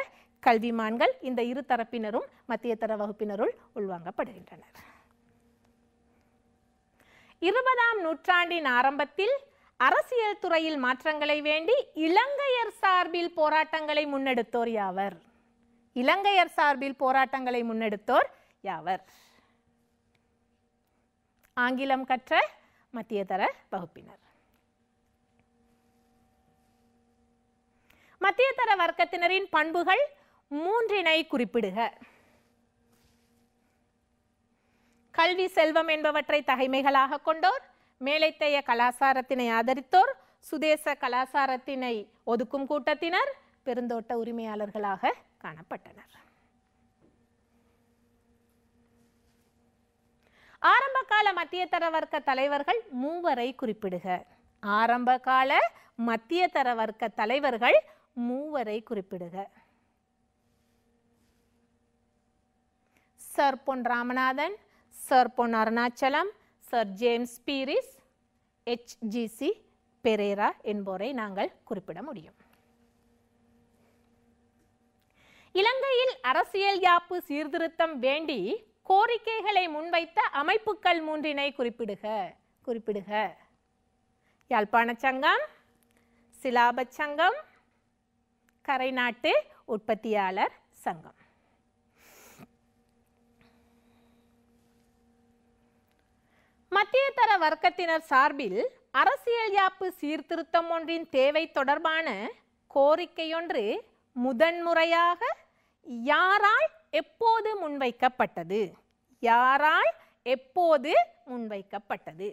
கல்விமான்கள் இந்த இரு தரப்பினரும் மத்தியதர வகுப்பினருள் உள்வாங்கப்படுகின்றனர் இருபதாம் நூற்றாண்டின் ஆரம்பத்தில் அரசியல் துறையில் மாற்றங்களை வேண்டி இலங்கையர் சார்பில் போராட்டங்களை முன்னெடுத்தோர் யாவர் இலங்கையர் சார்பில் போராட்டங்களை முன்னெடுத்தோர் யாவர் ஆங்கிலம் கற்ற மத்தியதர வகுப்பினர் மத்தியதர வர்க்கத்தினரின் பண்புகள் மூன்றினை குறிப்பிடுக கல்வி செல்வம் என்பவற்றை தகைமைகளாக கொண்டோர் மேலைத்தைய கலாசாரத்தினை ஆதரித்தோர் சுதேச கலாசாரத்தினை ஒதுக்கும் கூட்டத்தினர் பெருந்தோட்ட உரிமையாளர்களாக காணப்பட்டனர் ஆரம்ப கால மத்தியதர வர்க்க தலைவர்கள் மூவரை குறிப்பிடுக ஆரம்ப கால மத்தியதர வர்க்க தலைவர்கள் மூவரை குறிப்பிடுக Sir Pon Ramanathan Sir Pon Arunachalam Sir James Peiris HGC Perera என்போரை நாங்கள் குறிப்பிட முடியும் இலங்கையில் அரசியல் யாப்பு சீர்திருத்தம் வேண்டி கோரிக்கைகளை முன்வைத்த அமைப்புகள் மூன்றினை குறிப்பிடுக குறிப்பிடுக யாழ்ப்பாண சங்கம் சிலாபச் சங்கம் கரைநாட்டு உற்பத்தியாளர் சங்கம் மத்தியதர வர்க்கத்தினர் சார்பில் அரசியல் யாப்பு சீர்திருத்தம் ஒன்றின் தேவை தொடர்பான கோரிக்கையொன்று முதன்முறையாக யாரால் எப்போது முன்வைக்கப்பட்டது யாரால் எப்போது முன்வைக்கப்பட்டது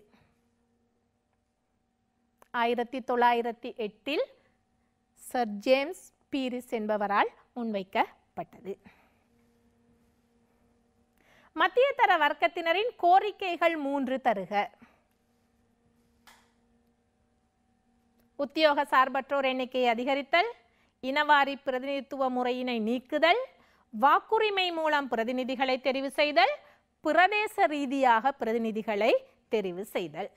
ஆயிரத்தி தொள்ளாயிரத்தி எட்டில் சர் ஜேம்ஸ் பீரிஸ் என்பவரால் முன்வைக்கப்பட்டது மத்திய தர வர்க்கத்தினரின் கோரிக்கைகள் மூன்று தருக உத்தியோக சார்பற்றோர் எண்ணிக்கையை அதிகரித்தல் இனவாரி பிரதிநிதித்துவ முறையினை நீக்குதல் வாக்குரிமை மூலம் பிரதிநிதிகளை தெரிவு செய்தல் பிரதேச ரீதியாக பிரதிநிதிகளை தெரிவு செய்தல்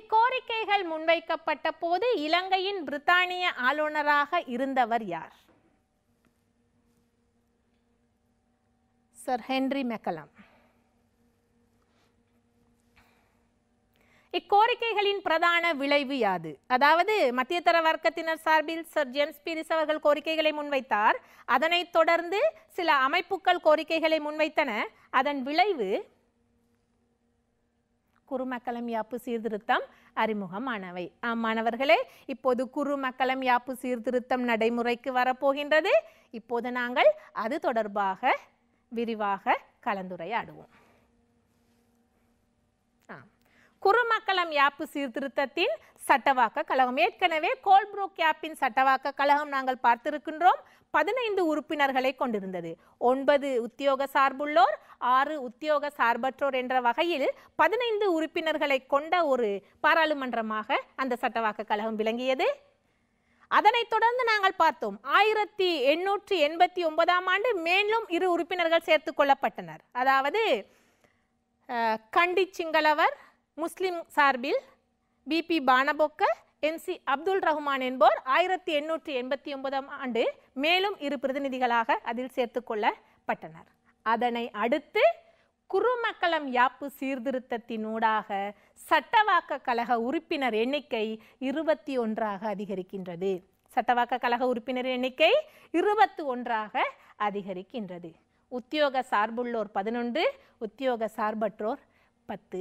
இக்கோரிக்கைகள் முன்வைக்கப்பட்ட போது இலங்கையின் பிரித்தானிய ஆளுநராக இருந்தவர் யார் Sir Henry மெக்கலம் இக்கோரிக்கைகளின் பிரதான விளைவு யாது அதாவது மத்தியதர வர்க்கத்தினர் சார்பில் சர் ஜேம்ஸ் பீரிஸ் அவர்கள் கோரிக்கைகளை முன்வைத்தார் அதனைத் தொடர்ந்து சில அமைப்புகள் கோரிக்கைகளை முன்வைத்தன அதன் விளைவு குருமக்கலம் யாப்பு சீர்திருத்தம் அறிமுகமானவை ஆம் மாணவர்களே இப்போது குருமக்கலம் யாப்பு சீர்திருத்தம் நடைமுறைக்கு வரப்போகின்றது இப்போது நாங்கள் அது தொடர்பாக விரிவாக கலந்துரையாடுவோம் குறுமக்கலம் யாப்பு சீர்திருத்தத்தின் சட்டவாக்க கழகம் ஏற்கனவே கோல்ப்ரோக் யாப்பின் சட்டவாக்க கழகம் நாங்கள் பார்த்திருக்கின்றோம் பதினைந்து உறுப்பினர்களை கொண்டிருந்தது ஒன்பது உத்தியோக சார்புள்ளோர் ஆறு உத்தியோக சார்பற்றோர் என்ற வகையில் பதினைந்து உறுப்பினர்களை கொண்ட ஒரு பாராளுமன்றமாக அந்த சட்டவாக்க கழகம் விளங்கியது அதனைத் தொடர்ந்து நாங்கள் பார்த்தோம் ஆயிரத்தி எண்ணூற்றி எண்பத்தி ஒன்பதாம் ஆண்டு மேலும் இரு உறுப்பினர்கள் சேர்த்து கொள்ளப்பட்டனர் அதாவது கண்டி சிங்களவர் முஸ்லிம் சார்பில் பிபி பானபொக்க சி அப்துல் ரஹ்மான் என்போர் ஆயிரத்தி எண்ணூற்றி எண்பத்தி ஒன்பதாம் ஆண்டு மேலும் இரு பிரதிநிதிகளாக அதில் சேர்த்து கொள்ளப்பட்டனர் அதனை அடுத்து குருமக்களம் யாப்பு சீர்திருத்தத்தினூடாக சட்டவாக்க கழக உறுப்பினர் எண்ணிக்கை இருபத்தி ஒன்றாக அதிகரிக்கின்றது சட்டவாக்க கழக உறுப்பினர் எண்ணிக்கை இருபத்தி ஒன்றாக அதிகரிக்கின்றது உத்தியோக சார்புள்ளோர் பதினொன்று உத்தியோக சார்பற்றோர் பத்து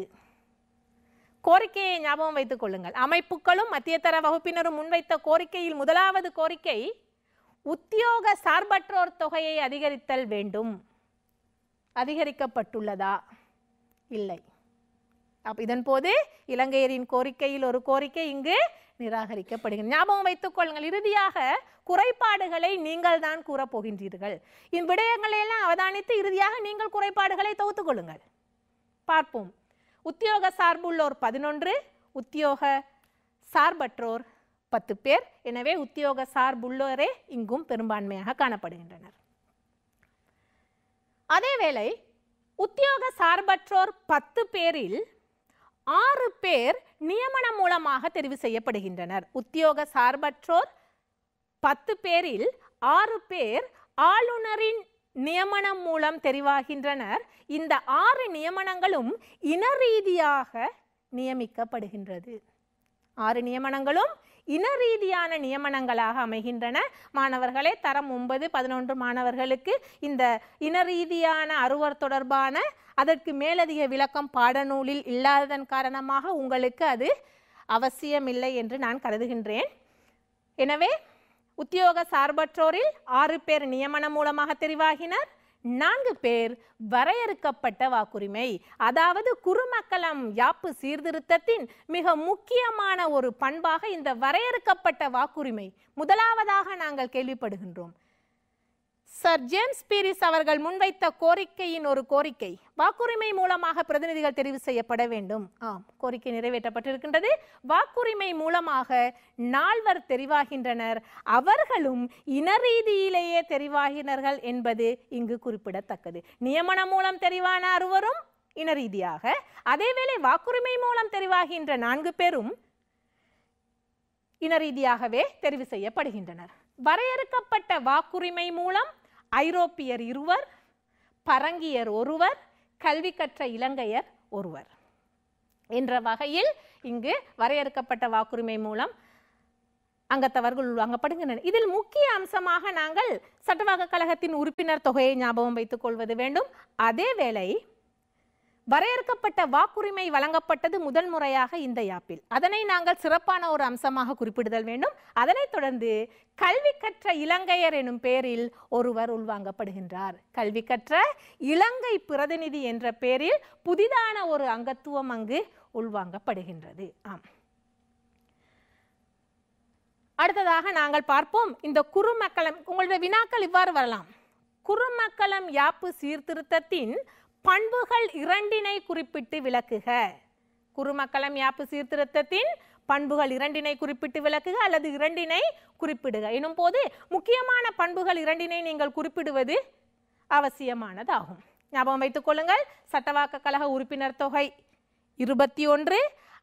கோரிக்கையை ஞாபகம் வைத்துக் கொள்ளுங்கள் அமைப்புகளும் மத்தியதர வகுப்பினரும் முன்வைத்த கோரிக்கையில் முதலாவது கோரிக்கை உத்தியோக சார்பற்றோர் தொகையை அதிகரித்தல் வேண்டும் அதிகரிக்கப்பட்டுள்ளதா இல்லை அப்போ இதன் போது இலங்கையரின் கோரிக்கையில் ஒரு கோரிக்கை இங்கு நிராகரிக்கப்படுகிறது ஞாபகம் வைத்துக் கொள்ளுங்கள் இறுதியாக குறைபாடுகளை நீங்கள் தான் கூறப்போகின்றீர்கள் இவ்விடயங்களை எல்லாம் அவதானித்து இறுதியாக நீங்கள் குறைபாடுகளை தொகுத்துக் கொள்ளுங்கள் பார்ப்போம் உத்தியோக சார்புள்ளோர் பதினொன்று உத்தியோக சார்பற்றோர் பத்து பேர் எனவே உத்தியோக சார்புள்ளோரே இங்கும் பெரும்பான்மையாக காணப்படுகின்றனர் அதேவேளை உத்தியோக சார்பற்றோர் பத்து பேரில் ஆறு பேர் நியமனம் மூலமாக தெரிவு செய்யப்படுகின்றனர் உத்தியோக சார்பற்றோர் பத்து பேரில் ஆறு பேர் ஆளுநரின் நியமனம் மூலம் தெரிவாகின்றனர் இந்த ஆறு நியமனங்களும் இன ரீதியாக நியமிக்கப்படுகின்றது ஆறு நியமனங்களும் இனரீதியான நியமனங்களாக அமைகின்றன மாணவர்களே தரம் ஒன்பது பதினொன்று மாணவர்களுக்கு இந்த இனரீதியான அறுவர் தொடர்பான அதற்கு மேலதிக விளக்கம் பாடநூலில் இல்லாததன் காரணமாக உங்களுக்கு அது அவசியமில்லை என்று நான் கருதுகின்றேன் எனவே உத்தியோக சார்பற்றோரில் ஆறு பேர் நியமனம் மூலமாக தெரிவாகினர் நான்கு பேர் வரையறுக்கப்பட்ட வாக்குரிமை அதாவது குறுமக்கலம் யாப்பு சீர்திருத்தத்தின் மிக முக்கியமான ஒரு பண்பாக இந்த வரையறுக்கப்பட்ட வாக்குரிமை முதலாவதாக நாங்கள் கேள்விப்படுகின்றோம் சர் ஜேம்ஸ் பீரிஸ் அவர்கள் முன்வைத்த கோரிக்கையின் ஒரு கோரிக்கை வாக்குரிமை மூலமாக பிரதிநிதிகள் தெரிவு செய்யப்பட வேண்டும் ஆம் கோரிக்கை நிறைவேற்றப்பட்டிருக்கின்றது வாக்குரிமை மூலமாக நால்வர் தெரிவாகின்றனர் அவர்களும் இன ரீதியிலேயே தெரிவாகினார்கள் என்பது இங்கு குறிப்பிடத்தக்கது நியமனம் மூலம் தெரிவான அறுவரும் இன ரீதியாக அதேவேளை வாக்குரிமை மூலம் தெரிவாகின்ற நான்கு பேரும் இன ரீதியாகவே தெரிவு செய்யப்படுகின்றனர் வரையறுக்கப்பட்ட வாக்குரிமை மூலம் ஐரோப்பியர் இருவர் பரங்கியர் ஒருவர் கல்வி கற்ற இலங்கையர் ஒருவர் என்ற வகையில் இங்கு வரையறுக்கப்பட்ட வாக்குரிமை மூலம் அங்கத்தவர்கள் உள்வாங்கப்படுகின்றனர் இதில் முக்கிய அம்சமாக நாங்கள் சட்டவாக்க கழகத்தின் உறுப்பினர் தொகையை ஞாபகம் வைத்துக் கொள்வது வேண்டும் அதே வேளை வரையறுக்கப்பட்ட வாக்குரிமை வழங்கப்பட்டது முதல் முறையாக இந்த யாப்பில் அதனை நாங்கள் சிறப்பான ஒரு அம்சமாக குறிப்பிடுதல் வேண்டும் அதனைத் தொடர்ந்து கல்வி கற்ற இலங்கையர் எனும் பெயரில் ஒருவர் உள்வாங்கப்படுகின்றார் கல்வி கற்ற இலங்கை பிரதிநிதி என்ற பெயரில் புதிதான ஒரு அங்கத்துவம் அங்கு உள்வாங்கப்படுகின்றது ஆம் அடுத்ததாக நாங்கள் பார்ப்போம் இந்த குறுமக்களம் உங்களுடைய வினாக்கள் இவ்வாறு வரலாம் குறுமக்களம் யாப்பு சீர்திருத்தத்தின் பண்புகள் இரண்டினை குறிப்பிட்டு விளக்குக குருமக்களம் யாப்பு சீர்திருத்தத்தின் பண்புகள் இரண்டினை குறிப்பிட்டு விளக்குக அல்லது இரண்டினை குறிப்பிடுக எனும் போது முக்கியமான பண்புகள் இரண்டினை நீங்கள் குறிப்பிடுவது அவசியமானதாகும் ஞாபகம் வைத்துக் கொள்ளுங்கள் சட்டவாக்க கழக உறுப்பினர் தொகை இருபத்தி ஒன்று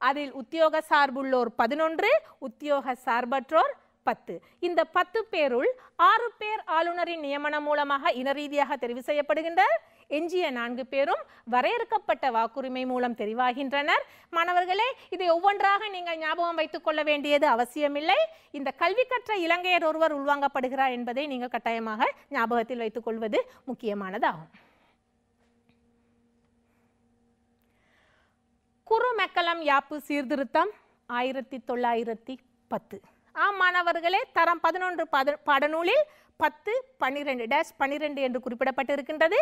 அதில் உத்தியோக சார்புள்ளோர் பதினொன்று உத்தியோக சார்பற்றோர் பத்து இந்த பத்து பேருள் ஆறு பேர் ஆளுநரின் நியமனம் மூலமாக இன ரீதியாக தெரிவு செய்யப்படுகின்றனர் எஞ்சிய நான்கு பேரும் வரையறுக்கப்பட்ட வாக்குரிமை மூலம் தெரிவாகின்றனர் மாணவர்களே இதை ஒவ்வொன்றாக நீங்கள் ஞாபகம் வைத்துக் கொள்ள வேண்டியது அவசியமில்லை இந்த கல்வி கற்ற இலங்கையர் ஒருவர் உள்வாங்கப்படுகிறார் என்பதை நீங்கள் கட்டாயமாக ஞாபகத்தில் வைத்துக் கொள்வது முக்கியமானதாகும் குறுமெக்கலம் யாப்பு சீர்திருத்தம் ஆயிரத்தி தொள்ளாயிரத்தி பத்து ஆம் மாணவர்களே தரம் பதினொன்று பாடநூலில் பத்து பன்னிரெண்டு டேஷ் பன்னிரெண்டு என்று குறிப்பிடப்பட்டிருக்கின்றது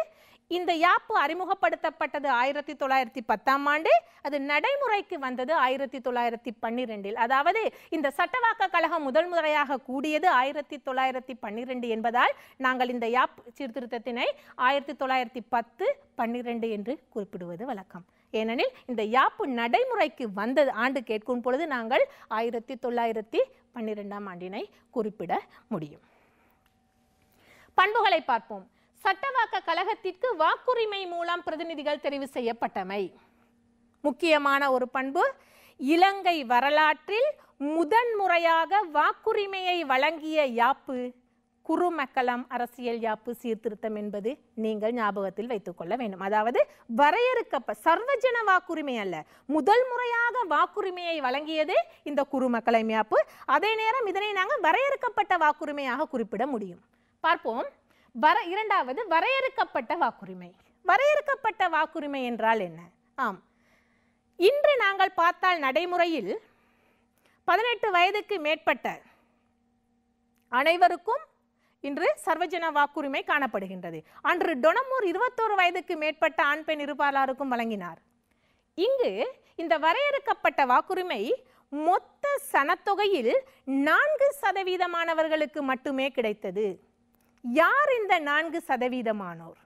இந்த யாப்பு அறிமுகப்படுத்தப்பட்டது ஆயிரத்தி தொள்ளாயிரத்தி பத்தாம் ஆண்டு அது நடைமுறைக்கு வந்தது ஆயிரத்தி தொள்ளாயிரத்தி பன்னிரெண்டில் அதாவது இந்த சட்டவாக்க கழகம் முதல் முறையாக கூடியது ஆயிரத்தி தொள்ளாயிரத்தி பன்னிரெண்டு என்பதால் நாங்கள் இந்த யாப் சீர்திருத்தத்தினை ஆயிரத்தி தொள்ளாயிரத்தி பத்து பன்னிரெண்டு என்று குறிப்பிடுவது வழக்கம் ஏனெனில் இந்த யாப்பு நடைமுறைக்கு வந்தது ஆண்டு கேட்கும் பொழுது நாங்கள் ஆயிரத்தி தொள்ளாயிரத்தி பன்னிரெண்டாம் ஆண்டினை குறிப்பிட முடியும் பண்புகளை பார்ப்போம் சட்டவாக்க கழகத்திற்கு வாக்குரிமை மூலம் பிரதிநிதிகள் தெரிவு செய்யப்பட்டமை முக்கியமான ஒரு பண்பு இலங்கை வரலாற்றில் முதன்முறையாக வாக்குரிமையை வழங்கிய யாப்பு குறுமக்களம் அரசியல் யாப்பு சீர்திருத்தம் என்பது நீங்கள் ஞாபகத்தில் வைத்துக்கொள்ள வேண்டும் அதாவது வரையறுக்கப்ப சர்வஜன வாக்குரிமை அல்ல முதல் முறையாக வாக்குரிமையை வழங்கியது இந்த குறுமக்களம் யாப்பு அதே நேரம் இதனை நாங்கள் வரையறுக்கப்பட்ட வாக்குரிமையாக குறிப்பிட முடியும் பார்ப்போம் வர இரண்டாவது வரையறுக்கப்பட்ட வாக்குரிமை வரையறுக்கப்பட்ட வாக்குரிமை என்றால் என்ன ஆம் இன்று நாங்கள் பார்த்தால் நடைமுறையில் பதினெட்டு வயதுக்கு மேற்பட்ட அனைவருக்கும் இன்று சர்வஜன வாக்குரிமை காணப்படுகின்றது அன்று டொனமூர் இருபத்தோரு வயதுக்கு மேற்பட்ட ஆண் பெண் இருபாலாருக்கும் வழங்கினார் இங்கு இந்த வரையறுக்கப்பட்ட வாக்குரிமை மொத்த சனத்தொகையில் நான்கு சதவீதமானவர்களுக்கு மட்டுமே கிடைத்தது யார் இந்த நான்கு சதவீதமானோர்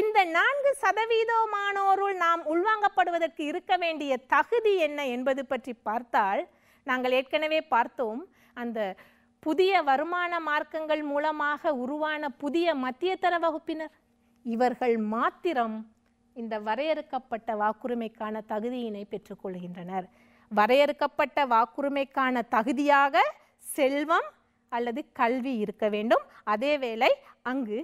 இந்த நான்கு சதவீதமானோருள் நாம் உள்வாங்கப்படுவதற்கு இருக்க வேண்டிய தகுதி என்ன என்பது பற்றி பார்த்தால் நாங்கள் ஏற்கனவே பார்த்தோம் அந்த புதிய வருமான மார்க்கங்கள் மூலமாக உருவான புதிய மத்தியதர வகுப்பினர் இவர்கள் மாத்திரம் இந்த வரையறுக்கப்பட்ட வாக்குரிமைக்கான தகுதியினை பெற்றுக்கொள்கின்றனர் வரையறுக்கப்பட்ட வாக்குரிமைக்கான தகுதியாக செல்வம் அல்லது கல்வி இருக்க வேண்டும் அதேவேளை அங்கு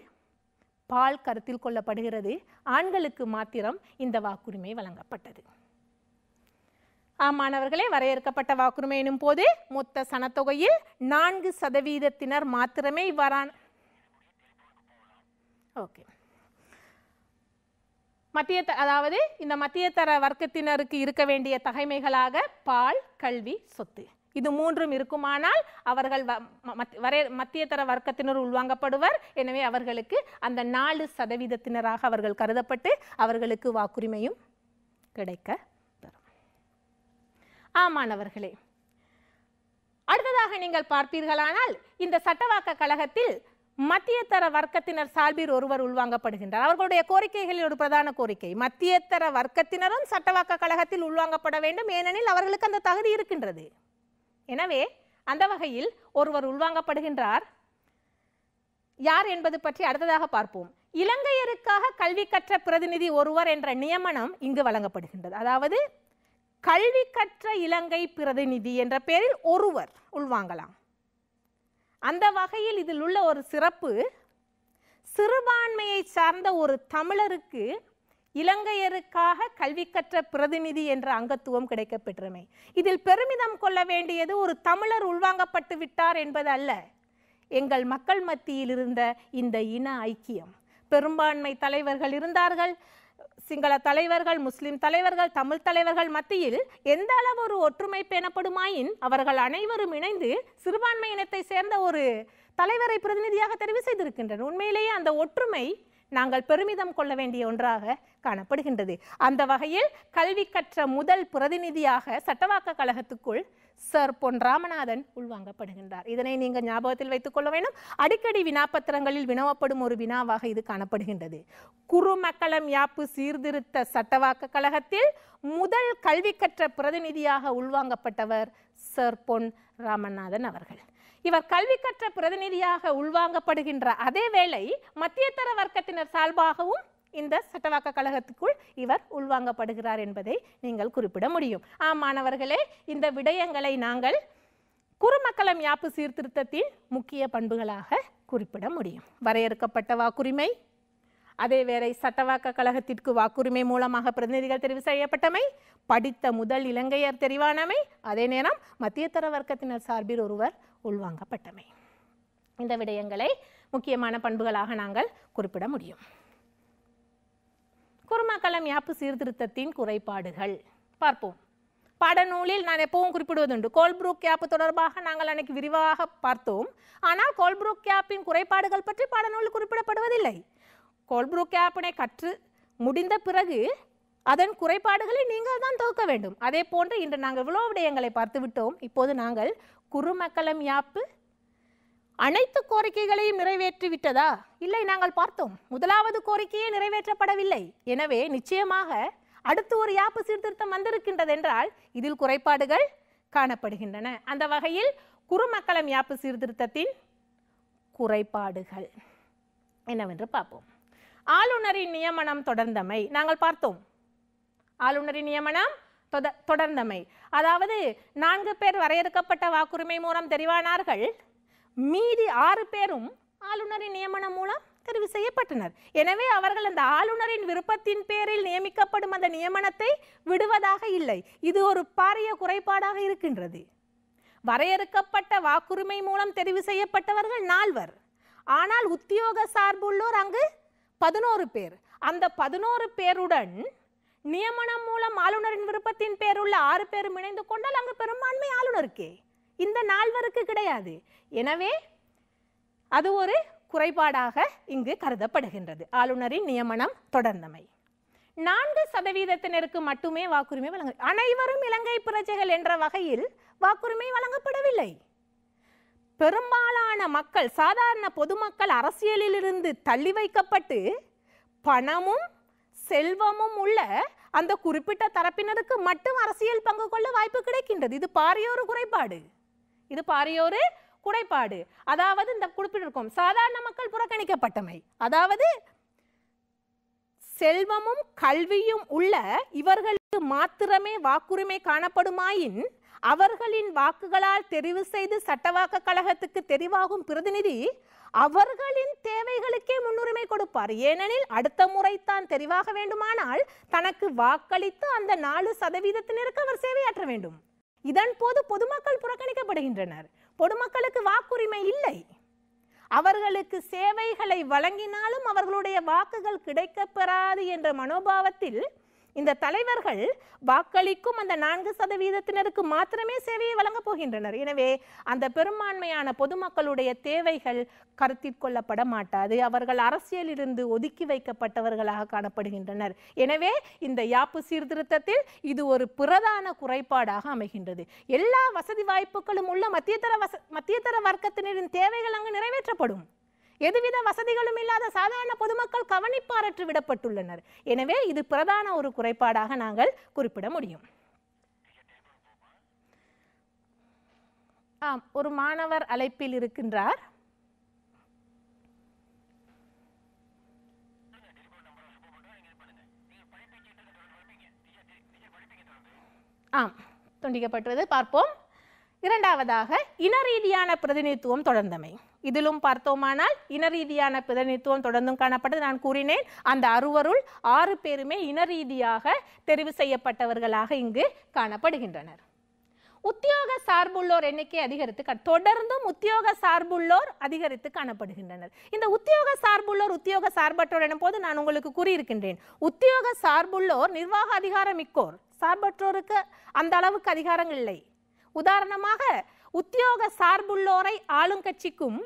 பால் கருத்தில் கொள்ளப்படுகிறது ஆண்களுக்கு மாத்திரம் இந்த வாக்குரிமை வழங்கப்பட்டது மாணவர்களே வரையறுக்கப்பட்ட வாக்குரிமை எனும் போது மொத்த சனத்தொகையில் நான்கு சதவீதத்தினர் மாத்திரமே இவ்வாறான ஓகே மத்திய அதாவது இந்த மத்தியதர வர்க்கத்தினருக்கு இருக்க வேண்டிய தகைமைகளாக பால் கல்வி சொத்து இது மூன்றும் இருக்குமானால் அவர்கள் வரை மத்திய தர வர்க்கத்தினர் உள்வாங்கப்படுவர் எனவே அவர்களுக்கு அந்த நாலு சதவீதத்தினராக அவர்கள் கருதப்பட்டு அவர்களுக்கு வாக்குரிமையும் கிடைக்க தரும் ஆமானவர்களே அடுத்ததாக நீங்கள் பார்ப்பீர்களானால் இந்த சட்டவாக்க கழகத்தில் தர வர்க்கத்தினர் சார்பில் ஒருவர் உள்வாங்கப்படுகின்றார் அவர்களுடைய கோரிக்கைகளில் ஒரு பிரதான கோரிக்கை தர வர்க்கத்தினரும் சட்டவாக்க கழகத்தில் உள்வாங்கப்பட வேண்டும் ஏனெனில் அவர்களுக்கு அந்த தகுதி இருக்கின்றது எனவே அந்த வகையில் ஒருவர் உள்வாங்கப்படுகின்றார் யார் என்பது பற்றி அடுத்ததாக பார்ப்போம் இலங்கையருக்காக கல்வி கற்ற பிரதிநிதி ஒருவர் என்ற நியமனம் இங்கு வழங்கப்படுகின்றது அதாவது கல்வி கற்ற இலங்கை பிரதிநிதி என்ற பெயரில் ஒருவர் உள்வாங்கலாம் அந்த வகையில் இதில் உள்ள ஒரு சிறப்பு சிறுபான்மையை சார்ந்த ஒரு தமிழருக்கு இலங்கையருக்காக கல்வி கற்ற பிரதிநிதி என்ற அங்கத்துவம் கிடைக்கப்பெற்றமை இதில் பெருமிதம் கொள்ள வேண்டியது ஒரு தமிழர் உள்வாங்கப்பட்டு விட்டார் என்பது அல்ல எங்கள் மக்கள் மத்தியில் இருந்த இந்த இன ஐக்கியம் பெரும்பான்மை தலைவர்கள் இருந்தார்கள் சிங்கள தலைவர்கள் முஸ்லிம் தலைவர்கள் தமிழ் தலைவர்கள் மத்தியில் எந்த அளவு ஒரு ஒற்றுமை பேணப்படுமாயின் அவர்கள் அனைவரும் இணைந்து சிறுபான்மை இனத்தை சேர்ந்த ஒரு தலைவரை பிரதிநிதியாக தெரிவு செய்திருக்கின்றனர் உண்மையிலேயே அந்த ஒற்றுமை நாங்கள் பெருமிதம் கொள்ள வேண்டிய ஒன்றாக காணப்படுகின்றது அந்த வகையில் கல்வி கற்ற முதல் பிரதிநிதியாக சட்டவாக்க கழகத்துக்குள் சர் பொன் ராமநாதன் உள்வாங்கப்படுகின்றார் இதனை நீங்கள் ஞாபகத்தில் வைத்துக் கொள்ள வேண்டும் அடிக்கடி வினாப்பத்திரங்களில் வினவப்படும் ஒரு வினாவாக இது காணப்படுகின்றது குறுமக்களம் யாப்பு சீர்திருத்த சட்டவாக்க கழகத்தில் முதல் கல்வி கற்ற பிரதிநிதியாக உள்வாங்கப்பட்டவர் சர் பொன் ராமநாதன் அவர்கள் இவர் கல்வி கற்ற பிரதிநிதியாக உள்வாங்கப்படுகின்ற அதே வேளை மத்தியதர வர்க்கத்தினர் சார்பாகவும் இந்த சட்டவாக்க கழகத்துக்குள் இவர் உள்வாங்கப்படுகிறார் என்பதை நீங்கள் குறிப்பிட முடியும் ஆம் மாணவர்களே இந்த விடயங்களை நாங்கள் குறுமக்களம் யாப்பு சீர்திருத்தத்தின் முக்கிய பண்புகளாக குறிப்பிட முடியும் வரையறுக்கப்பட்ட வாக்குரிமை அதே வேளை சட்டவாக்க கழகத்திற்கு வாக்குரிமை மூலமாக பிரதிநிதிகள் தெரிவு செய்யப்பட்டமை படித்த முதல் இலங்கையர் தெரிவானமை அதே நேரம் மத்தியதர வர்க்கத்தினர் சார்பில் ஒருவர் உள்வாங்கப்பட்டமை இந்த விடயங்களை முக்கியமான பண்புகளாக நாங்கள் குறிப்பிட முடியும் குருமாக்களம் யாப்பு சீர்திருத்தத்தின் குறைபாடுகள் பார்ப்போம் பாடநூலில் நான் எப்பவும் குறிப்பிடுவதுண்டு புரூக் கேப் தொடர்பாக நாங்கள் அன்னைக்கு விரிவாக பார்த்தோம் ஆனால் கோல்ப்ரூக் கேப்பின் குறைபாடுகள் பற்றி பாடநூலில் குறிப்பிடப்படுவதில்லை புரூக் கேப்பினை கற்று முடிந்த பிறகு அதன் குறைபாடுகளை நீங்கள் தான் தொகுக்க வேண்டும் அதே போன்று இன்று நாங்கள் விளோ விடயங்களை பார்த்து விட்டோம் இப்போது நாங்கள் குருமக்களம் யாப்பு அனைத்து கோரிக்கைகளையும் நிறைவேற்றிவிட்டதா இல்லை நாங்கள் பார்த்தோம் முதலாவது கோரிக்கையே நிறைவேற்றப்படவில்லை எனவே நிச்சயமாக அடுத்து ஒரு யாப்பு சீர்திருத்தம் வந்திருக்கின்றது என்றால் இதில் குறைபாடுகள் காணப்படுகின்றன அந்த வகையில் குருமக்களம் யாப்பு சீர்திருத்தத்தின் குறைபாடுகள் என்னவென்று பார்ப்போம் ஆளுநரின் நியமனம் தொடர்ந்தமை நாங்கள் பார்த்தோம் ஆளுநரின் நியமனம் தொடர்ந்தமை அதாவது நான்கு பேர் வரையறுக்கப்பட்ட வாக்குரிமை மூலம் தெரிவானார்கள் மீதி ஆறு பேரும் ஆளுநரின் நியமனம் மூலம் தெரிவு செய்யப்பட்டனர் எனவே அவர்கள் அந்த ஆளுநரின் விருப்பத்தின் பேரில் நியமிக்கப்படும் அந்த நியமனத்தை விடுவதாக இல்லை இது ஒரு பாரிய குறைபாடாக இருக்கின்றது வரையறுக்கப்பட்ட வாக்குரிமை மூலம் தெரிவு செய்யப்பட்டவர்கள் நால்வர் ஆனால் உத்தியோக சார்புள்ளோர் அங்கு பதினோரு பேர் அந்த பதினோரு பேருடன் நியமனம் மூலம் ஆளுநரின் விருப்பத்தின் பேர் உள்ள ஆறு பேரும் இணைந்து கொண்டால் அங்கு பெரும்பான்மை ஆளுநருக்கே இந்த நால்வருக்கு கிடையாது எனவே அது ஒரு குறைபாடாக இங்கு கருதப்படுகின்றது ஆளுநரின் நியமனம் தொடர்ந்தமை நான்கு சதவீதத்தினருக்கு மட்டுமே வாக்குரிமை வழங்க அனைவரும் இலங்கை பிரஜைகள் என்ற வகையில் வாக்குரிமை வழங்கப்படவில்லை பெரும்பாலான மக்கள் சாதாரண பொதுமக்கள் அரசியலிலிருந்து தள்ளி வைக்கப்பட்டு பணமும் செல்வமும் உள்ள அந்த குறிப்பிட்ட தரப்பினருக்கு மட்டும் அரசியல் பங்கு கொள்ள வாய்ப்பு கிடைக்கின்றது இது பாரியோரு குறைபாடு இது பாரியோரு குறைபாடு அதாவது இந்த குறிப்பிட்டிருக்கும் சாதாரண மக்கள் புறக்கணிக்கப்பட்டமை அதாவது செல்வமும் கல்வியும் உள்ள இவர்களுக்கு மாத்திரமே வாக்குரிமை காணப்படுமாயின் அவர்களின் வாக்குகளால் தெரிவு செய்து சட்டவாக்க கழகத்துக்கு தெரிவாகும் பிரதிநிதி அவர்களின் தேவைகளுக்கே முன்னுரிமை கொடுப்பார் ஏனெனில் அடுத்த முறை தான் தெரிவாக வேண்டுமானால் தனக்கு வாக்களித்து அந்த நாலு சதவீதத்தினருக்கு அவர் சேவையாற்ற வேண்டும் இதன் போது பொதுமக்கள் புறக்கணிக்கப்படுகின்றனர் பொதுமக்களுக்கு வாக்குரிமை இல்லை அவர்களுக்கு சேவைகளை வழங்கினாலும் அவர்களுடைய வாக்குகள் கிடைக்கப்பெறாது என்ற மனோபாவத்தில் இந்த தலைவர்கள் வாக்களிக்கும் அந்த நான்கு சதவீதத்தினருக்கு மாத்திரமே சேவையை வழங்கப் போகின்றனர் எனவே அந்த பெரும்பான்மையான பொதுமக்களுடைய தேவைகள் கருத்தில் கொள்ளப்பட மாட்டாது அவர்கள் அரசியலிலிருந்து ஒதுக்கி வைக்கப்பட்டவர்களாக காணப்படுகின்றனர் எனவே இந்த யாப்பு சீர்திருத்தத்தில் இது ஒரு பிரதான குறைபாடாக அமைகின்றது எல்லா வசதி வாய்ப்புகளும் உள்ள மத்தியதர வச மத்தியதர வர்க்கத்தினரின் தேவைகள் அங்கு நிறைவேற்றப்படும் எதுவித வசதிகளும் இல்லாத சாதாரண பொதுமக்கள் கவனிப்பாரற்று விடப்பட்டுள்ளனர் எனவே இது பிரதான ஒரு குறைபாடாக நாங்கள் குறிப்பிட முடியும் ஆம் ஒரு மாணவர் அழைப்பில் இருக்கின்றார் ஆம் துண்டிக்கப்பட்டது பார்ப்போம் இரண்டாவதாக இன ரீதியான பிரதிநிதித்துவம் தொடர்ந்தமை இதிலும் பார்த்தோமானால் இனரீதியான பிரதிநிதித்துவம் தொடர்ந்தும் காணப்பட்டது நான் கூறினேன் அந்த அறுவருள் ஆறு பேருமே இனரீதியாக தெரிவு செய்யப்பட்டவர்களாக இங்கு காணப்படுகின்றனர் உத்தியோக சார்புள்ளோர் எண்ணிக்கை அதிகரித்து தொடர்ந்தும் உத்தியோக சார்புள்ளோர் அதிகரித்து காணப்படுகின்றனர் இந்த உத்தியோக சார்புள்ளோர் உத்தியோக சார்பற்றோர் எனும் போது நான் உங்களுக்கு கூறியிருக்கின்றேன் உத்தியோக சார்புள்ளோர் நிர்வாக அதிகாரம் மிக்கோர் சார்பற்றோருக்கு அந்த அளவுக்கு அதிகாரங்கள் இல்லை உதாரணமாக உத்தியோக சார்புள்ளோரை ஆளுங்கட்சிக்கும்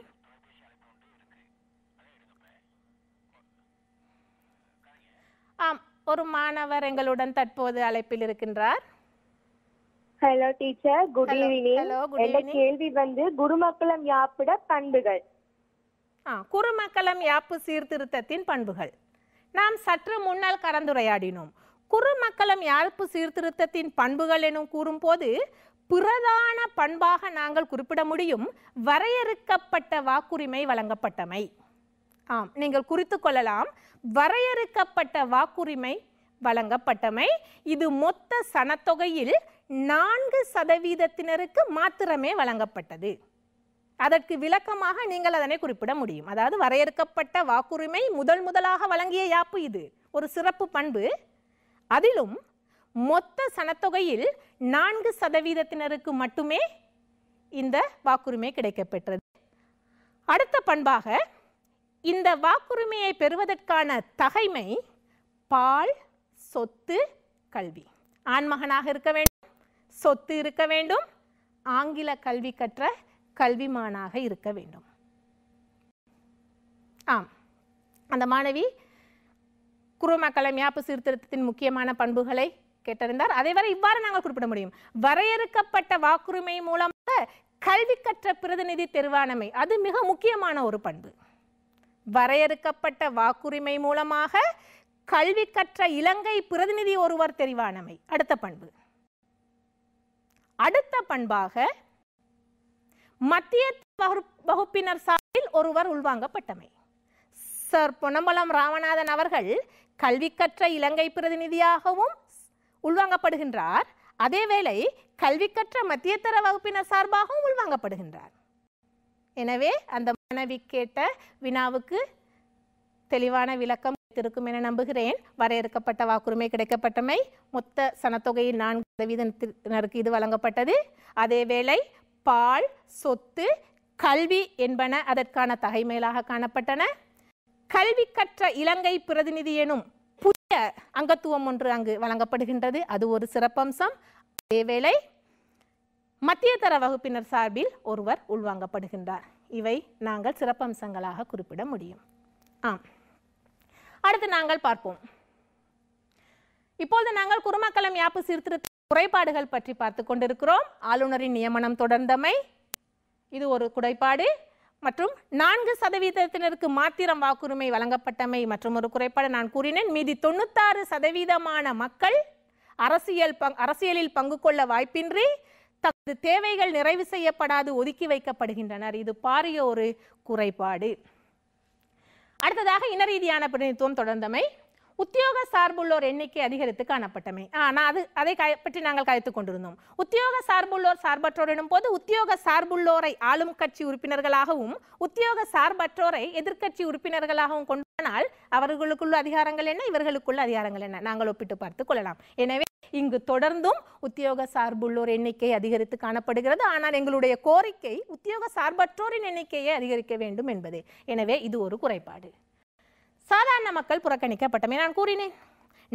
ஆம் ஒரு மாணவர் எங்களுடன் தற்போது அழைப்பில் இருக்கின்றார் ஹலோ டீச்சர் குட் ஈவினிங் கேள்வி வந்து குருமக்களம் யாப்பிட பண்புகள் குருமக்களம் யாப்பு சீர்திருத்தத்தின் பண்புகள் நாம் சற்று முன்னால் கலந்துரையாடினோம் குறுமக்கலம் யாழ்ப்பு சீர்திருத்தத்தின் பண்புகள் எனும் கூறும்போது பிரதான பண்பாக நாங்கள் குறிப்பிட முடியும் வரையறுக்கப்பட்ட வாக்குரிமை வழங்கப்பட்டமை ஆம் நீங்கள் குறித்து கொள்ளலாம் வரையறுக்கப்பட்ட வாக்குரிமை வழங்கப்பட்டமை இது மொத்த சனத்தொகையில் நான்கு சதவீதத்தினருக்கு மாத்திரமே வழங்கப்பட்டது அதற்கு விளக்கமாக நீங்கள் அதனை குறிப்பிட முடியும் அதாவது வரையறுக்கப்பட்ட வாக்குரிமை முதல் முதலாக வழங்கிய யாப்பு இது ஒரு சிறப்பு பண்பு அதிலும் மொத்த சனத்தொகையில் நான்கு சதவீதத்தினருக்கு மட்டுமே இந்த வாக்குரிமை கிடைக்கப்பெற்றது அடுத்த பண்பாக இந்த வாக்குரிமையை பெறுவதற்கான தகைமை பால் சொத்து கல்வி ஆண்மகனாக இருக்க வேண்டும் சொத்து இருக்க வேண்டும் ஆங்கில கல்வி கற்ற கல்விமானாக இருக்க வேண்டும் ஆம் அந்த மாணவி குரோமக்கலை யாப்பு சீர்திருத்தத்தின் முக்கியமான பண்புகளை கேட்டறிந்தார் அதேவரை இவ்வாறு நாங்கள் குறிப்பிட முடியும் வரையறுக்கப்பட்ட வாக்குரிமை மூலமாக கல்வி கற்ற பிரதிநிதி தெரிவானமை அது மிக முக்கியமான ஒரு பண்பு வரையறுக்கப்பட்ட வாக்குரிமை மூலமாக கல்வி கற்ற இலங்கை பிரதிநிதி ஒருவர் தெரிவானமை அடுத்த பண்பு அடுத்த பண்பாக மத்திய வகுப்பினர் சார்பில் ஒருவர் உள்வாங்கப்பட்டமை சார் பொன்னம்பலம் ராமநாதன் அவர்கள் கல்வி கற்ற இலங்கை பிரதிநிதியாகவும் உள்வாங்கப்படுகின்றார் அதேவேளை கல்வி கற்ற மத்தியத்தர வகுப்பினர் சார்பாகவும் உள்வாங்கப்படுகின்றார் எனவே அந்த மனைவி கேட்ட வினாவுக்கு தெளிவான விளக்கம் இருக்கும் என நம்புகிறேன் வரையறுக்கப்பட்ட வாக்குரிமை கிடைக்கப்பட்டமை மொத்த சனத்தொகையின் நான்கு சதவீதத்தினருக்கு இது வழங்கப்பட்டது அதேவேளை பால் சொத்து கல்வி என்பன அதற்கான தகைமையிலாக காணப்பட்டன கல்வி கற்ற இலங்கை பிரதிநிதி எனும் புதிய அங்கத்துவம் ஒன்று அங்கு வழங்கப்படுகின்றது அது ஒரு சிறப்பம்சம் அதேவேளை மத்திய தர வகுப்பினர் சார்பில் ஒருவர் உள்வாங்கப்படுகின்றார் இவை நாங்கள் சிறப்பம்சங்களாக குறிப்பிட முடியும் ஆம் அடுத்து நாங்கள் பார்ப்போம் இப்போது நாங்கள் குருமக்கலம் யாப்பு சீர்திருத்த குறைபாடுகள் பற்றி பார்த்து கொண்டிருக்கிறோம் ஆளுநரின் நியமனம் தொடர்ந்தமை இது ஒரு குறைபாடு மற்றும் நான்கு சதவீதத்தினருக்கு மாத்திரம் வாக்குரிமை வழங்கப்பட்டமை மற்றும் ஒரு குறைபாடு நான் கூறினேன் மீதி தொண்ணூத்தாறு சதவீதமான மக்கள் அரசியல் பங் அரசியலில் பங்கு கொள்ள வாய்ப்பின்றி தமது தேவைகள் நிறைவு செய்யப்படாது ஒதுக்கி வைக்கப்படுகின்றனர் இது பாரிய ஒரு குறைபாடு அடுத்ததாக இன ரீதியான பிரதிநிதித்துவம் தொடர்ந்தமை உத்தியோக சார்புள்ளோர் எண்ணிக்கை அதிகரித்து காணப்பட்டமை ஆனால் அது அதை பற்றி நாங்கள் கழித்து கொண்டிருந்தோம் உத்தியோக சார்புள்ளோர் சார்பற்றோர் போது உத்தியோக சார்புள்ளோரை ஆளும் கட்சி உறுப்பினர்களாகவும் உத்தியோக சார்பற்றோரை எதிர்கட்சி உறுப்பினர்களாகவும் கொண்டு அவர்களுக்குள்ள அதிகாரங்கள் என்ன இவர்களுக்குள்ள அதிகாரங்கள் என்ன நாங்கள் ஒப்பிட்டு பார்த்துக் கொள்ளலாம் எனவே இங்கு தொடர்ந்தும் உத்தியோக சார்புள்ளோர் எண்ணிக்கை அதிகரித்து காணப்படுகிறது ஆனால் எங்களுடைய கோரிக்கை உத்தியோக சார்பற்றோரின் எண்ணிக்கையை அதிகரிக்க வேண்டும் என்பது எனவே இது ஒரு குறைபாடு சாதாரண மக்கள் புறக்கணிக்கப்பட்டமே நான் கூறினேன்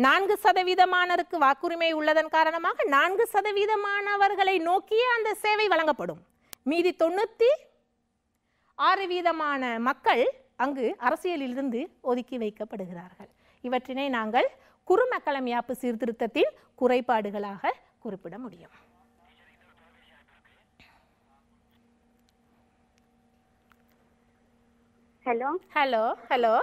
நான்கு சதவீதமானருக்கு வாக்குரிமை உள்ளதன் காரணமாக நான்கு சதவீதமானவர்களை நோக்கியே அந்த சேவை வழங்கப்படும் மீதி தொண்ணூற்றி ஆறு வீதமான மக்கள் அங்கு அரசியலிலிருந்து ஒதுக்கி வைக்கப்படுகிறார்கள் இவற்றினை நாங்கள் குறுமக்களம் யாப்பு சீர்திருத்தத்தின் குறைபாடுகளாக குறிப்பிட முடியும் hello hello hello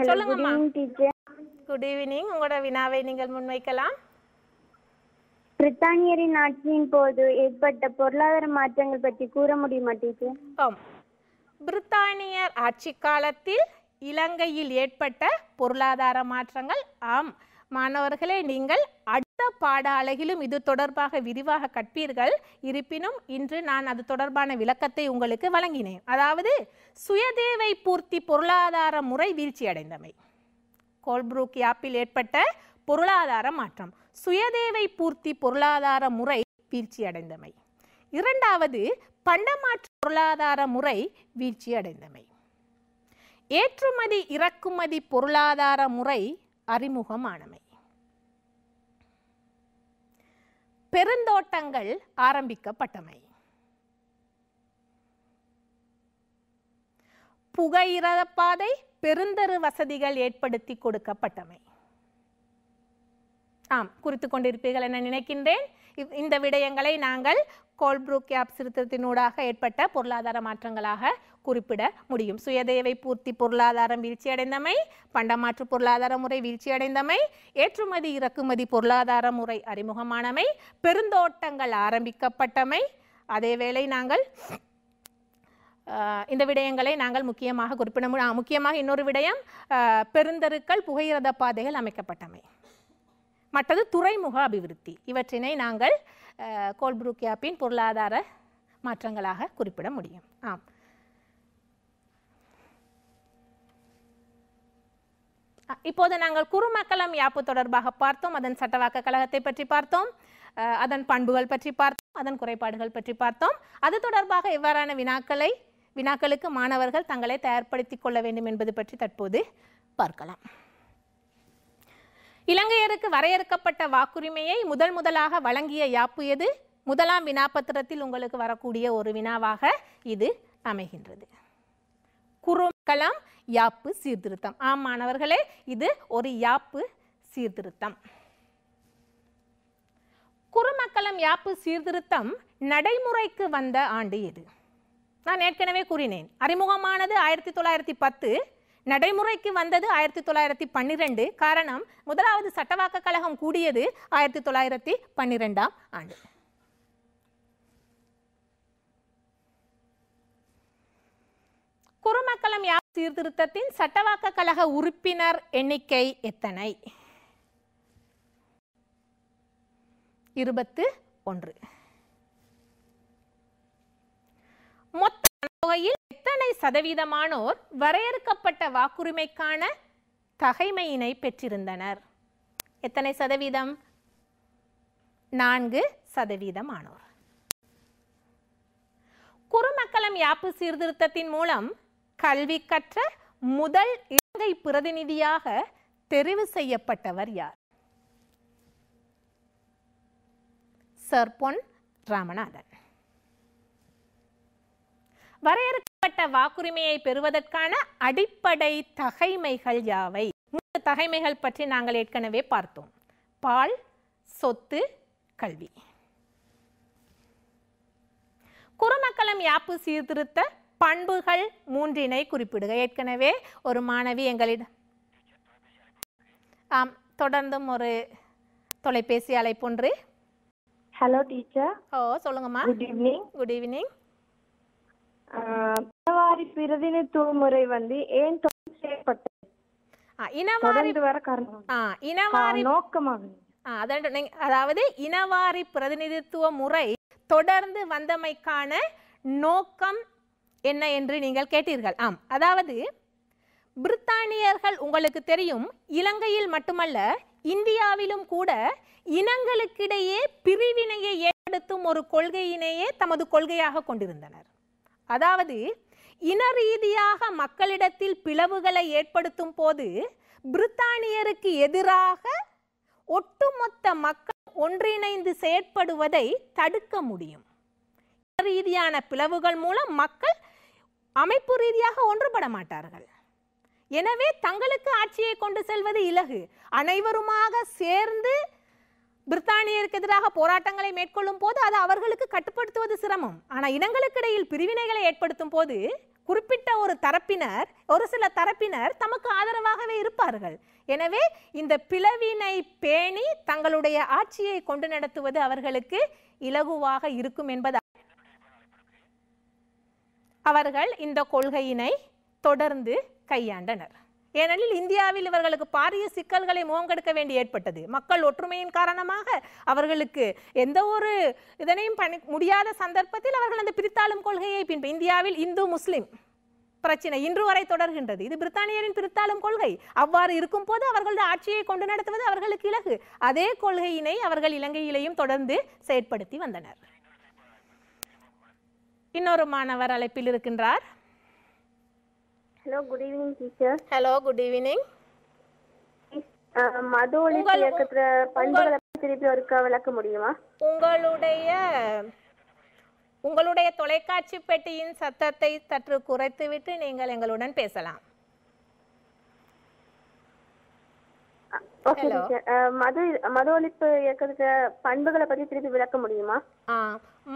good evening உங்களோட வினாவை நீங்கள் முன்வைக்கலாம் பிரித்தானியரின் ஆட்சியின் போது ஏற்பட்ட பொருளாதார மாற்றங்கள் பற்றி கூற முடியுமா டீச்சர் ஆம் பிரித்தானியர் ஆட்சி காலத்தில் இலங்கையில் ஏற்பட்ட பொருளாதார மாற்றங்கள் ஆம் மாணவர்களை நீங்கள் எந்த பாட அழகிலும் இது தொடர்பாக விரிவாக கற்பீர்கள் இருப்பினும் இன்று நான் அது தொடர்பான விளக்கத்தை உங்களுக்கு வழங்கினேன் அதாவது சுயதேவை பூர்த்தி பொருளாதார முறை வீழ்ச்சி அடைந்தமை கோல்ப்ரூக் யாப்பில் ஏற்பட்ட பொருளாதார மாற்றம் சுயதேவை பூர்த்தி பொருளாதார முறை வீழ்ச்சி அடைந்தமை இரண்டாவது பண்டமாற்று பொருளாதார முறை வீழ்ச்சி அடைந்தமை ஏற்றுமதி இறக்குமதி பொருளாதார முறை அறிமுகமானமை பெருந்தோட்டங்கள் ஆரம்பிக்கப்பட்டமை புகையிரத பாதை பெருந்தரு வசதிகள் ஏற்படுத்தி கொடுக்கப்பட்டமை ஆம் குறித்து கொண்டிருப்பீர்கள் என நினைக்கின்றேன் இந்த விடயங்களை நாங்கள் கோல்ப்ரூக் கேப் சிறுத்தத்தினூடாக ஏற்பட்ட பொருளாதார மாற்றங்களாக குறிப்பிட முடியும் சுயதேவை பூர்த்தி பொருளாதாரம் வீழ்ச்சியடைந்தமை பண்டமாற்று பொருளாதார முறை வீழ்ச்சியடைந்தமை ஏற்றுமதி இறக்குமதி பொருளாதார முறை அறிமுகமானமை பெருந்தோட்டங்கள் ஆரம்பிக்கப்பட்டமை அதேவேளை நாங்கள் இந்த விடயங்களை நாங்கள் முக்கியமாக குறிப்பிட முடியும் முக்கியமாக இன்னொரு விடயம் பெருந்தருக்கள் புகையிரத பாதைகள் அமைக்கப்பட்டமை மற்றது துறைமுக அபிவிருத்தி இவற்றினை நாங்கள் கோல்புருக்கியாப்பின் பொருளாதார மாற்றங்களாக குறிப்பிட முடியும் ஆம் இப்போது நாங்கள் குறுமக்கலம் யாப்பு தொடர்பாக பார்த்தோம் அதன் சட்டவாக்க கழகத்தை பற்றி பார்த்தோம் அதன் பண்புகள் பற்றி பார்த்தோம் அதன் குறைபாடுகள் பற்றி பார்த்தோம் அது தொடர்பாக இவ்வாறான வினாக்களை வினாக்களுக்கு மாணவர்கள் தங்களை தயார்படுத்திக் கொள்ள வேண்டும் என்பது பற்றி தற்போது பார்க்கலாம் இலங்கையருக்கு வரையறுக்கப்பட்ட வாக்குரிமையை முதல் முதலாக வழங்கிய யாப்பு எது முதலாம் வினாபத்திரத்தில் உங்களுக்கு வரக்கூடிய ஒரு வினாவாக இது அமைகின்றது குறுமக்கலம் யாப்பு சீர்திருத்தம் ஆம் மாணவர்களே இது ஒரு யாப்பு சீர்திருத்தம் குறுமக்கலம் யாப்பு சீர்திருத்தம் நடைமுறைக்கு வந்த ஆண்டு எது நான் ஏற்கனவே கூறினேன் அறிமுகமானது ஆயிரத்தி தொள்ளாயிரத்தி பத்து நடைமுறைக்கு வந்தது ஆயிரத்தி தொள்ளாயிரத்தி பன்னிரெண்டு காரணம் முதலாவது சட்டவாக்க கழகம் கூடியது ஆயிரத்தி தொள்ளாயிரத்தி பன்னிரெண்டாம் ஆண்டு குறுமக்கலம் சீர்திருத்தத்தின் சட்டவாக்க கழக உறுப்பினர் எண்ணிக்கை எத்தனை இருபத்து ஒன்று மொத்த தொகையில் எத்தனை சதவீதமானோர் வரையறுக்கப்பட்ட வாக்குரிமைக்கான தகைமையினை பெற்றிருந்தனர் எத்தனை சதவீதம் நான்கு சதவீதமானோர் குறுமக்கலம் யாப்பு சீர்திருத்தத்தின் மூலம் கல்வி கற்ற முதல் இலங்கை பிரதிநிதியாக தெரிவு செய்யப்பட்டவர் யார் சர் பொன் ராமநாதன் வரையறுக்கப்பட்ட வாக்குரிமையை பெறுவதற்கான அடிப்படை தகைமைகள் யாவை மூன்று தகைமைகள் பற்றி நாங்கள் ஏற்கனவே பார்த்தோம் பால் சொத்து கல்வி குறுமக்கலம் யாப்பு சீர்திருத்த பண்புகள் மூன்றினை குறிப்பிடுக ஏற்கனவே ஒரு மாணவி எங்களிடம் ஆம் தொடர்ந்தும் ஒரு தொலைபேசி அழைப்பொன்று ஹலோ டீச்சர் ஓ சொல்லுங்கம்மா குட் ஈவினிங் குட் ஈவினிங் இனவாரி பிரதிநிதித்துவ முறை வந்து ஏன் தொடர்ந்து செயல்பட்டது இனவாரி வர காரணம் இனவாரி நோக்கமாக அதாவது இனவாரி பிரதிநிதித்துவ முறை தொடர்ந்து வந்தமைக்கான நோக்கம் என்ன என்று நீங்கள் கேட்டீர்கள் ஆம் அதாவது பிரித்தானியர்கள் உங்களுக்கு தெரியும் இலங்கையில் மட்டுமல்ல இந்தியாவிலும் கூட இனங்களுக்கிடையே பிரிவினையை ஏற்படுத்தும் ஒரு கொள்கையினையே தமது கொள்கையாக கொண்டிருந்தனர் அதாவது இன ரீதியாக மக்களிடத்தில் பிளவுகளை ஏற்படுத்தும் போது பிரித்தானியருக்கு எதிராக ஒட்டுமொத்த மக்கள் ஒன்றிணைந்து செயற்படுவதை தடுக்க முடியும் ரீதியான பிளவுகள் மூலம் மக்கள் அமைப்பு ரீதியாக ஒன்றுபட மாட்டார்கள் எனவே தங்களுக்கு ஆட்சியை கொண்டு செல்வது இலகு அனைவருமாக சேர்ந்து பிரித்தானியருக்கு எதிராக போராட்டங்களை மேற்கொள்ளும் போது அது அவர்களுக்கு கட்டுப்படுத்துவது சிரமம் ஆனால் இனங்களுக்கு இடையில் பிரிவினைகளை ஏற்படுத்தும் போது குறிப்பிட்ட ஒரு தரப்பினர் ஒரு சில தரப்பினர் தமக்கு ஆதரவாகவே இருப்பார்கள் எனவே இந்த பிளவினை பேணி தங்களுடைய ஆட்சியை கொண்டு நடத்துவது அவர்களுக்கு இலகுவாக இருக்கும் என்பதாக அவர்கள் இந்த கொள்கையினை தொடர்ந்து கையாண்டனர் ஏனெனில் இந்தியாவில் இவர்களுக்கு பாரிய சிக்கல்களை மோங்கெடுக்க வேண்டி ஏற்பட்டது மக்கள் ஒற்றுமையின் காரணமாக அவர்களுக்கு எந்த ஒரு இதனையும் பண்ணி முடியாத சந்தர்ப்பத்தில் அவர்கள் அந்த பிரித்தாளும் கொள்கையை பின்பு இந்தியாவில் இந்து முஸ்லிம் பிரச்சனை இன்று வரை தொடர்கின்றது இது பிரித்தானியரின் பிரித்தாளும் கொள்கை அவ்வாறு இருக்கும் போது அவர்களுடைய ஆட்சியை கொண்டு நடத்துவது அவர்களுக்கு இலகு அதே கொள்கையினை அவர்கள் இலங்கையிலேயும் தொடர்ந்து செயற்படுத்தி வந்தனர் இன்னொரு மாணவர் அழைப்பில் இருக்கின்றார் hello good evening teacher hello good evening மது ஒழிப்பு பண்புகளை திருப்பி ஒருக்க விளக்க முடியுமா உங்களுடைய உங்களுடைய தொலைக்காட்சி பெட்டியின் சத்தத்தை சற்று குறைத்துவிட்டு நீங்கள் எங்களுடன் பேசலாம் uh, uh, மது மது ஒழிப்பு இயக்கத்துக்கு பண்புகளை பத்தி திருப்பி விளக்க முடியுமா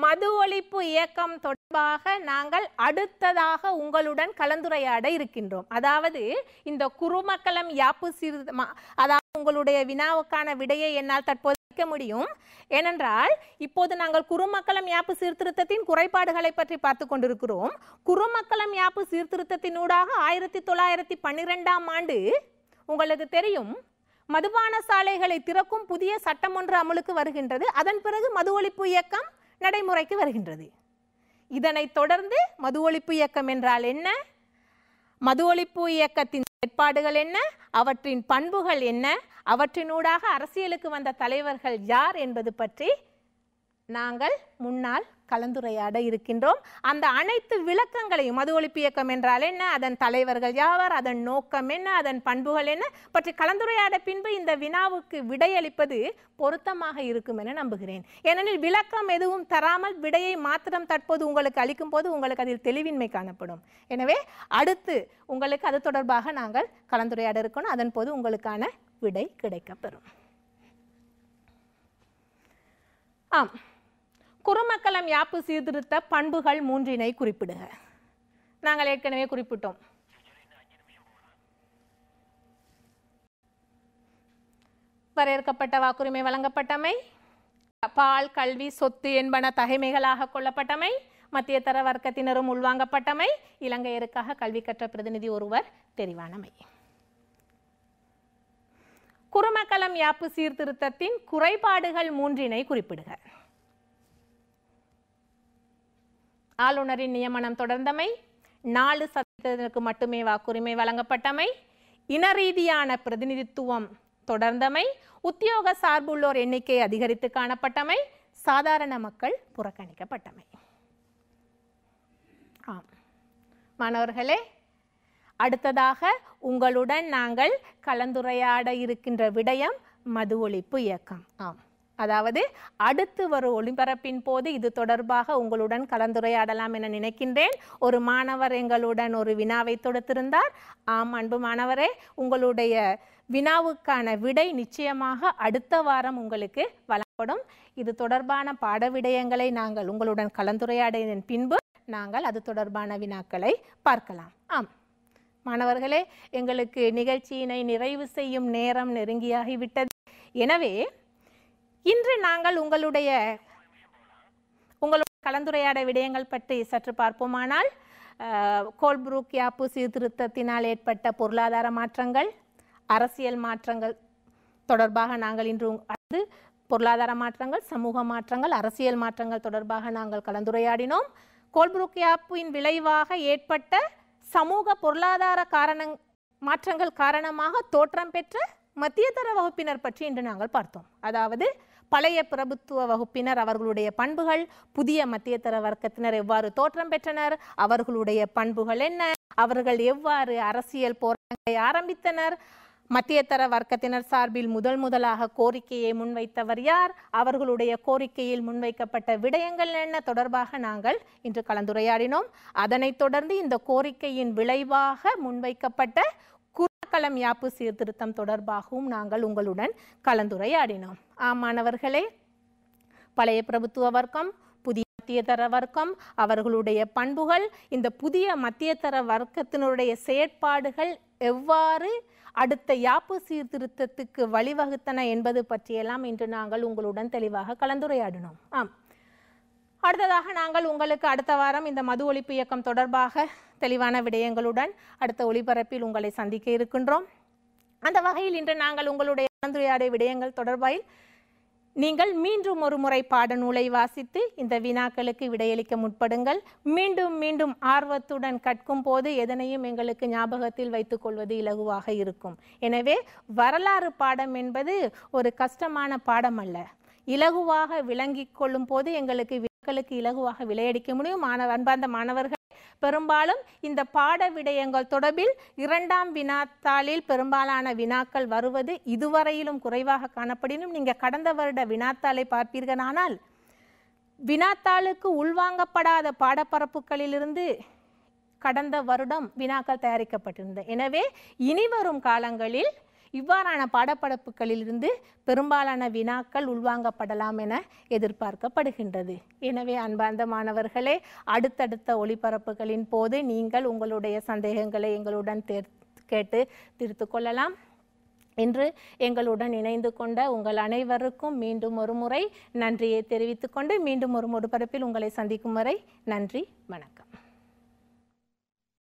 மது ஒழிப்பு இயக்கம் தொடர்பாக நாங்கள் அடுத்ததாக உங்களுடன் கலந்துரையாட இருக்கின்றோம் அதாவது இந்த குருமக்கலம் யாப்பு சிறு அதாவது உங்களுடைய வினாவுக்கான விடையை என்னால் தற்போது வைக்க முடியும் ஏனென்றால் இப்போது நாங்கள் குருமக்களம் யாப்பு சீர்திருத்தத்தின் குறைபாடுகளை பற்றி பார்த்து கொண்டிருக்கிறோம் குருமக்களம் யாப்பு சீர்திருத்தத்தினூடாக ஆயிரத்தி தொள்ளாயிரத்தி பன்னிரெண்டாம் ஆண்டு உங்களுக்கு தெரியும் மதுபான சாலைகளை திறக்கும் புதிய சட்டம் ஒன்று அமலுக்கு வருகின்றது அதன் பிறகு மது ஒழிப்பு இயக்கம் நடைமுறைக்கு வருகின்றது இதனைத் தொடர்ந்து மது ஒழிப்பு இயக்கம் என்றால் என்ன மது ஒழிப்பு இயக்கத்தின் ஏற்பாடுகள் என்ன அவற்றின் பண்புகள் என்ன அவற்றினூடாக அரசியலுக்கு வந்த தலைவர்கள் யார் என்பது பற்றி நாங்கள் முன்னால் கலந்துரையாட இருக்கின்றோம் அந்த அனைத்து விளக்கங்களையும் மது ஒழிப்பு இயக்கம் என்றால் என்ன அதன் தலைவர்கள் யாவர் அதன் நோக்கம் என்ன அதன் பண்புகள் என்ன பற்றி கலந்துரையாட பின்பு இந்த வினாவுக்கு விடையளிப்பது பொருத்தமாக இருக்கும் என நம்புகிறேன் ஏனெனில் விளக்கம் எதுவும் தராமல் விடையை மாத்திரம் தற்போது உங்களுக்கு அளிக்கும் போது உங்களுக்கு அதில் தெளிவின்மை காணப்படும் எனவே அடுத்து உங்களுக்கு அது தொடர்பாக நாங்கள் கலந்துரையாட இருக்கணும் அதன் போது உங்களுக்கான விடை கிடைக்கப்பெறும் ஆம் குறுமக்கலம் யாப்பு சீர்திருத்த பண்புகள் மூன்றினை குறிப்பிடுக நாங்கள் ஏற்கனவே குறிப்பிட்டோம் வரையறுக்கப்பட்ட வாக்குரிமை வழங்கப்பட்டமை பால் கல்வி சொத்து என்பன தகைமைகளாக கொள்ளப்பட்டமை மத்திய தர வர்க்கத்தினரும் உள்வாங்கப்பட்டமை இலங்கையருக்காக கல்வி கற்ற பிரதிநிதி ஒருவர் தெரிவானமை குறுமக்கலம் யாப்பு சீர்திருத்தத்தின் குறைபாடுகள் மூன்றினை குறிப்பிடுக ஆளுநரின் நியமனம் தொடர்ந்தமை நாலு சதவீதத்தினருக்கு மட்டுமே வாக்குரிமை வழங்கப்பட்டமை இன ரீதியான பிரதிநிதித்துவம் தொடர்ந்தமை உத்தியோக சார்புள்ளோர் எண்ணிக்கை அதிகரித்து காணப்பட்டமை சாதாரண மக்கள் புறக்கணிக்கப்பட்டமை ஆம் மாணவர்களே அடுத்ததாக உங்களுடன் நாங்கள் கலந்துரையாட இருக்கின்ற விடயம் மது ஒழிப்பு இயக்கம் ஆம் அதாவது அடுத்து வரும் ஒளிபரப்பின் போது இது தொடர்பாக உங்களுடன் கலந்துரையாடலாம் என நினைக்கின்றேன் ஒரு மாணவர் எங்களுடன் ஒரு வினாவை தொடுத்திருந்தார் ஆம் அன்பு மாணவரே உங்களுடைய வினாவுக்கான விடை நிச்சயமாக அடுத்த வாரம் உங்களுக்கு வழங்கப்படும் இது தொடர்பான பாட விடயங்களை நாங்கள் உங்களுடன் கலந்துரையாடியதன் பின்பு நாங்கள் அது தொடர்பான வினாக்களை பார்க்கலாம் ஆம் மாணவர்களே எங்களுக்கு நிகழ்ச்சியினை நிறைவு செய்யும் நேரம் நெருங்கியாகிவிட்டது எனவே இன்று நாங்கள் உங்களுடைய உங்களுடைய கலந்துரையாட விடயங்கள் பற்றி சற்று பார்ப்போமானால் கோல்புரூக் யாப்பு சீர்திருத்தத்தினால் ஏற்பட்ட பொருளாதார மாற்றங்கள் அரசியல் மாற்றங்கள் தொடர்பாக நாங்கள் இன்று பொருளாதார மாற்றங்கள் சமூக மாற்றங்கள் அரசியல் மாற்றங்கள் தொடர்பாக நாங்கள் கலந்துரையாடினோம் கோல்புரூக் யாப்பின் விளைவாக ஏற்பட்ட சமூக பொருளாதார காரண மாற்றங்கள் காரணமாக தோற்றம் பெற்ற மத்தியதர வகுப்பினர் பற்றி இன்று நாங்கள் பார்த்தோம் அதாவது பழைய பிரபுத்துவ வகுப்பினர் அவர்களுடைய பண்புகள் புதிய மத்தியதர வர்க்கத்தினர் எவ்வாறு தோற்றம் பெற்றனர் அவர்களுடைய பண்புகள் என்ன அவர்கள் எவ்வாறு அரசியல் போராட்டங்களை ஆரம்பித்தனர் மத்தியதர வர்க்கத்தினர் சார்பில் முதல் முதலாக கோரிக்கையை முன்வைத்தவர் யார் அவர்களுடைய கோரிக்கையில் முன்வைக்கப்பட்ட விடயங்கள் என்ன தொடர்பாக நாங்கள் இன்று கலந்துரையாடினோம் அதனைத் தொடர்ந்து இந்த கோரிக்கையின் விளைவாக முன்வைக்கப்பட்ட ஆட்களம் யாப்பு சீர்திருத்தம் தொடர்பாகவும் நாங்கள் உங்களுடன் கலந்துரையாடினோம் ஆமானவர்களே பழைய பிரபுத்துவ வர்க்கம் புதிய மத்தியதர வர்க்கம் அவர்களுடைய பண்புகள் இந்த புதிய மத்தியதர வர்க்கத்தினுடைய செயற்பாடுகள் எவ்வாறு அடுத்த யாப்பு சீர்திருத்தத்துக்கு வழிவகுத்தன என்பது பற்றியெல்லாம் இன்று நாங்கள் உங்களுடன் தெளிவாக கலந்துரையாடினோம் ஆம் அடுத்ததாக நாங்கள் உங்களுக்கு அடுத்த வாரம் இந்த மது ஒழிப்பு இயக்கம் தொடர்பாக தெளிவான விடயங்களுடன் அடுத்த ஒளிபரப்பில் உங்களை சந்திக்க இருக்கின்றோம் அந்த வகையில் இன்று நாங்கள் உங்களுடைய கலந்துரையாடை விடயங்கள் தொடர்பாக நீங்கள் மீண்டும் ஒரு முறை பாடநூலை வாசித்து இந்த வினாக்களுக்கு விடையளிக்க முற்படுங்கள் மீண்டும் மீண்டும் ஆர்வத்துடன் கற்கும் போது எதனையும் எங்களுக்கு ஞாபகத்தில் கொள்வது இலகுவாக இருக்கும் எனவே வரலாறு பாடம் என்பது ஒரு கஷ்டமான பாடம் அல்ல இலகுவாக விளங்கிக் கொள்ளும் போது எங்களுக்கு மக்களுக்கு இலகுவாக விளையடிக்க முடியும் மாணவ அன்பார்ந்த மாணவர்கள் பெரும்பாலும் இந்த பாட விடயங்கள் தொடர்பில் இரண்டாம் வினாத்தாளில் பெரும்பாலான வினாக்கள் வருவது இதுவரையிலும் குறைவாக காணப்படினும் நீங்கள் கடந்த வருட வினாத்தாளை பார்ப்பீர்கள் ஆனால் வினாத்தாளுக்கு உள்வாங்கப்படாத பாடப்பரப்புகளிலிருந்து கடந்த வருடம் வினாக்கள் தயாரிக்கப்பட்டிருந்தது எனவே இனிவரும் காலங்களில் இவ்வாறான பாடப்படப்புகளிலிருந்து பெரும்பாலான வினாக்கள் உள்வாங்கப்படலாம் என எதிர்பார்க்கப்படுகின்றது எனவே அன்பார்ந்த மாணவர்களே அடுத்தடுத்த ஒளிபரப்புகளின் போது நீங்கள் உங்களுடைய சந்தேகங்களை எங்களுடன் தேர் கேட்டு திருத்து கொள்ளலாம் இன்று எங்களுடன் இணைந்து கொண்ட உங்கள் அனைவருக்கும் மீண்டும் ஒரு முறை நன்றியை தெரிவித்துக்கொண்டு மீண்டும் ஒரு ஒருபரப்பில் உங்களை சந்திக்கும் வரை நன்றி வணக்கம்